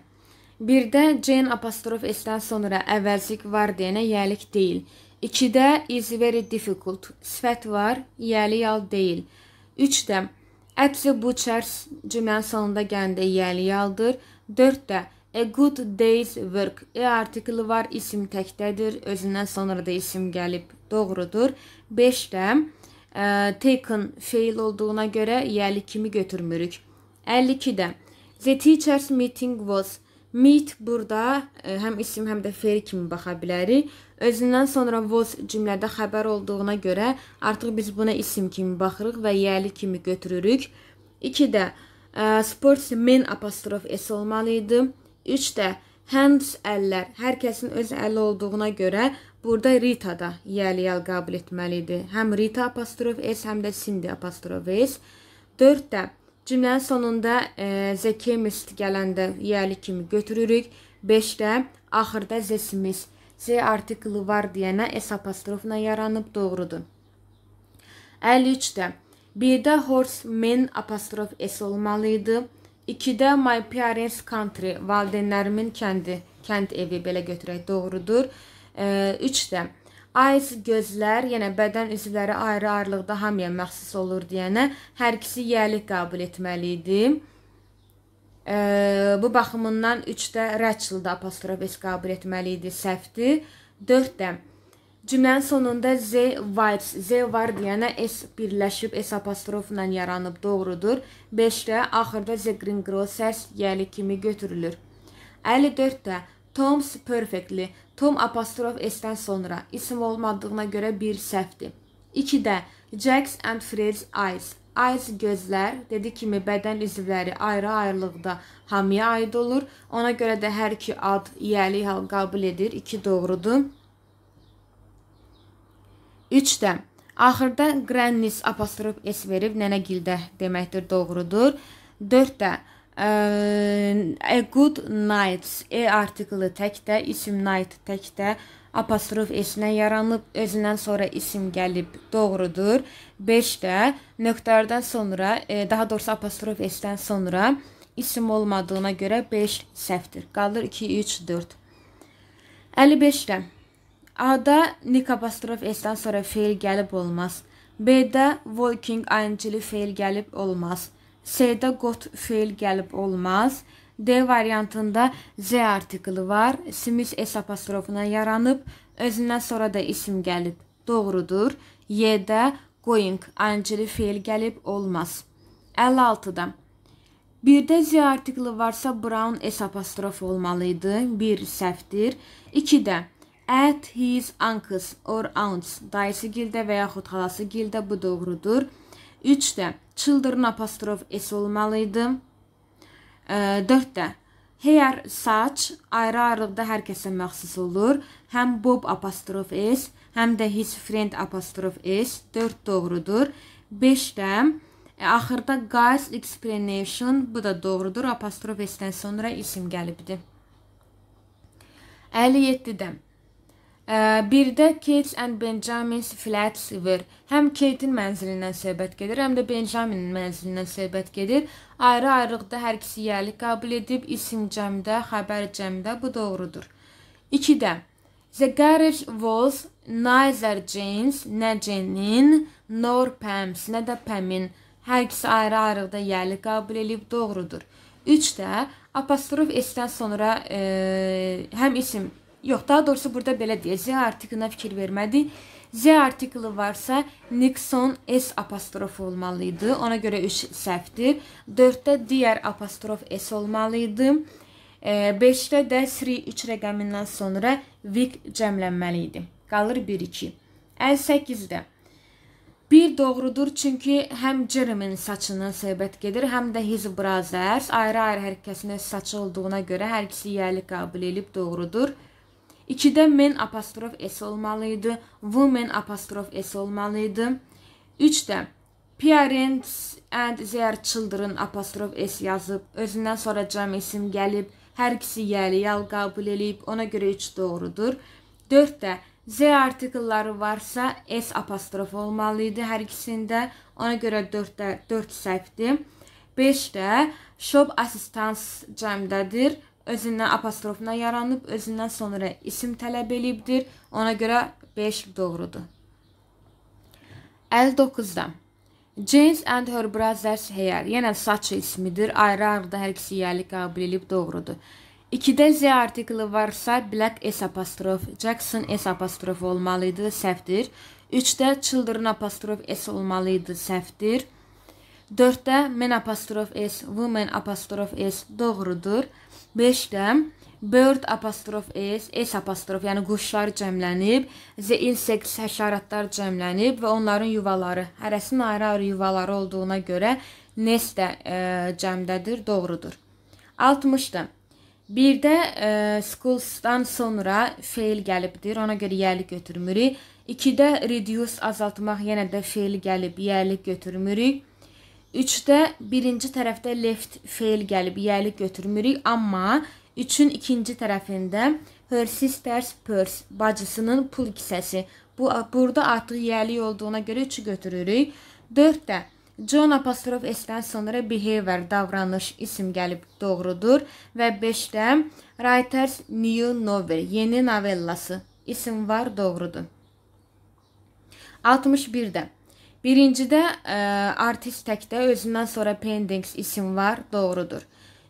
Birdə Jane apostrof S-dən sonra əvvəlcik vardiyənə yəlik deyil. 2-də is very difficult. Sifət var, yəli yal deyil. 3-də Ətli bu çərs cümlənin sonunda gəlində yəli yaldır. 4-də A good day's work. E artikli var, isim təkdədir, özündən sonra da isim gəlib. Doğrudur. 5 də ə, taken fail olduğuna görə yəli kimi götürmürük. 52-də the teachers meeting was meet burada ə, e, həm isim həm də fail kimi baxa bilərik. Özündən sonra was cümlədə xəbər olduğuna görə artıq biz buna isim kimi baxırıq və yəli kimi götürürük. 2-də e, sportsmen apostrof s olmalı idi. Üç də hands əllər. Hər kəsin öz əli olduğuna görə burada Rita da yəliyəl qəbul etməlidir. Həm Rita apostrof s, həm də Cindy apostrof s. 4 də cümlənin sonunda e, the chemist gələndə yəli kimi götürürük. 5 də axırda the smith. Z artikli var deyənə s apostrofla yaranıb doğrudur. 53 də birdə horse men apostrof s olmalı idi. 2-də My Parents Country, valideynlərimin kəndi, kənd evi belə götürək doğrudur. 3-də Eyes gözlər, yəni bədən üzvləri ayrı-ayrılıqda hamıya məxsus olur deyənə hər ikisi yəli qəbul etməli idi. E, bu baxımından 3-də rəçildə apostrof s qəbul etməli idi, səhvdir. 4-də Cümlənin sonunda Z var, Z var deyənə S birləşib S apostrofla yaranıb, doğrudur. 5-də axırda Z Gringrow səs yəli kimi götürülür. 54-də Tom's perfectly. Tom apostrof S-dən sonra isim olmadığına görə bir səhvdir. 2-də Jacks and Fred's eyes. Eyes gözlər, dedi kimi bədən üzvləri ayrı-ayrılıqda hamıya aid olur. Ona görə də hər iki ad yəli hal qəbul edir. 2 doğrudur. 3-də axırda qrənnis apostrof s verib nənəgildə deməkdir, doğrudur. 4-də a good nights e artiklı təkdə, isim night təkdə apostrof s-nə yaranıb, özündən sonra isim gəlib, doğrudur. 5-də nöqtələrdən sonra, e, daha doğrusu apostrof s-dən sonra isim olmadığına görə 5 səhvdir. Qalır 2 3 4. 55-də A-da nik apostrof s-dən sonra feil gəlib olmaz. B-də walking ing-li feil gəlib olmaz. C-də got feil gəlib olmaz. D variantında Z artikli var. Simis S apostrofuna yaranıb, özündən sonra da isim gəlib. Doğrudur. Y-də going ing-li feil gəlib olmaz. 56-da Birdə Z artikli varsa, Brown S apostrof olmalı idi. 1 səhvdir. 2-də at his uncles or aunts, dayısı gildə və yaxud xalası gildə bu doğrudur. 3 də children apostrof s olmalı idi. 4 də hair saç ayrı-ayrılıqda hər kəsə məxsus olur. Həm bob apostrof s, həm də his friend apostrof s 4 doğrudur. 5 də E, axırda guys explanation bu da doğrudur. Apostrof s-dən sonra isim gəlibdi. 57-də Birdə Kate and Benjamin's flats were. Həm Kate-in mənzilindən söhbət gedir, həm də Benjamin-in mənzilindən söhbət gedir. Ayrı-ayrılıqda hər ikisi yiyəlik qəbul edib, isim cəmdə, xəbər cəmdə, bu doğrudur. 2-də The garage was neither Jane's, nə Jane'in, nor Pam's, nə də Pam'in. Hər ikisi ayrı-ayrılıqda yiyəlik qəbul edib, doğrudur. 3-də apostrof s-dən sonra e, həm isim Yox, daha doğrusu burada belə deyək, Z artiklına fikir vermədi. Z artiklı varsa Nixon S apostrofu olmalı idi. Ona görə 3 səhvdir. 4-də digər apostrof S olmalı idi. 5-də e, də Sri 3 rəqəmindən sonra Vic cəmlənməli idi. Qalır 1-2. 58-də Bir doğrudur, çünki həm Jeremin saçından söhbət gedir, həm də his brothers ayrı-ayrı hər kəsin saçı olduğuna görə hər ikisi yiyəlik qəbul edib doğrudur. 2-də men apostrof s olmalı idi. Women apostrof s olmalı idi. 3-də parents and their children apostrof s yazıb. Özündən sonra cəm isim gəlib. Hər ikisi yəli yal qəbul eləyib. Ona görə 3 doğrudur. 4-də Z artikelları varsa S apostrof olmalı idi hər ikisində. Ona görə 4-də 4 səhvdir. 5-də shop assistance cəmdədir özündən apostrofla yaranıb, özündən sonra isim tələb elibdir. Ona görə 5 doğrudur. 59-da James and her brothers hair, yenə saç ismidir. Ayrı-ayrıda hər ikisi yiyəlik qəbul edilib, doğrudur. 2-də Z artikli varsa, Black S apostrof, Jackson S apostrof olmalı idi, səhvdir. 3-də children apostrof S olmalı idi, səhvdir. 4-də men apostrof S, women apostrof S doğrudur. 5 5-də bird apostrof s, s apostrof, yəni quşlar cəmlənib, the insects həşəratlar cəmlənib və onların yuvaları, hərəsinin ayrı-ayrı yuvaları olduğuna görə nest də e, cəmdədir, doğrudur. 60-da Bir də e, schoolsdan sonra fail gəlibdir. Ona görə yəli götürmürük. 2-də reduce azaltmaq yenə də fail gəlib yəli götürmürük. 3-də birinci tərəfdə left feil gəlib, yəli götürmürük, amma 3-ün ikinci tərəfində her sisters purse bacısının pul kisəsi. Bu burada artıq yəli olduğuna görə 3-ü götürürük. 4-də John apostrof S-dən sonra behavior davranış isim gəlib doğrudur və 5-də writers new novel yeni novellası isim var doğrudur. 61-də Birincidə ə, e, artist təkdə özündən sonra pendings isim var, doğrudur.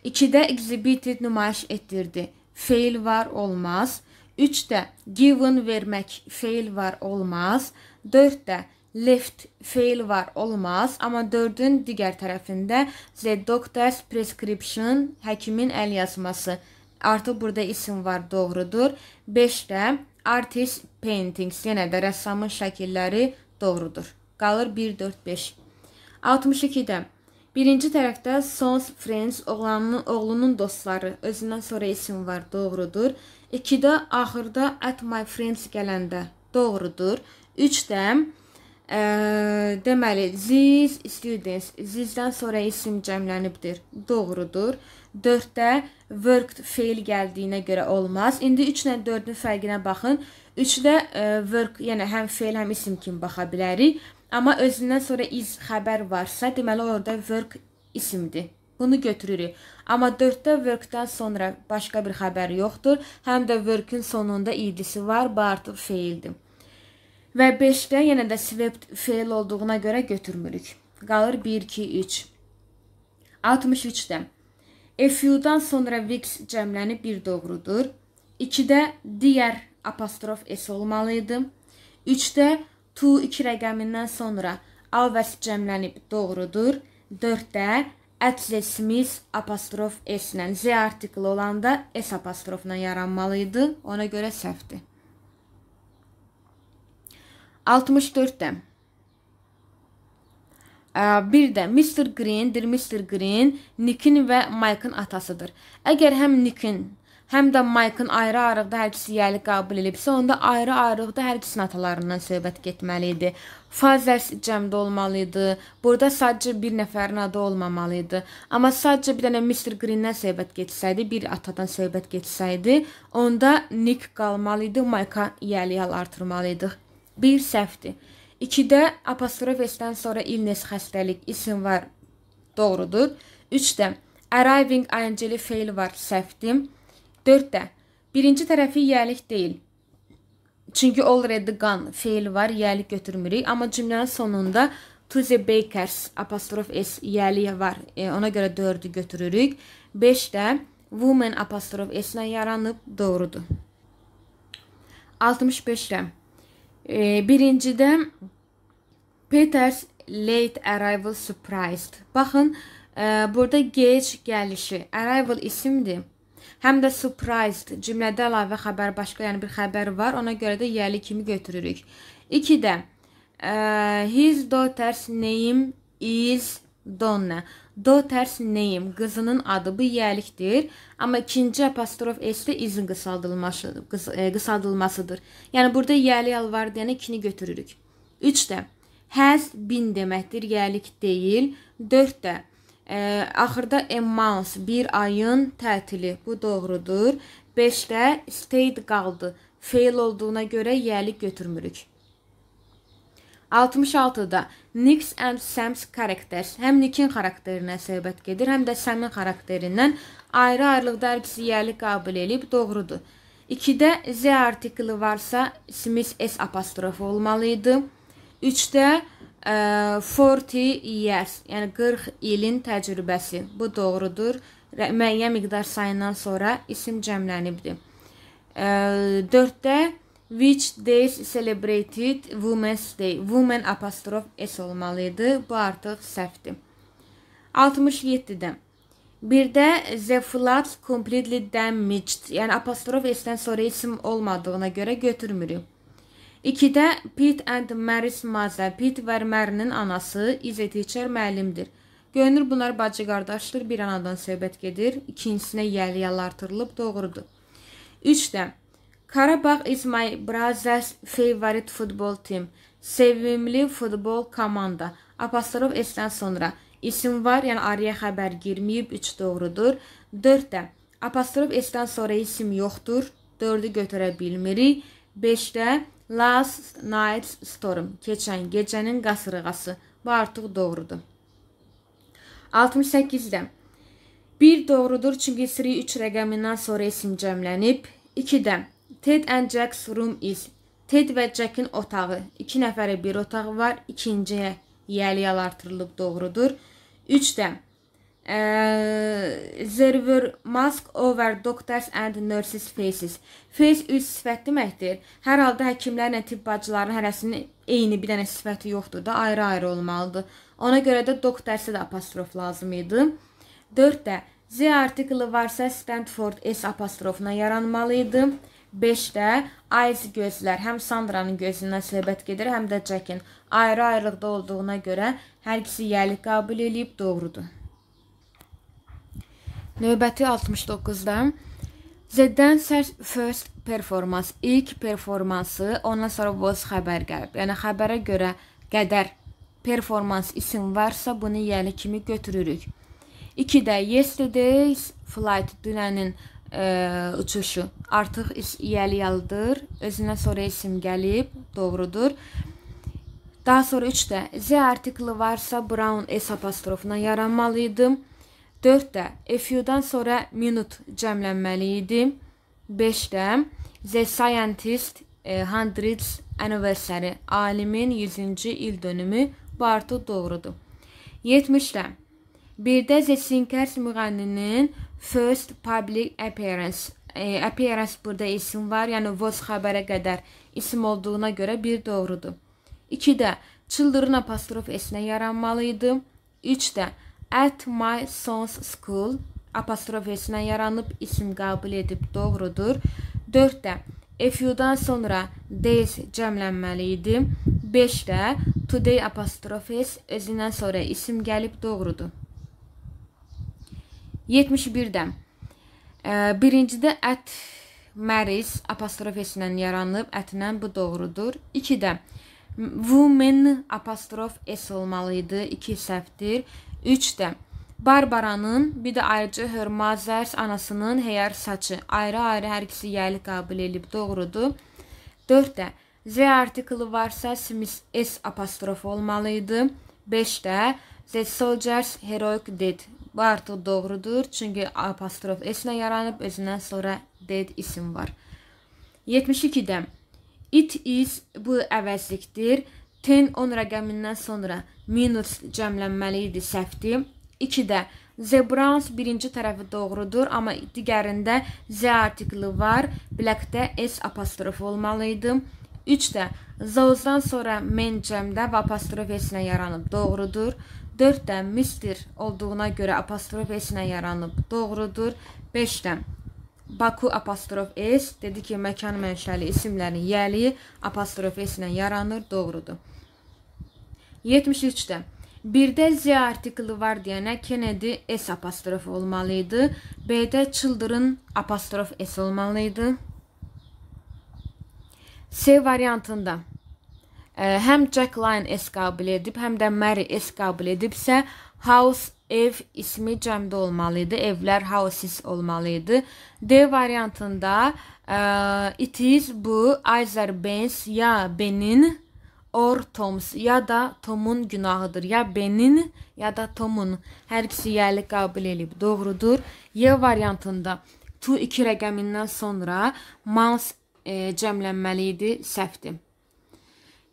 2-də exhibited nümayiş etdirdi. Fail var, olmaz. 3-də given vermək, fail var, olmaz. 4-də left fail var, olmaz. Amma 4-ün digər tərəfində the doctor's prescription, həkimin əl yazması. Artıq burada isim var, doğrudur. 5-də artist paintings, yenə də rəssamın şəkilləri doğrudur qalır 1 4 5. 62-də birinci tərəfdə Sons Friends oğlanının oğlunun dostları özündən sonra isim var, doğrudur. 2-də axırda at my friends gələndə doğrudur. 3-də ə, e, deməli these students these-dən sonra isim cəmlənibdir. Doğrudur. 4-də worked feil gəldiyinə görə olmaz. İndi 3 ilə 4-ün fərqinə baxın. 3-də e, work, yəni həm feil, həm isim kimi baxa bilərik. Amma özündən sonra is xəbər varsa, deməli orada work isimdir. Bunu götürürük. Amma 4-də work-dan sonra başqa bir xəbər yoxdur. Həm də work-ün sonunda idisi var, bu artıq feildir. Və 5-də yenə də swept feil olduğuna görə götürmürük. Qalır 1 2 3. 63-də A few-dan sonra vix cəmləni bir doğrudur. 2-də digər apostrof s olmalı idi. 3-də Tu 2 rəqəmindən sonra A vəsf cəmlənib, doğrudur. 4-də ətsesimiz apostrof s-lə, z artikli olanda s apostrofla yaranmalı idi. Ona görə səhvdir. 64-də. Bir də Mr. Green-dir. Mr. Green Nikin və Mike'ın atasıdır. Əgər həm Nikin həm də Maykın ayrı-ayrıqda hər ikisi yiyəlik qəbul edibsə, onda ayrı-ayrıqda hər ikisinin atalarından söhbət getməli idi. Fazəs cəmdə olmalı idi. Burada sadəcə bir nəfərin adı olmamalı idi. Amma sadəcə bir dənə Mr. Green-dən söhbət getsəydi, bir atadan söhbət getsəydi, onda Nick qalmalı idi, Mayka yiyəlik artırmalı idi. Bir səhvdir. 2-də apostrof S-dən sonra illness xəstəlik isim var. Doğrudur. 3-də arriving ing fail var səhvdir. 4 də. Birinci tərəfi yəlik deyil. Çünki already gone feil var, yəlik götürmürük, amma cümlənin sonunda to the bakers apostrof s yəliyi var. E, ona görə 4-ü götürürük. 5 də woman apostrof s ilə yaranıb, doğrudur. 65-də. E, birincidə Peters late arrival surprised. Baxın, e, burada gec gəlişi. Arrival isimdir. Həm də surprised cümlədə əlavə xəbər başqa, yəni bir xəbər var. Ona görə də yəli kimi götürürük. 2-də e, his daughter's name is Donna. Daughter's name qızının adı bu yəlikdir, amma ikinci apostrof s-də izin qısaldılmasıdır. Qıs e, qısaldılmasıdır. Yəni burada yəli yalvar deyənə ikini götürürük. 3-də has been deməkdir, yəlik deyil. 4-də Ə, axırda a month, bir ayın tətili. Bu doğrudur. 5-də stayed qaldı. Fail olduğuna görə yəli götürmürük. 66-da Nick's and Sam's characters. Həm Nick'in xarakterinə söhbət gedir, həm də Sam'in xarakterindən ayrı-ayrılıqda hər ikisi yəli qabil elib, doğrudur. 2-də Z artikli varsa, Smith S apostrofu olmalı idi. 3-də 40 years, yəni 40 ilin təcrübəsi. Bu doğrudur. Müəyyən miqdar sayından sonra isim cəmlənibdir. 4-də which days celebrated Women's Day. Women apostrof s olmalı idi. Bu artıq səhvdir. 67-də Bir də the flood completely damaged, yəni apostrof s-dən sonra isim olmadığına görə götürmürük. 2-də Pit and Maris Maza, Pit və Mərinin anası, İzetçər müəllimdir. Görünür bunlar bacı qardaşdır, bir anadan söhbət gedir. İkincisinə yəli-yəli artırılıb, doğrudur. 3-də Karabağ is my brother's favorite football team. Sevimli futbol komanda. Apostrof S-dən sonra isim var, yəni araya xəbər girməyib, 3 doğrudur. 4-də apostrof S-dən sonra isim yoxdur. 4-ü götürə bilmirik. 5-də Last night's storm, keçən gecənin qasırğası. Bu artıq doğrudur. 68-də. Bir doğrudur, çünki siri 3 rəqəmindən sonra isim cəmlənib. 2-də. Ted and Jack's room is. Ted və Jackin otağı. 2 nəfərə bir otağı var. İkinciyə yəli yalartırılıb doğrudur. 3-də. Uh, there were mask over doctors and nurses faces. Face üz sifət deməkdir. Hər halda həkimlərlə tibb bacılarının hərəsinin eyni bir dənə sifəti yoxdur da, ayrı-ayrı olmalıdır. Ona görə də doktorsə də apostrof lazım idi. 4-də Z artikli varsa Stanford S apostrofuna yaranmalı idi. 5-də eyes gözlər, həm Sandranın gözündən söhbət gedir, həm də Jackin ayrı-ayrılıqda olduğuna görə hər ikisi yəli qəbul eləyib doğrudur. Növbəti 69-da Zeddən first performans, ilk performansı, ondan sonra was xəbər gəlib. Yəni xəbərə görə qədər performans isim varsa, bunu yəni kimi götürürük. 2-də yesterday's flight, dünənin ə, e, uçuşu. Artıq yəli yalıdır. Özünə sonra isim gəlib, doğrudur. Daha sonra 3-də Z artikli varsa, Brown S apostrofuna yaranmalı idim. 4 də FU-dan sonra minut cəmlənməli idi. 5 də The Scientist e, Hundreds anniversary alimin 100-cü il dönümü bu artıq doğrudur. 70-də Birdə The Sinkers müğənninin First Public Appearance e, appearance burada isim var, yəni Voz xəbərə qədər isim olduğuna görə bir doğrudur. 2-də Children apostrof s-nə yaranmalı idi. 3-də At my son's school apostrofesinə yaranıb isim qəbul edib, doğrudur. 4-də if you-dan sonra days cəmlənməli idi. 5-də today apostrofes özündən sonra isim gəlib, doğrudur. 71-də e, birincidə at Maris apostrofesindən yaranıb, ətlə bu doğrudur. 2-də women apostrof s olmalı idi, 2 səhvdir. 3 də Barbaranın, bir də ayrıca Hörmazərs anasının heyər saçı ayrı-ayrı hər ikisi yəli qəbul edilib, doğrudur. 4 də Z artikli varsa simis S apostrof olmalı idi. 5 də The Soldiers Heroic Dead. Bu artıq doğrudur, çünki apostrof S ilə yaranıb, özündən sonra dead isim var. 72-də It is bu əvəzlikdir. Ten 10 rəqəmindən sonra minus cəmlənməli idi səhvdir. 2-də The Browns birinci tərəfi doğrudur, amma digərində the artikli var. Blackdə s apostrof olmalı idi. 3-də those-dan sonra men cəmdə və apostrof s-nə yaranıb, doğrudur. 4-də Mr olduğuna görə apostrof s-nə yaranıb, doğrudur. 5-də Baku apostrof s dedi ki, məkan mənşəli isimlərin yəli apostrof s-nə yaranır, doğrudur. 73-də. Birdə Z artikli var deyənə Kennedy S apostrof olmalı idi. B-də children apostrof S olmalı idi. C variantında ə, e, həm Jack Lyon S qəbul edib, həm də Mary S qəbul edibsə, house ev ismi cəmdə olmalı idi. Evlər houses olmalı idi. D variantında ə, e, it is bu Azerbaycan ya benin or Toms ya da Tom'un günahıdır. Ya Ben'in ya da Tom'un. Hər ikisi yəlik qabil elib. Doğrudur. Y variantında to 2 rəqəmindən sonra mouse e, cəmlənməli idi, səhvdir.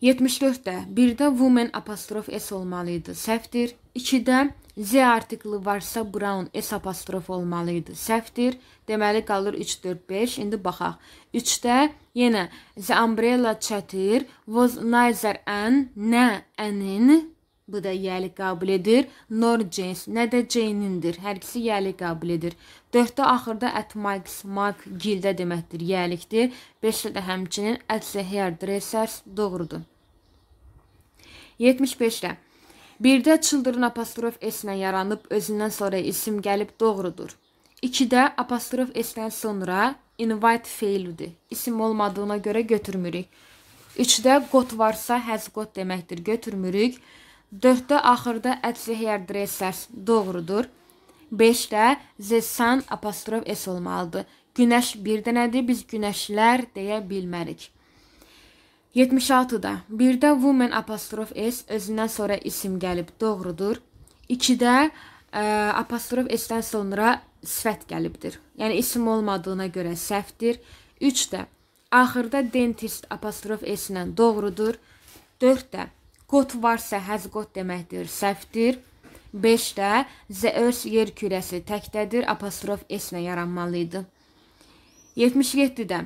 74-də 1-də woman apostrof s olmalı idi, səhvdir. 2-də z artikli varsa brown s apostrof olmalı idi, səhvdir. Deməli qalır 3 4 5. İndi baxaq. 3-də yenə the umbrella çətir was neither an nə anin bu da yəli qabilidir. Nor James nə də Jane-indir. Hər ikisi yəli qabilidir. 4-də axırda at Mike's Mark gildə deməkdir, yəlikdir. 5-də də həmçinin at the hairdressers doğrudur. 75-də Birdə children apostrof s-nə yaranıb özündən sonra isim gəlib doğrudur. 2-də apostrof s-dən sonra invite feilidir. İsim olmadığına görə götürmürük. 3-də qot varsa həz qot deməkdir, götürmürük. 4-də axırda ətzihiyər dressers doğrudur. 5-də the sun apostrof s olmalıdır. Günəş bir dənədir, biz günəşlər deyə bilmərik. 76-da 1-də woman apostrof s özündən sonra isim gəlib, doğrudur. 2-də e, apostrof s-dən sonra sifət gəlibdir. Yəni isim olmadığına görə səhvdir. 3 də axırda dentist apostrof s ilə doğrudur. 4 də qot varsa həz qot deməkdir, səhvdir. 5 də the earth yer kürəsi təkdədir, apostrof s ilə yaranmalı idi. 77-də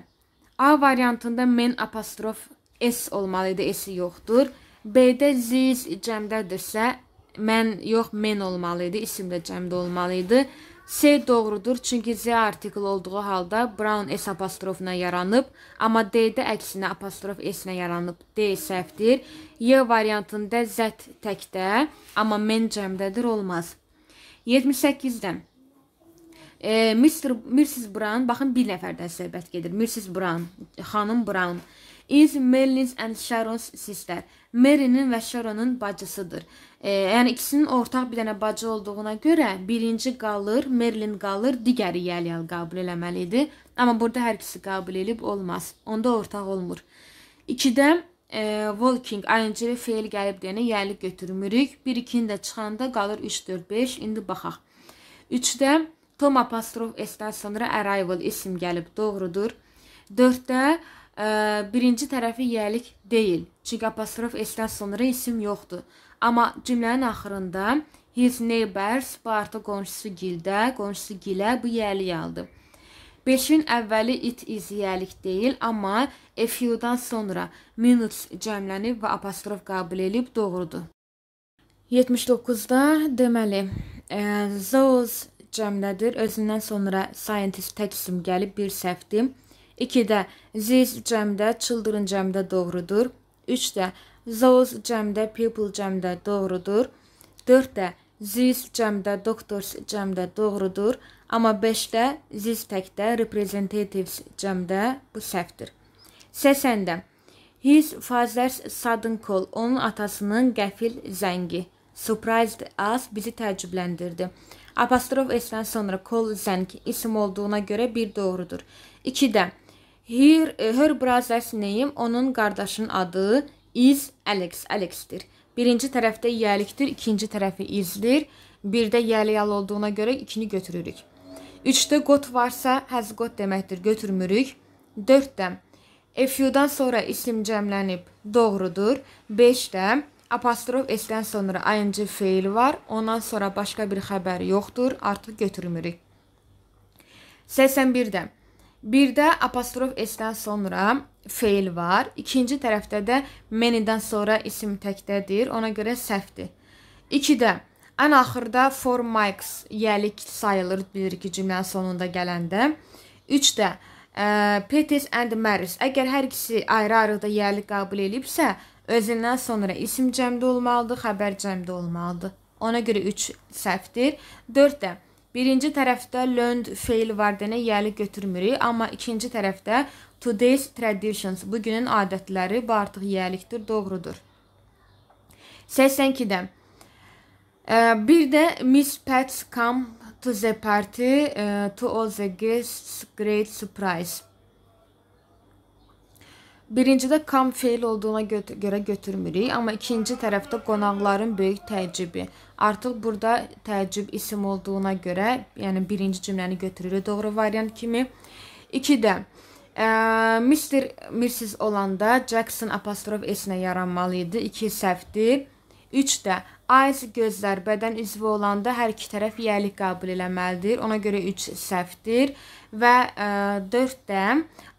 A variantında men apostrof s olmalı idi, s-i yoxdur. B-də this cəmdədirsə mən yox men olmalı idi, isim də cəmdə olmalı idi. C doğrudur, çünki C artikl olduğu halda Brown S apostrofuna yaranıb, amma D-də əksinə apostrof S-nə yaranıb, D səhvdir. Y variantında Z təkdə, amma men cəmdədir olmaz. 78-dən. E, Mr. Mrs. Brown, baxın bir nəfərdən söhbət gedir. Mrs. Brown, xanım Brown is Marilyn's and Sharon's sister. Mary'nin və Sharon'un bacısıdır. E, yəni ikisinin ortaq bir dənə bacı olduğuna görə birinci qalır, Merlin qalır, digəri Yalial qəbul eləməli idi. Amma burada hər ikisi qəbul edib olmaz. Onda ortaq olmur. 2-də e, walking ing feil gəlib deyənə yəli götürmürük. 1-2-ni də çıxanda qalır 3 4 5. İndi baxaq. 3-də Tom apostrof s-dən sonra arrival isim gəlib, doğrudur. 4-də birinci tərəfi yəlik deyil. Çünki apostrof S-dən sonra isim yoxdur. Amma cümlənin axırında his neighbors artı qonşusu gildə, qonşusu gilə bu yəlik aldı. 5-in əvvəli it is yəlik deyil, amma a few-dan sonra minutes cəmlənib və apostrof qəbul edilib doğrudur. 79-da deməli, e, those cəmlədir. Özündən sonra scientist tək isim gəlib bir səhvdir. 2-də this cəmdə children cəmdə doğrudur. 3-də those cəmdə people cəmdə doğrudur. 4-də this cəmdə doctors cəmdə doğrudur. Amma 5-də this təkdə representatives cəmdə bu səhvdir. 80-də his father's sudden call onun atasının qəfil zəngi surprised us bizi təəccübləndirdi. Apostrof S-dən sonra call zəng isim olduğuna görə bir doğrudur. 2-də E, her, her brother's name onun qardaşının adı is Alex, Alexdir. Birinci tərəfdə yəlikdir, ikinci tərəfi izdir. Birdə yəliyal olduğuna görə ikini götürürük. 3-də qot varsa, has qot deməkdir, götürmürük. 4-də if you-dan sonra isim cəmlənib, doğrudur. 5-də apostrof s-dən sonra ing feil var, ondan sonra başqa bir xəbər yoxdur, artıq götürmürük. 81-də Birdə apostrof s-dən sonra feil var. İkinci tərəfdə də many-dən sonra isim təkdədir. Ona görə səhvdir. 2-də ən axırda for mics yəlik sayılır bir iki cümlənin sonunda gələndə. 3-də e, Petis and Maris. Əgər hər ikisi ayrı-ayrı da yəlik qəbul edibsə, özündən sonra isim cəmdə olmalıdır, xəbər cəmdə olmalıdır. Ona görə 3 səhvdir. 4-də Birinci tərəfdə learned fail vardənə yəli götürmürük, amma ikinci tərəfdə today's traditions, bu günün adətləri bu artıq yəlikdir, doğrudur. 82-də bir də Miss Pets come to the party to all the guests great surprise. Birincidə come fail olduğuna görə götürmürük, amma ikinci tərəfdə qonaqların böyük təəccübi. Artıq burada təəccüb isim olduğuna görə, yəni birinci cümləni götürürük doğru variant kimi. 2-də ə, Mr. Mrs. olanda Jackson apostrof s-nə yaranmalı idi. 2 səhvdir. 3-də eyes gözlər bədən üzvü olanda hər iki tərəf yəlik qəbul eləməlidir. Ona görə 3 səhvdir və ə, 4-də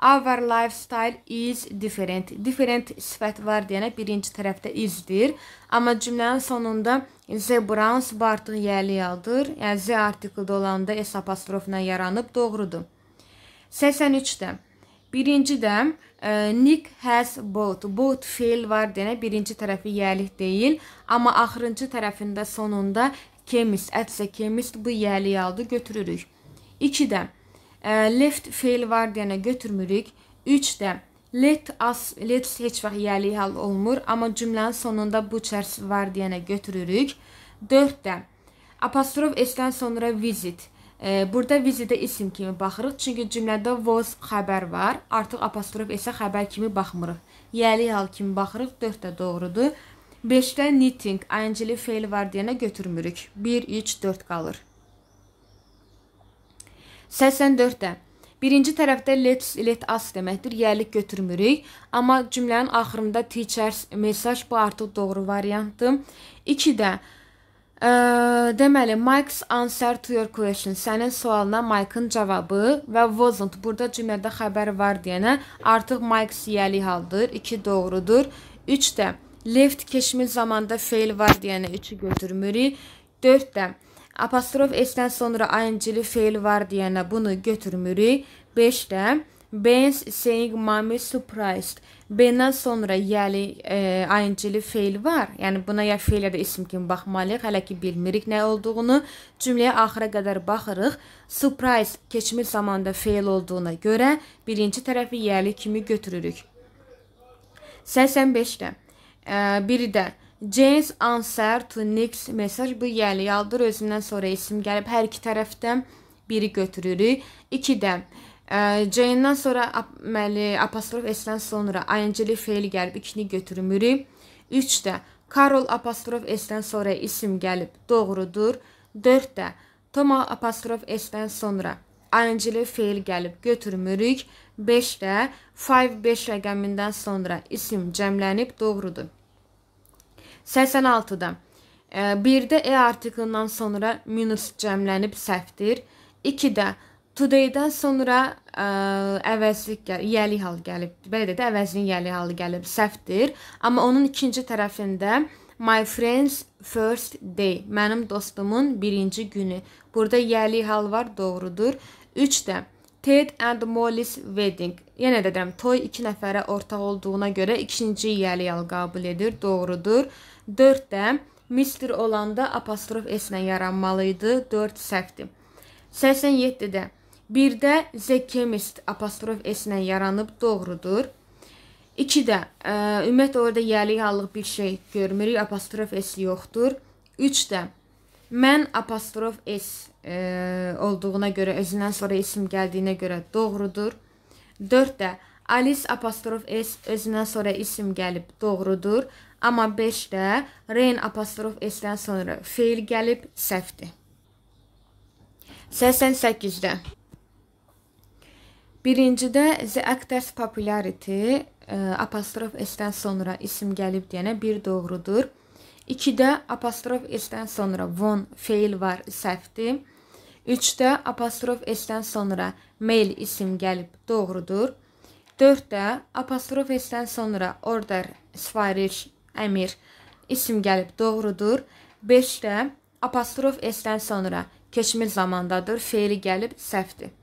our lifestyle is different. Different sifət var deyənə birinci tərəfdə is-dir, amma cümlənin sonunda the Browns artıq yəli aldır. Yəni the artikldə olanda s apostrofla yaranıb, doğrudur. 83-də Birinci də ə, e, Nick has boat. Boat fail var deyənə birinci tərəfi yəlik deyil, amma axırıncı tərəfində sonunda chemist, ətsə chemist bu yəliyi aldı, götürürük. 2-də left feil var deyənə götürmürük. 3 də let us let heç vaxt yəli hal olmur, amma cümlənin sonunda bu çərs var deyənə götürürük. 4 də apostrof s-dən sonra visit. Burada vizitə isim kimi baxırıq, çünki cümlədə was xəbər var. Artıq apostrof s-ə xəbər kimi baxmırıq. Yəli hal kimi baxırıq. 4 də doğrudur. 5-də knitting, ing-li feil var deyənə götürmürük. 1 3 4 qalır. 84-də. Birinci tərəfdə let's let us deməkdir. Yəlik götürmürük, amma cümlənin axırında teachers mesaj bu artıq doğru variantdır. 2-də ə, e, deməli Mike's answer to your question sənin sualına Mike-ın cavabı və wasn't burada cümlədə xəbər var deyənə artıq Mike's yəli haldır. 2 doğrudur. 3-də left keçmiş zamanda fail var deyənə 3-ü götürmürük. 4-də Apostrof S-dən sonra ayıncılı feil var deyənə bunu götürmürük. 5-də Benz saying mommy surprised. B-dən sonra yəni e, ayıncılı feil var. Yəni buna ya feil ya da isim kimi baxmalıyıq. Hələ ki bilmirik nə olduğunu. Cümləyə axıra qədər baxırıq. Surprise keçmiş zamanda feil olduğuna görə birinci tərəfi yəni kimi götürürük. 85-də. E, biri də James answer to Nick's message. Bu yəni yaldır özündən sonra isim gəlib hər iki tərəfdən biri götürürük. 2 də e, Jane-dən sonra ap məli apostrof s-dən sonra ing-li feil gəlib ikini götürmürük. 3 də Karol apostrof s-dən sonra isim gəlib doğrudur. 4 də Toma apostrof s-dən sonra ing-li feil gəlib götürmürük. 5 də 5 5 rəqəmindən sonra isim cəmlənib doğrudur. 86-da. E, birdə e artiklından sonra minus cəmlənib səhvdir. 2-də today-dən sonra ə, e, əvəzlik yəli halı gəlib. Belə də əvəzin yəli halı gəlib səhvdir. Amma onun ikinci tərəfində my friends first day, mənim dostumun birinci günü. Burada yəli hal var, doğrudur. 3-də Ted and Molly's wedding. Yenə də deyirəm, toy 2 nəfərə ortaq olduğuna görə ikinci yəli hal qəbul edir, doğrudur. 4 4 də mister olanda apostrof s-lə yaranmalı idi. 4 səhvdir. 87-də 1-də the chemist apostrof s-lə yaranıb doğrudur. 2-də e, ümumiyyətlə orada yəlik allıq bir şey görmürük. Apostrof s yoxdur. 3-də mən apostrof s e, olduğuna görə özündən sonra isim gəldiyinə görə doğrudur. 4-də Alice apostrof s özündən sonra isim gəlib doğrudur. Amma 5-də rain apostrof s-dən sonra feil gəlib səhvdir. 88-də. Birincidə the actor's popularity e, apostrof s-dən sonra isim gəlib deyənə bir doğrudur. 2-də apostrof s-dən sonra von feil var səhvdir. 3-də apostrof s-dən sonra mail isim gəlib doğrudur. 4-də apostrof s-dən sonra order sifariş Əmir isim gəlib doğrudur. 5-də apostrof s-dən sonra keçmiş zamandadır. Feili gəlib səhvdir.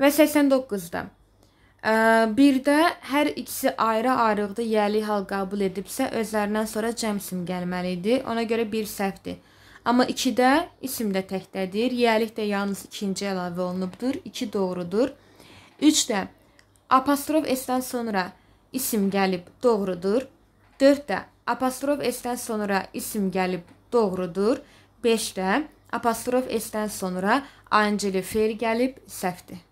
Və 89-da e, birdə hər ikisi ayrı-ayrılıqda yəli hal qəbul edibsə, özlərindən sonra cəm isim gəlməli idi. Ona görə bir səhvdir. Amma 2-də isim də təkdədir. Yəlik də yalnız ikinci əlavə olunubdur. 2 doğrudur. 3-də apostrof s-dən sonra isim gəlib doğrudur. 4-də apostrof s-dən sonra isim gəlib doğrudur. 5-də apostrof s-dən sonra ing-li fe'l gəlib səhvdir.